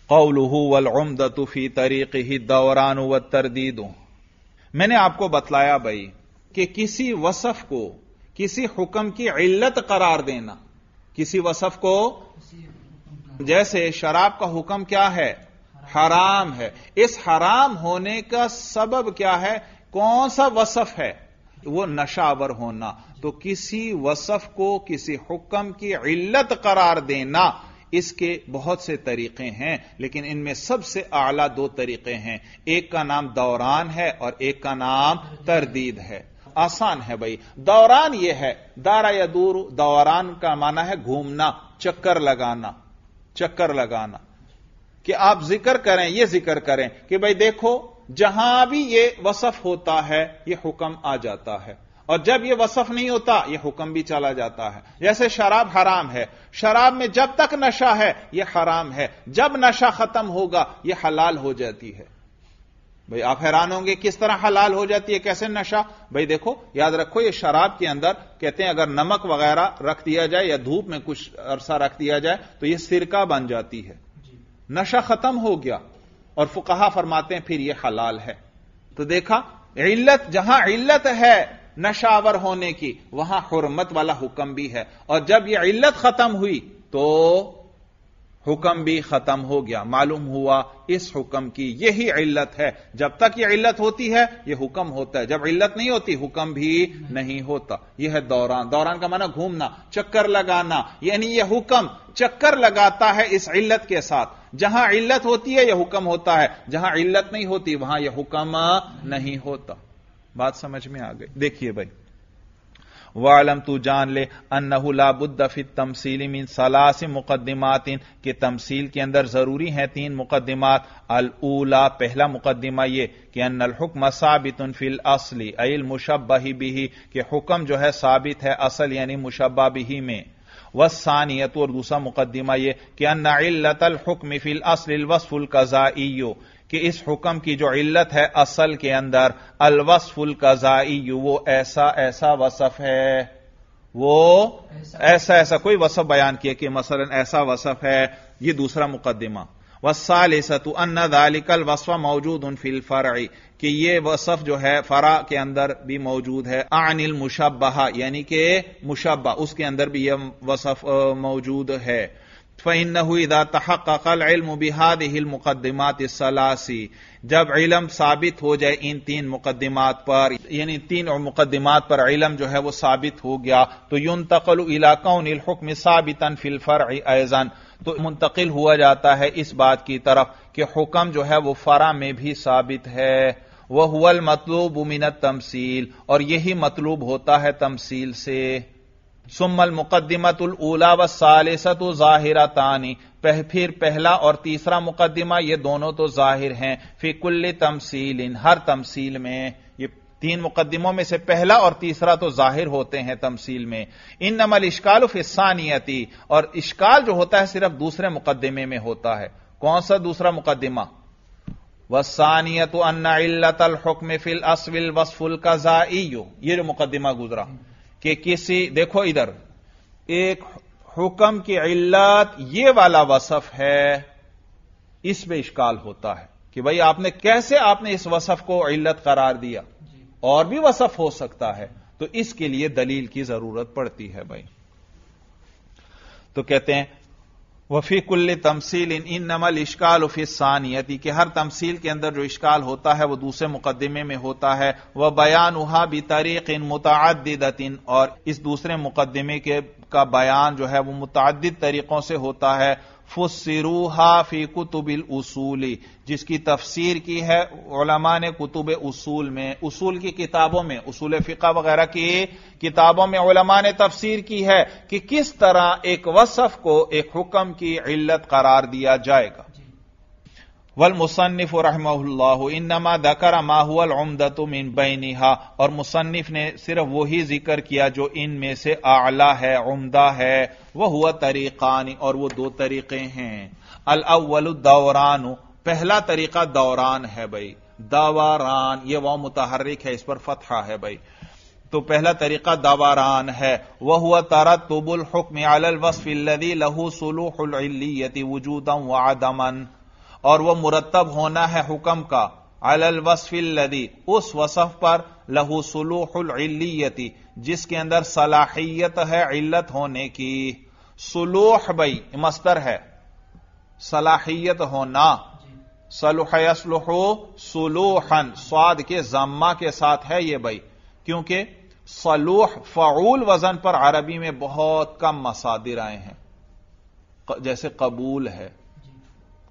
कौलहू वलदतुफी तरीक ही दौरान व तरदीदों मैंने आपको बतलाया भाई कि किसी वसफ को किसी हुक्म की इल्लत करार देना किसी वसफ को जैसे शराब का हुक्म क्या है हराम है इस हराम होने का सबब क्या है कौन सा वसफ है वो नशावर होना तो किसी वसफ को किसी हुक्म की इल्लत करार देना इसके बहुत से तरीके हैं लेकिन इनमें सबसे आला दो तरीके हैं एक का नाम दौरान है और एक का नाम तरदीद है आसान है भाई दौरान यह है दारा या दूर दौरान का माना है घूमना चक्कर लगाना चक्कर लगाना कि आप जिक्र करें यह जिक्र करें कि भाई देखो जहां भी यह वसफ होता है यह हुक्म आ जाता है और जब यह वसफ नहीं होता यह हुक्म भी चला जाता है जैसे शराब हराम है शराब में जब तक नशा है यह हराम है जब नशा खत्म होगा यह हलाल हो जाती है भाई आप हैरान होंगे किस तरह हलाल हो जाती है कैसे नशा भाई देखो याद रखो ये शराब के अंदर कहते हैं अगर नमक वगैरह रख दिया जाए या धूप में कुछ अरसा रख दिया जाए तो ये सिरका बन जाती है नशा खत्म हो गया और फुकाहा फरमाते हैं फिर यह हलाल है तो देखा इल्लत जहां इल्लत है नशावर होने की वहां हुरमत वाला हुक्म भी है और जब यह इल्लत खत्म हुई तो हुक्म भी खत्म हो गया मालूम हुआ इस हुक्म की यही इल्लत है जब तक यह इल्लत होती है यह हुक्म होता है जब इल्लत नहीं होती हुक्म भी नहीं होता यह है दौरान दौरान का माना घूमना चक्कर लगाना यानी यह हुक्म चक्कर लगाता है इस इल्लत के साथ जहां इल्लत होती है यह हुक्म होता है जहां इल्लत नहीं होती वहां यह हुक्म नहीं होता बात समझ में आ गई देखिए भाई वालम तू जान ले अन्नहू लाबुद्द फित तमसीली मिन सलास मुकदमात कि तमसील के अंदर जरूरी हैं तीन मुकदमात अलऊला पहला मुकदमा ये कि अन्नलहुक्म साबित फिल असली अल मुशबही बिही कि हुक्म जो है साबित है असल यानी मुशबा बिही में वसानियत और दूसरा मुकदमा ये कि अन्नतल हुक्म फिल असल वसफुल कजाइयो कि इस हुक्म की जो इल्लत है असल के अंदर अलवसफुल कजाई वो ऐसा ऐसा वसफ है वो ऐसा ऐसा, ऐसा कोई वसफ बयान किया कि मसलन ऐसा वसफ है ये दूसरा मुकदमा वसाल सतू दालिकल वसफ मौजूद उन फिल फ़रई कि ये वसफ जो है फरा के अंदर भी मौजूद है अनिल मुशबहा यानी कि मुशबा उसके अंदर भी यह वसफ मौजूद है फ़िन इदा तहक़ल बिहाद हिल मुकदमात सलासी जब इलम साबित हो जाए इन तीन मुकदमात पर यानी तीन और मुकदमात पर इलम जो है वो साबित हो गया तो यून तकल इलाकम साबितन फिलफर ऐजन तो मुंतकिल हुआ जाता है इस बात की तरफ कि हुक्म जो है वो फरा में भी साबित है वह हुआ मतलूब उमिनत तमसील और यही मतलूब होता है तमसील से सुमल मुकदमतुल उला व सालिसत जाहिरा तानी पह, फिर पहला और तीसरा मुकदमा ये दोनों तो जाहिर हैं फिकुल्ल तमसील इन हर तमसील में ये तीन मुकदमों में से पहला और तीसरा तो जाहिर होते हैं तमसील में इन नमल इश्काल फिसानियती और इश्काल जो होता है सिर्फ दूसरे मुकदमे में होता है कौन सा दूसरा मुकदमा वसानियत अन्ना इल्लत हुक्म फिल असविल वसफुल का जाइयो ये जो मुकदमा गुजरा कि किसी देखो इधर एक हुक्म की इल्लत ये वाला वसफ है इसमें इश्काल होता है कि भाई आपने कैसे आपने इस वसफ को इल्लत करार दिया और भी वसफ हो सकता है तो इसके लिए दलील की जरूरत पड़ती है भाई तो कहते हैं वफी कुल्ल तमसील इन इन नमल इश्काल उफी सानियती कि हर तमसील के अंदर जो इश्काल होता है वह दूसरे मुकदमे में होता है वह बयान उहा भी तरीक इन मुतदतिन और इस दूसरे मुकदमे के का बयान जो है वह मुतद तरीकों से होता है फुसरूहा फी कुतुबिल उसूली जिसकी तफसीर की है ओलमा ने कुतुब उसूल में उसूल की किताबों में उसूल फ़िका वगैरह की किताबों में ओलमा ने तफसीर की है कि किस तरह एक वसफ को एक हुक्म की इल्लत करार दिया जाएगा वल इन नमा दकर माहुअल उमदतुम इन बैनिहा और मुसन्फ ने सिर्फ वही जिक्र किया जो इनमें से आला है उमदा है वह हुआ तरीक़ान और वो दो तरीक़े हैं अल दौरान पहला तरीका दौरान है भाई दवारान ये वह मुतहरिक है इस पर फतहा है भाई तो पहला तरीका दवारान है वह हुआ तारा तुबुल हुक्म अलल वसफिल्लदी लहू सुलूहलियति वजूदम व आदमन और वह मुरतब होना है हुक्म का अलल वसफिल लदी उस वसफ पर लहू सलूहती जिसके अंदर सलाहियत है इल्लत होने की सुलूह बई मस्तर है सलाहियत होना सलुहसलहो सुलूहन स्वाद के जम्मा के साथ है यह बई क्योंकि सलूह फ़ाउल वजन पर अरबी में बहुत कम मसादिर आए हैं जैसे कबूल है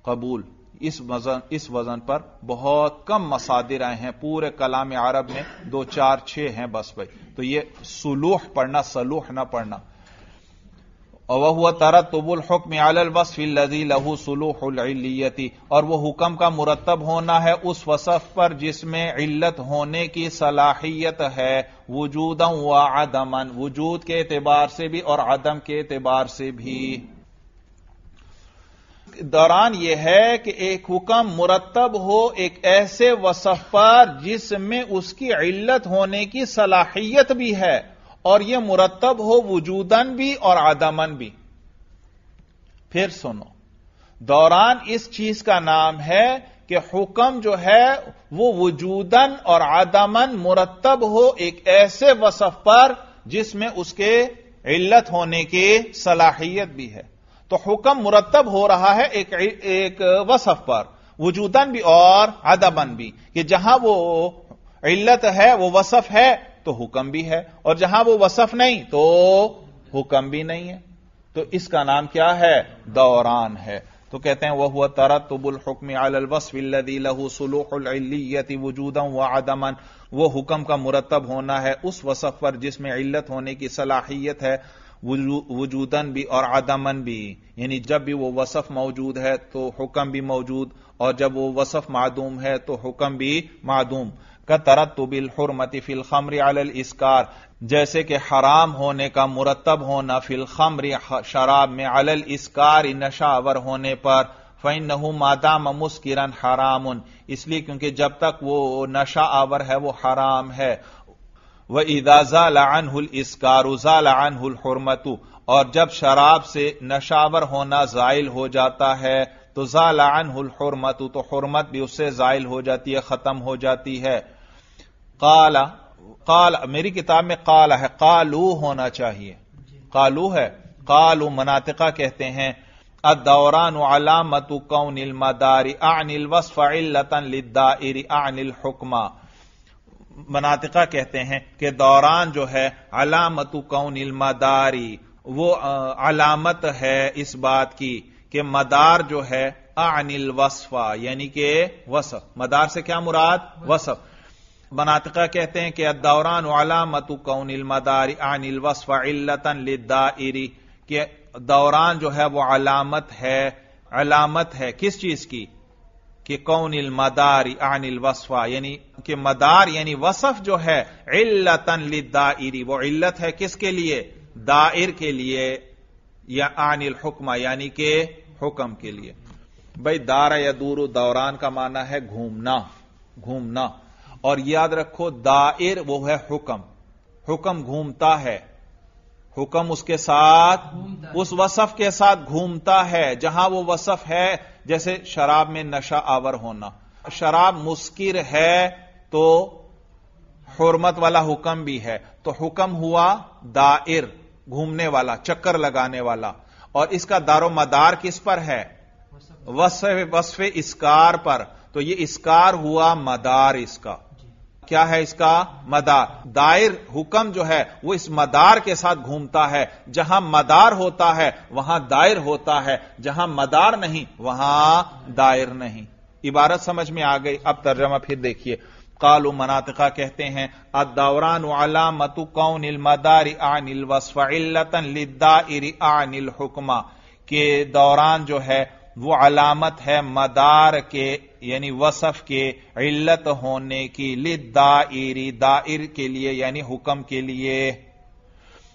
कबूल इस वजन इस वजन पर बहुत कम मसादिर आए हैं पूरे कलाम अरब में दो चार छह हैं बस भाई तो ये सुलूह पढ़ना सलूह ना पढ़ना वह हुआ तरतबुल हुक्म लजी लहू सलूहती और वह हुक्म का मुरतब होना है उस वसफ पर जिसमें इल्लत होने की सलाहियत है वजूदम व आदमन वजूद के एतबार से भी और आदम के एतबार से भी दौरान यह है कि एक हुक्म मुरतब हो एक ऐसे वसफ पर जिसमें उसकी इल्लत होने की सलाहियत भी है और यह मुरतब हो वजूदन भी और आदमन भी फिर सुनो दौरान इस चीज का नाम है कि हुक्म जो है वो वजूदन और आदमन मुरतब हो एक ऐसे वसफ पर जिसमें उसके इल्लत होने की सलाहियत भी है तो हुक्म मुरतब हो रहा है एक एक वसफ पर वजूदन भी और अदबन भी कि जहां वो इल्लत है वो वसफ है तो हुक्म भी है और जहां वो वसफ नहीं तो हुक्म भी नहीं है तो इसका नाम क्या है दौरान है तो कहते हैं वह हुआ तरतबुल हुक्म अलवसफ़ी लहू सलूहती वजूदम व आदमन वह हुक्म का मुरतब होना है उस वसफ पर जिसमें इल्लत होने की सलाहियत है वजूदन भी और आदमन भी यानी जब भी वो वसफ मौजूद है तो हुक्म भी मौजूद और जब वो वसफ मादूम है तो हुक्म भी मादूम का तो बिल हरमति फिल खमरी अल इसकार जैसे कि हराम होने का मुरतब होना फिल खमरी शराब में अल इसकार नशावर होने पर फ़ैन नहू मादाम मुस्किरन हराम इसलिए क्योंकि जब तक वो नशा आवर है वो हराम है व ईदाजा लानहुल इसकारुजा हुल हरमतु और जब शराब से नशावर होना जायल हो जाता है तो अन लानहुल हुरमतु तो हरमत भी उससे जायल हो जाती है खत्म हो जाती है काला काल मेरी किताब में काला है कालू होना चाहिए कालू है कालू मनातिका कहते हैं अदौरान अलामत कौन मदारी अनिल वसफ़ अल्लतन लिद्दारी अनिल हुक्मा मनातिका कहते हैं कि दौरान जो है अलामत कौन मदारी वो अलामत है इस बात की कि मदार जो है अनिल वसफा यानी कि वसफ मदार से क्या मुराद वसफ मनातिका कहते हैं कि दौरान अलामत कौन मदारी अनिल वसफा इल्लतन लिदाइरी के दौरान जो है वो अलामत है अलामत है किस चीज की कि कौनिल मदार आनिल वसवा यानी कि मदार यानी वसफ जो है इल्लतन लिदाइरी वो इल्लत है किसके लिए दायर के लिए या आनिल हुक्मा यानी के हुक्म के लिए भाई दारा या दूर दौरान का माना है घूमना घूमना और याद रखो दायर वो है हुक्म हुक्म घूमता है हुक्म उसके साथ उस वसफ के साथ घूमता है जहां वो वसफ है जैसे शराब में नशा आवर होना शराब मुस्किर है तो हरमत वाला हुक्म भी है तो हुक्म हुआ दायर घूमने वाला चक्कर लगाने वाला और इसका दारो मदार किस पर है वसफ वसफ इसकार पर तो यह इसकार हुआ मदार इसका क्या है इसका मदार दायर हुक्म जो है वो इस मदार के साथ घूमता है जहां मदार होता है वहां दायर होता है जहां मदार नहीं वहां दायर नहीं इबारत समझ में आ गई अब तर्जमा फिर देखिए कालु मनातका कहते हैं अदौरान मतु कौन मदारी आनिल वसफ़ा इल्लतन लिदा इरी आनिल हुक्मा के दौरान जो है वो अलामत है मदार के यानी वसफ के इल्लत होने की दाइरी दाइर के लिए यानी हुक्म के लिए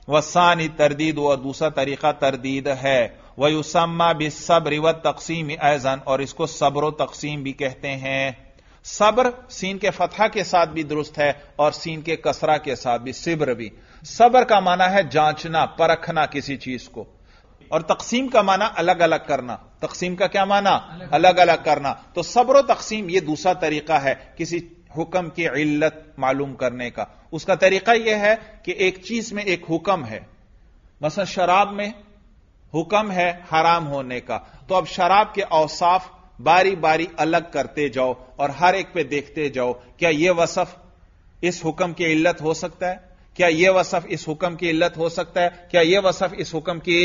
वसानी तरदीद व दूसरा तरीका तरदीद है वयुसम्मा भी सब्र व तकसीम ऐजन और इसको सब्र तकसीम भी कहते हैं सब्र सीन के फतहा के साथ भी दुरुस्त है और सीन के कसरा के साथ भी सिब्र भी सब्र का माना है जांचना परखना किसी चीज को और तकसीम का माना अलग अलग करना तकसीम का क्या माना अलग अलग करना तो सब्र तकसीम यह दूसरा तरीका है किसी हुक्म की इल्लत मालूम करने का उसका तरीका यह है कि एक चीज में एक हुक्म है मसलन शराब में हुक्म है हराम होने का तो अब शराब के औसाफ बारी बारी अलग करते जाओ और हर एक पे देखते जाओ क्या यह वसफ इस हुक्म की इल्लत हो सकता है क्या यह वसफ इस हुक्म की इल्लत हो सकता है क्या यह वसफ इस हुक्म की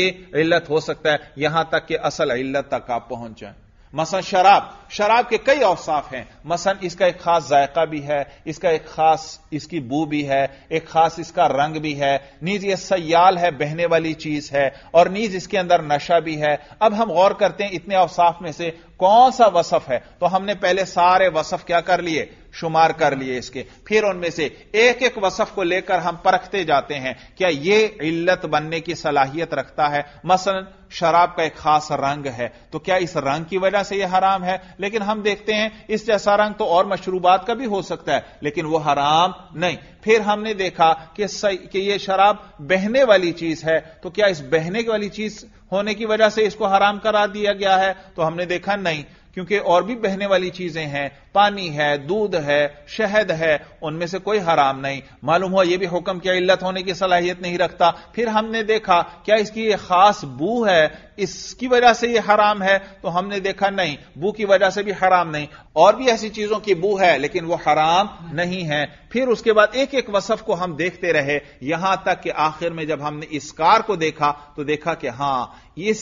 इल्लत हो सकता है यहां तक कि असल इल्लत तक आप पहुंच जाए मसन शराब शराब के कई औसाफ हैं मसन इसका एक खास जायका भी है इसका एक खास इसकी बू भी है एक खास इसका रंग भी है नीज यह सयाल है बहने वाली चीज है और नीज इसके अंदर नशा भी है अब हम गौर करते हैं इतने औसाफ में से कौन सा वसफ है तो हमने पहले सारे वसफ क्या कर लिए शुमार कर लिए इसके फिर उनमें से एक एक वसफ को लेकर हम परखते जाते हैं क्या यह इल्लत बनने की सलाहियत रखता है मसलन शराब का एक खास रंग है तो क्या इस रंग की वजह से यह हराम है लेकिन हम देखते हैं इस जैसा रंग तो और मशरूबात का भी हो सकता है लेकिन वह हराम नहीं फिर हमने देखा कि, कि यह शराब बहने वाली चीज है तो क्या इस बहने वाली चीज होने की वजह से इसको हराम करा दिया गया है तो हमने देखा नहीं क्योंकि और भी बहने वाली चीजें हैं पानी है दूध है शहद है उनमें से कोई हराम नहीं मालूम हुआ यह भी हुक्म क्या इल्लत होने की सलाहियत नहीं रखता फिर हमने देखा क्या इसकी यह खास बू है इसकी वजह से यह हराम है तो हमने देखा नहीं बू की वजह से भी हराम नहीं और भी ऐसी चीजों की बू है लेकिन वह हराम नहीं है फिर उसके बाद एक एक वसफ को हम देखते रहे यहां तक कि आखिर में जब हमने इस कार को देखा तो देखा कि हां ये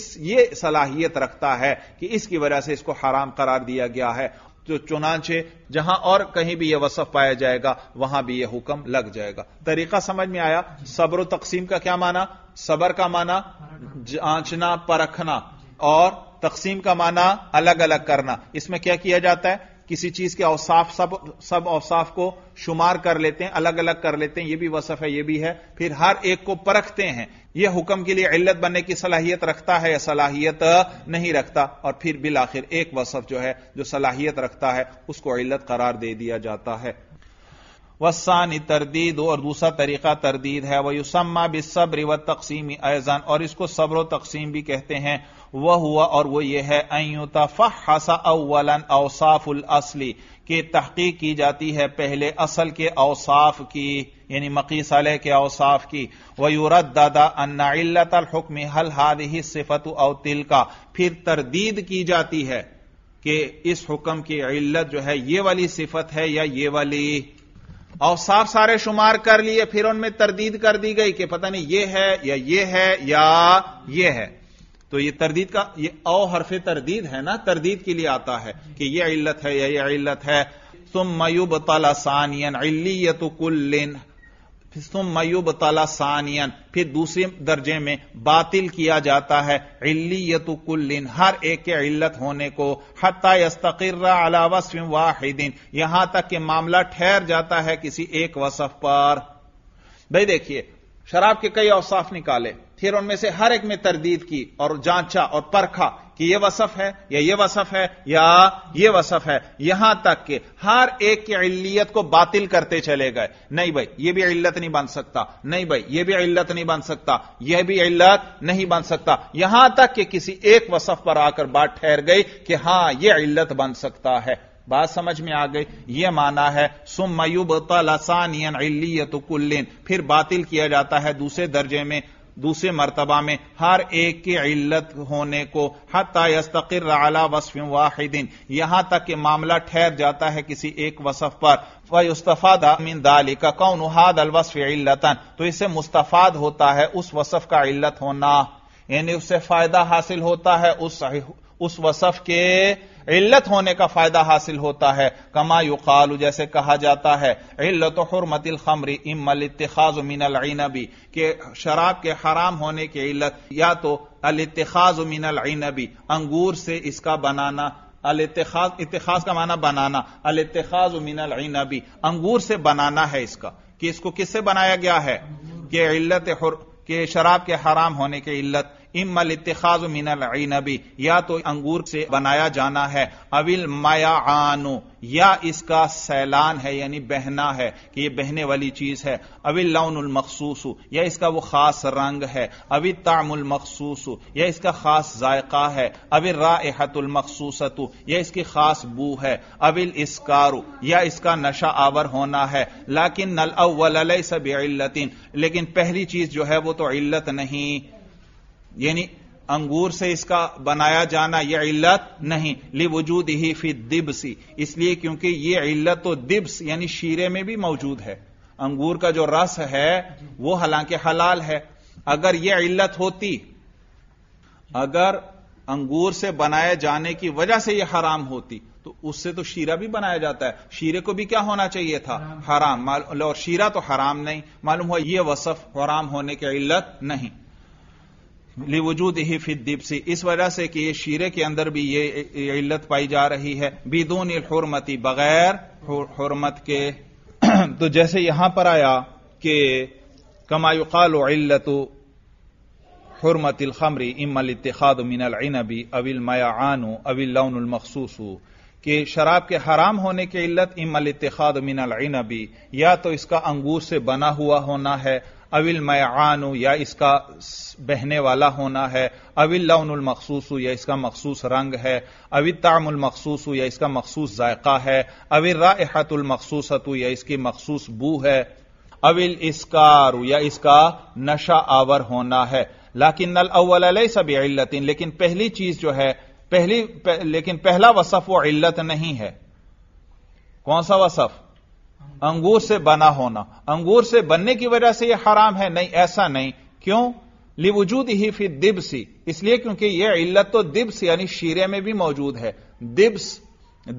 सलाहियत रखता है कि इसकी वजह से इसको हराम करार दिया गया है चुनाच चुनाचे जहां और कहीं भी यह वसफ पाया जाएगा वहां भी यह हुक्म लग जाएगा तरीका समझ में आया सब्र तकसीम का क्या माना सबर का माना जांचना परखना और तकसीम का माना अलग अलग करना इसमें क्या किया जाता है किसी चीज के अवसाफ सब सब औसाफ को शुमार कर लेते हैं अलग अलग कर लेते हैं ये भी वसफ है ये भी है फिर हर एक को परखते हैं यह हुक्म के लिए इल्लत बनने की सलाहियत रखता है या सलाहियत नहीं रखता और फिर बिल आखिर एक वसफ जो है जो सलाहियत रखता है उसको इल्लत करार दे दिया जाता है वसानी तरदीद और दूसरा तरीका तरदीद है वह युसम्मा सब्र व तकसीम ऐजान और इसको सब्र व तकसीम भी कहते हैं वह हुआ और वो ये है अयुतफ़ासा अवलन अवसाफुल असली के तहकीक की जाती है पहले असल के अवसाफ की यानी मकी सलह के अवसाफ की दादा अल हुक्म हल हाद ही सिफत तिल का फिर तरदीद की जाती है कि इस हुक्म की इल्लत जो है ये वाली सिफत है या ये वाली और साफ सारे शुमार कर लिए फिर उनमें तरदीद कर दी गई कि पता नहीं ये है या ये है या ये है तो ये तरदीद का ये औ हरफ तरदीद है ना तरदीद के लिए आता है कि ये इल्लत है या ये इल्लत है तुम मयूब तला सानियन इल्लीत कुल्लिन फिर तुम मयूब तला सानियन फिर दूसरे दर्जे में बातिल किया जाता है इल्लीयतुकुल्लिन हर एक के इल्लत होने को हत्या यस्तकर्रा अलावा वाहिदिन यहां तक कि मामला ठहर जाता है किसी एक वसफ पर भाई देखिए शराब के कई औसाफ निकाले फिर उनमें से हर एक में तरदीद की और जांचा और परखा कि यह वसफ है या यह वसफ है या यह वसफ है यहां तक कि हर एक की इल्लियत को बातिल करते चले गए नहीं भाई यह भी इल्लत नहीं बन सकता नहीं भाई यह भी इल्लत नहीं बन सकता यह भी इल्लत नहीं बन सकता यहां तक कि किसी एक वसफ पर आकर बात ठहर गई कि हां यह इल्लत बन सकता है बात समझ में आ गई यह माना है सुमयुब तलासानियन कुल्लिन फिर बातिल किया जाता है दूसरे दर्जे में दूसरे मरतबा में हर एक की इल्लत होने को हत्या यस्तकर अला वसफ वाहिदिन यहां तक कि मामला ठहर जाता है किसी एक वसफ पर वस्तफ़ाद मिन का कौन हाद अलवसफ इल्लतन तो इससे मुस्तफ़ाद होता है उस वसफ का इल्लत होना यानी उससे फायदा हासिल होता है उस उस वसफ के इल्लत होने का फायदा हासिल होता है कमा युकालू जैसे कहा जाता है इल्लत हरमतिल खमरी इमल इतखाज मिनल ऐनबी के शराब के हराम होने की इल्लत या तो अल इतखाज मिनल ऐनबी अंगूर से इसका बनाना अल इतखाज इतखाज का माना बनाना अल इतखाज मिनल ऐनबी अंगूर से बनाना है इसका कि इसको किससे बनाया गया है कि इल्लत के शराब के हराम होने की इल्लत इमल इतखाज मिनल नबी या तो अंगूर से बनाया जाना है अविल माया आनो या इसका सैलान है यानी बहना है कि यह बहने वाली चीज है अविल लौन मखसूस या इसका वो खास रंग है अविल तामुल मखसूस या इसका खास जायका है अविल राहतुल मखसूसतु या इसकी खास बू है अविल इसकार या इसका नशा आवर होना है लाकिन नल अव्वल सब लेकिन पहली चीज जो है वो तो इल्लत नहीं यानी अंगूर से इसका बनाया जाना यह इल्लत नहीं वजूद ही फी दिबसी इसलिए क्योंकि यह इल्लत तो दिब्स यानी शीरे में भी मौजूद है अंगूर का जो रस है वो हालांकि हलाल है अगर यह इल्लत होती अगर अंगूर से बनाए जाने की वजह से यह हराम होती तो उससे तो शीरा भी बनाया जाता है शीरे को भी क्या होना चाहिए था हराम, हराम। और शीरा तो हराम नहीं मालूम हुआ यह वसफ हराम होने की इल्लत नहीं लिवजूद ही फिदीप से इस वजह से कि ये शीरे के अंदर भी ये इल्लत पाई जा रही है बिदून हरमती बगैर हरमत के तो जैसे यहां पर आया कि कमायुकाल इल्लत हरमतिल खमरी इमल इतखाद मिनल इनबी अविल आनु अविल मखसूस कि शराब के हराम होने की इल्लत इमल इतखाद मिनल इनबी या तो इसका अंगूर से बना हुआ होना है अविल मयानु या इसका बहने वाला होना है अविल लौनुल मखसूस या इसका मखसूस रंग है अविल तामुल मखसूस या इसका मखसूस जायका है अविल राहतुल मखसूसतु या इसकी मखसूस बू है अविल इसकार या इसका नशा आवर होना है लाकिन नल अव्वल सभी इल्लतिन लेकिन पहली चीज जो है पहली लेकिन पहला वसफ वो इल्लत नहीं है कौन सा वसफ अंगूर से बना होना अंगूर से बनने की वजह से यह हराम है नहीं ऐसा नहीं क्यों लिवजूद ही फिर दिब्सी इसलिए क्योंकि यह इल्लत तो दिब्स यानी शीरे में भी मौजूद है दिब्स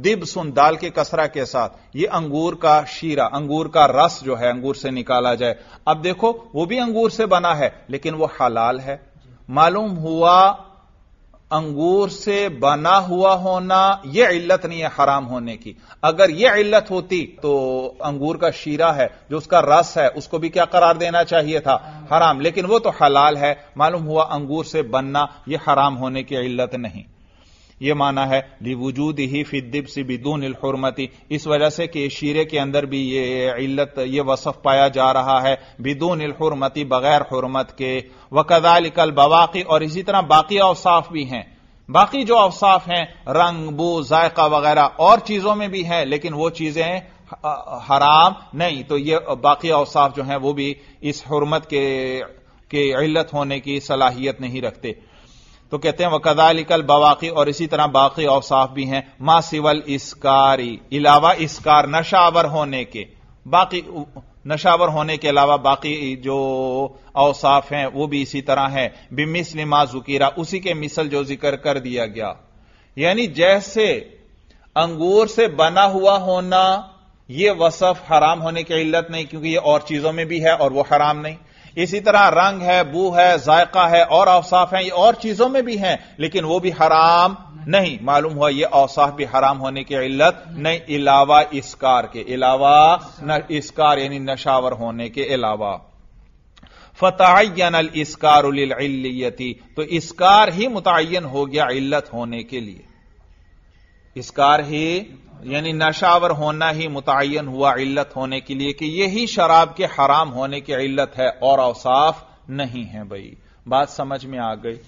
दिबसुन दाल के कसरा के साथ ये अंगूर का शीरा अंगूर का रस जो है अंगूर से निकाला जाए अब देखो वो भी अंगूर से बना है लेकिन वो हलाल है मालूम हुआ अंगूर से बना हुआ होना यह इल्लत नहीं है हराम होने की अगर यह इल्लत होती तो अंगूर का शीरा है जो उसका रस है उसको भी क्या करार देना चाहिए था हराम लेकिन वो तो हलाल है मालूम हुआ अंगूर से बनना यह हराम होने की इल्लत नहीं यह माना है लिवजूद ही फिदिब सी बिदून हरमती इस वजह से कि शीरे के अंदर भी ये इल्लत ये वसफ पाया जा रहा है बिदून हरमती बगैर हरमत के कल बवाकी और इसी तरह बाकी अवसाफ भी हैं बाकी जो अवसाफ हैं रंग बू जायका वगैरह और चीजों में भी हैं लेकिन वो चीजें हराम नहीं तो ये बाकी अवसाफ जो हैं वो भी इस हरमत के के इल्लत होने की सलाहियत नहीं रखते तो कहते हैं वकदालिकल बवाकी और इसी तरह बाकी औसाफ भी हैं मा सिवल इसकारी इलावा इसकार नशावर होने के बाकी नशावर होने के अलावा बाकी जो औसाफ हैं वो भी इसी तरह है बिमिस मा जुकीरा उसी के मिसल जो जिक्र कर दिया गया यानी जैसे अंगूर से बना हुआ होना यह वसफ हराम होने की इल्लत नहीं क्योंकि यह और चीजों में भी है और वह हराम नहीं इसी तरह रंग है बू है जायका है और अवसाफ है ये और चीजों में भी हैं लेकिन वो भी हराम नहीं मालूम हुआ ये अवसाफ भी हराम होने की इल्लत नहीं अलावा इसकार के अलावा न इसकार यानी नशावर होने के अलावा फतन अल इसकार उल्लियती तो इसकार ही मुतन हो गया इल्लत होने के लिए इसकार ही यानी नशावर होना ही मुतन हुआ इल्लत होने के लिए कि यही शराब के हराम होने की इल्लत है और अवसाफ नहीं है भाई बात समझ में आ गई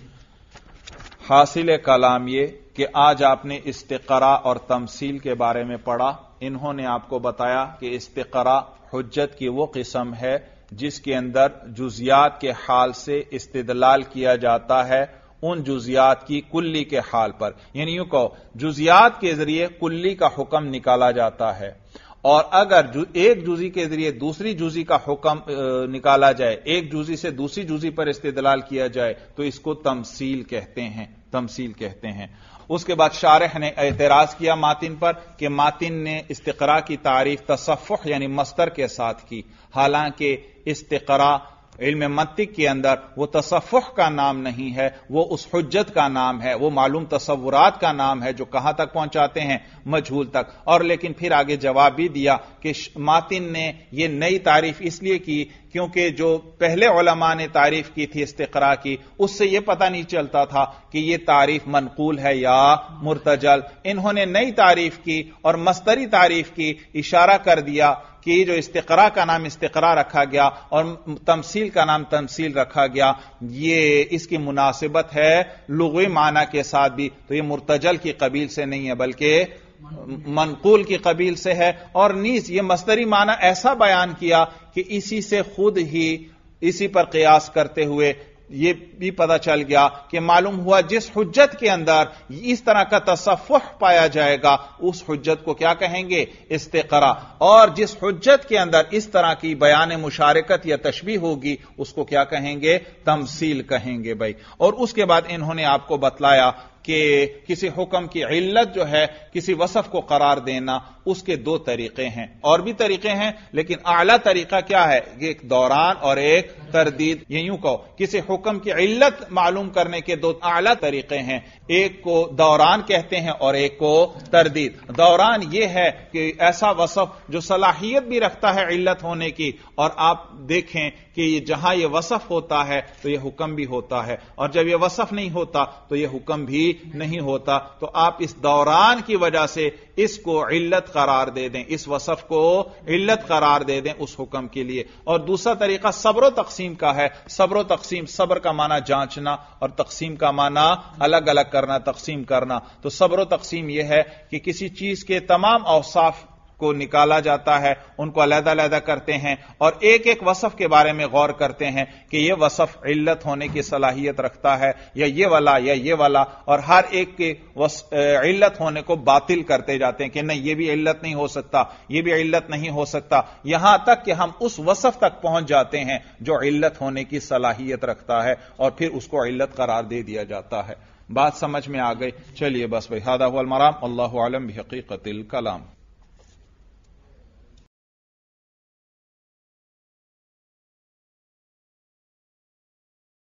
हासिल कलाम ये कि आज आपने इस्तरा और तमसील के बारे में पढ़ा इन्होंने आपको बताया कि इस्तरा हजत की वो किस्म है जिसके अंदर जुजियात के हाल से इस्तलाल किया जाता है उन जुजियात की कुल्ली के हाल पर यानी यूं कहो जुजियात के जरिए कुल्ली का हुक्म निकाला जाता है और अगर जु, एक जुजी के जरिए दूसरी जुजी का हुक्म निकाला जाए एक जुजी से दूसरी जुजी पर इस्तेदलाल किया जाए तो इसको तमसील कहते हैं तमसील कहते हैं उसके बाद शारह ने एतराज किया मातिन पर कि मातिन ने इस्तरा की तारीफ तसफ़ यानी मस्तर के साथ की हालांकि इस्तरा इल्म मत्तिक के अंदर वो तसफ़ का नाम नहीं है वो उस हजत का नाम है वो मालूम तस्वुरात का नाम है जो कहां तक पहुंचाते हैं मजहूल तक और लेकिन फिर आगे जवाब भी दिया कि मातिन ने यह नई तारीफ इसलिए की क्योंकि जो पहले ओलमा ने तारीफ की थी इस्तरा की उससे यह पता नहीं चलता था कि यह तारीफ मनकूल है या मुर्तजल इन्होंने नई तारीफ की और मस्तरी तारीफ की इशारा कर दिया कि जो इस्तरा का नाम इस्तरा रखा गया और तमसील का नाम तमसील रखा गया ये इसकी मुनासिबत है लुगवी माना के साथ भी तो ये मुर्तजल की कबील से नहीं है बल्कि मनकूल की कबील से है और नीज ये मस्तरी माना ऐसा बयान किया कि इसी से खुद ही इसी पर कयास करते हुए यह भी पता चल गया कि मालूम हुआ जिस हजत के अंदर इस तरह का तसफ़ पाया जाएगा उस हजत को क्या कहेंगे इस्तेकरा और जिस हजत के अंदर इस तरह की बयान मुशारकत या तशबी होगी उसको क्या कहेंगे तमसील कहेंगे भाई और उसके बाद इन्होंने आपको बतलाया कि किसी हुक्म की इल्लत जो है किसी वसफ को करार देना उसके दो तरीके हैं और भी तरीके हैं लेकिन आला तरीका क्या है एक दौरान और एक तरदीद ये यूं कहो किसी हुक्म की इल्लत मालूम करने के दो आला तरीके हैं एक को दौरान कहते हैं और एक को तरदीद दौरान यह है कि ऐसा वसफ जो सलाहियत भी रखता है इल्लत होने की और आप देखें कि जहां यह वसफ होता है तो यह हुक्म भी होता है और जब यह वसफ नहीं होता तो यह हुक्म भी नहीं होता तो आप इस दौरान की वजह से इसको इल्लत करार दे दें इस वसफ को इल्लत करार दे दें उस हुक्म के लिए और दूसरा तरीका सब्र तकसीम का है सब्र तकसीम सब्र का माना जांचना और तकसीम का माना अलग अलग करना तकसीम करना तो सब्र तकसीम यह है कि किसी चीज के तमाम औसाफ को निकाला जाता है उनको अलहदा अलहदा करते हैं और एक एक वसफ के बारे में गौर करते हैं कि यह वसफ इल्लत होने की सलाहियत रखता है या ये वाला या ये वाला और हर एक के इल्लत होने को बातिल करते जाते हैं कि नहीं यह भी इल्लत नहीं हो सकता यह भी इल्लत नहीं हो सकता यहां तक कि हम उस वसफ तक पहुंच जाते हैं जो इल्लत होने की सलाहियत रखता है और फिर उसको इल्लत करार दे दिया जाता है बात समझ में आ गई चलिए बस भाई हादा मराम अल्लाह आलम भी हकीकतिल कलाम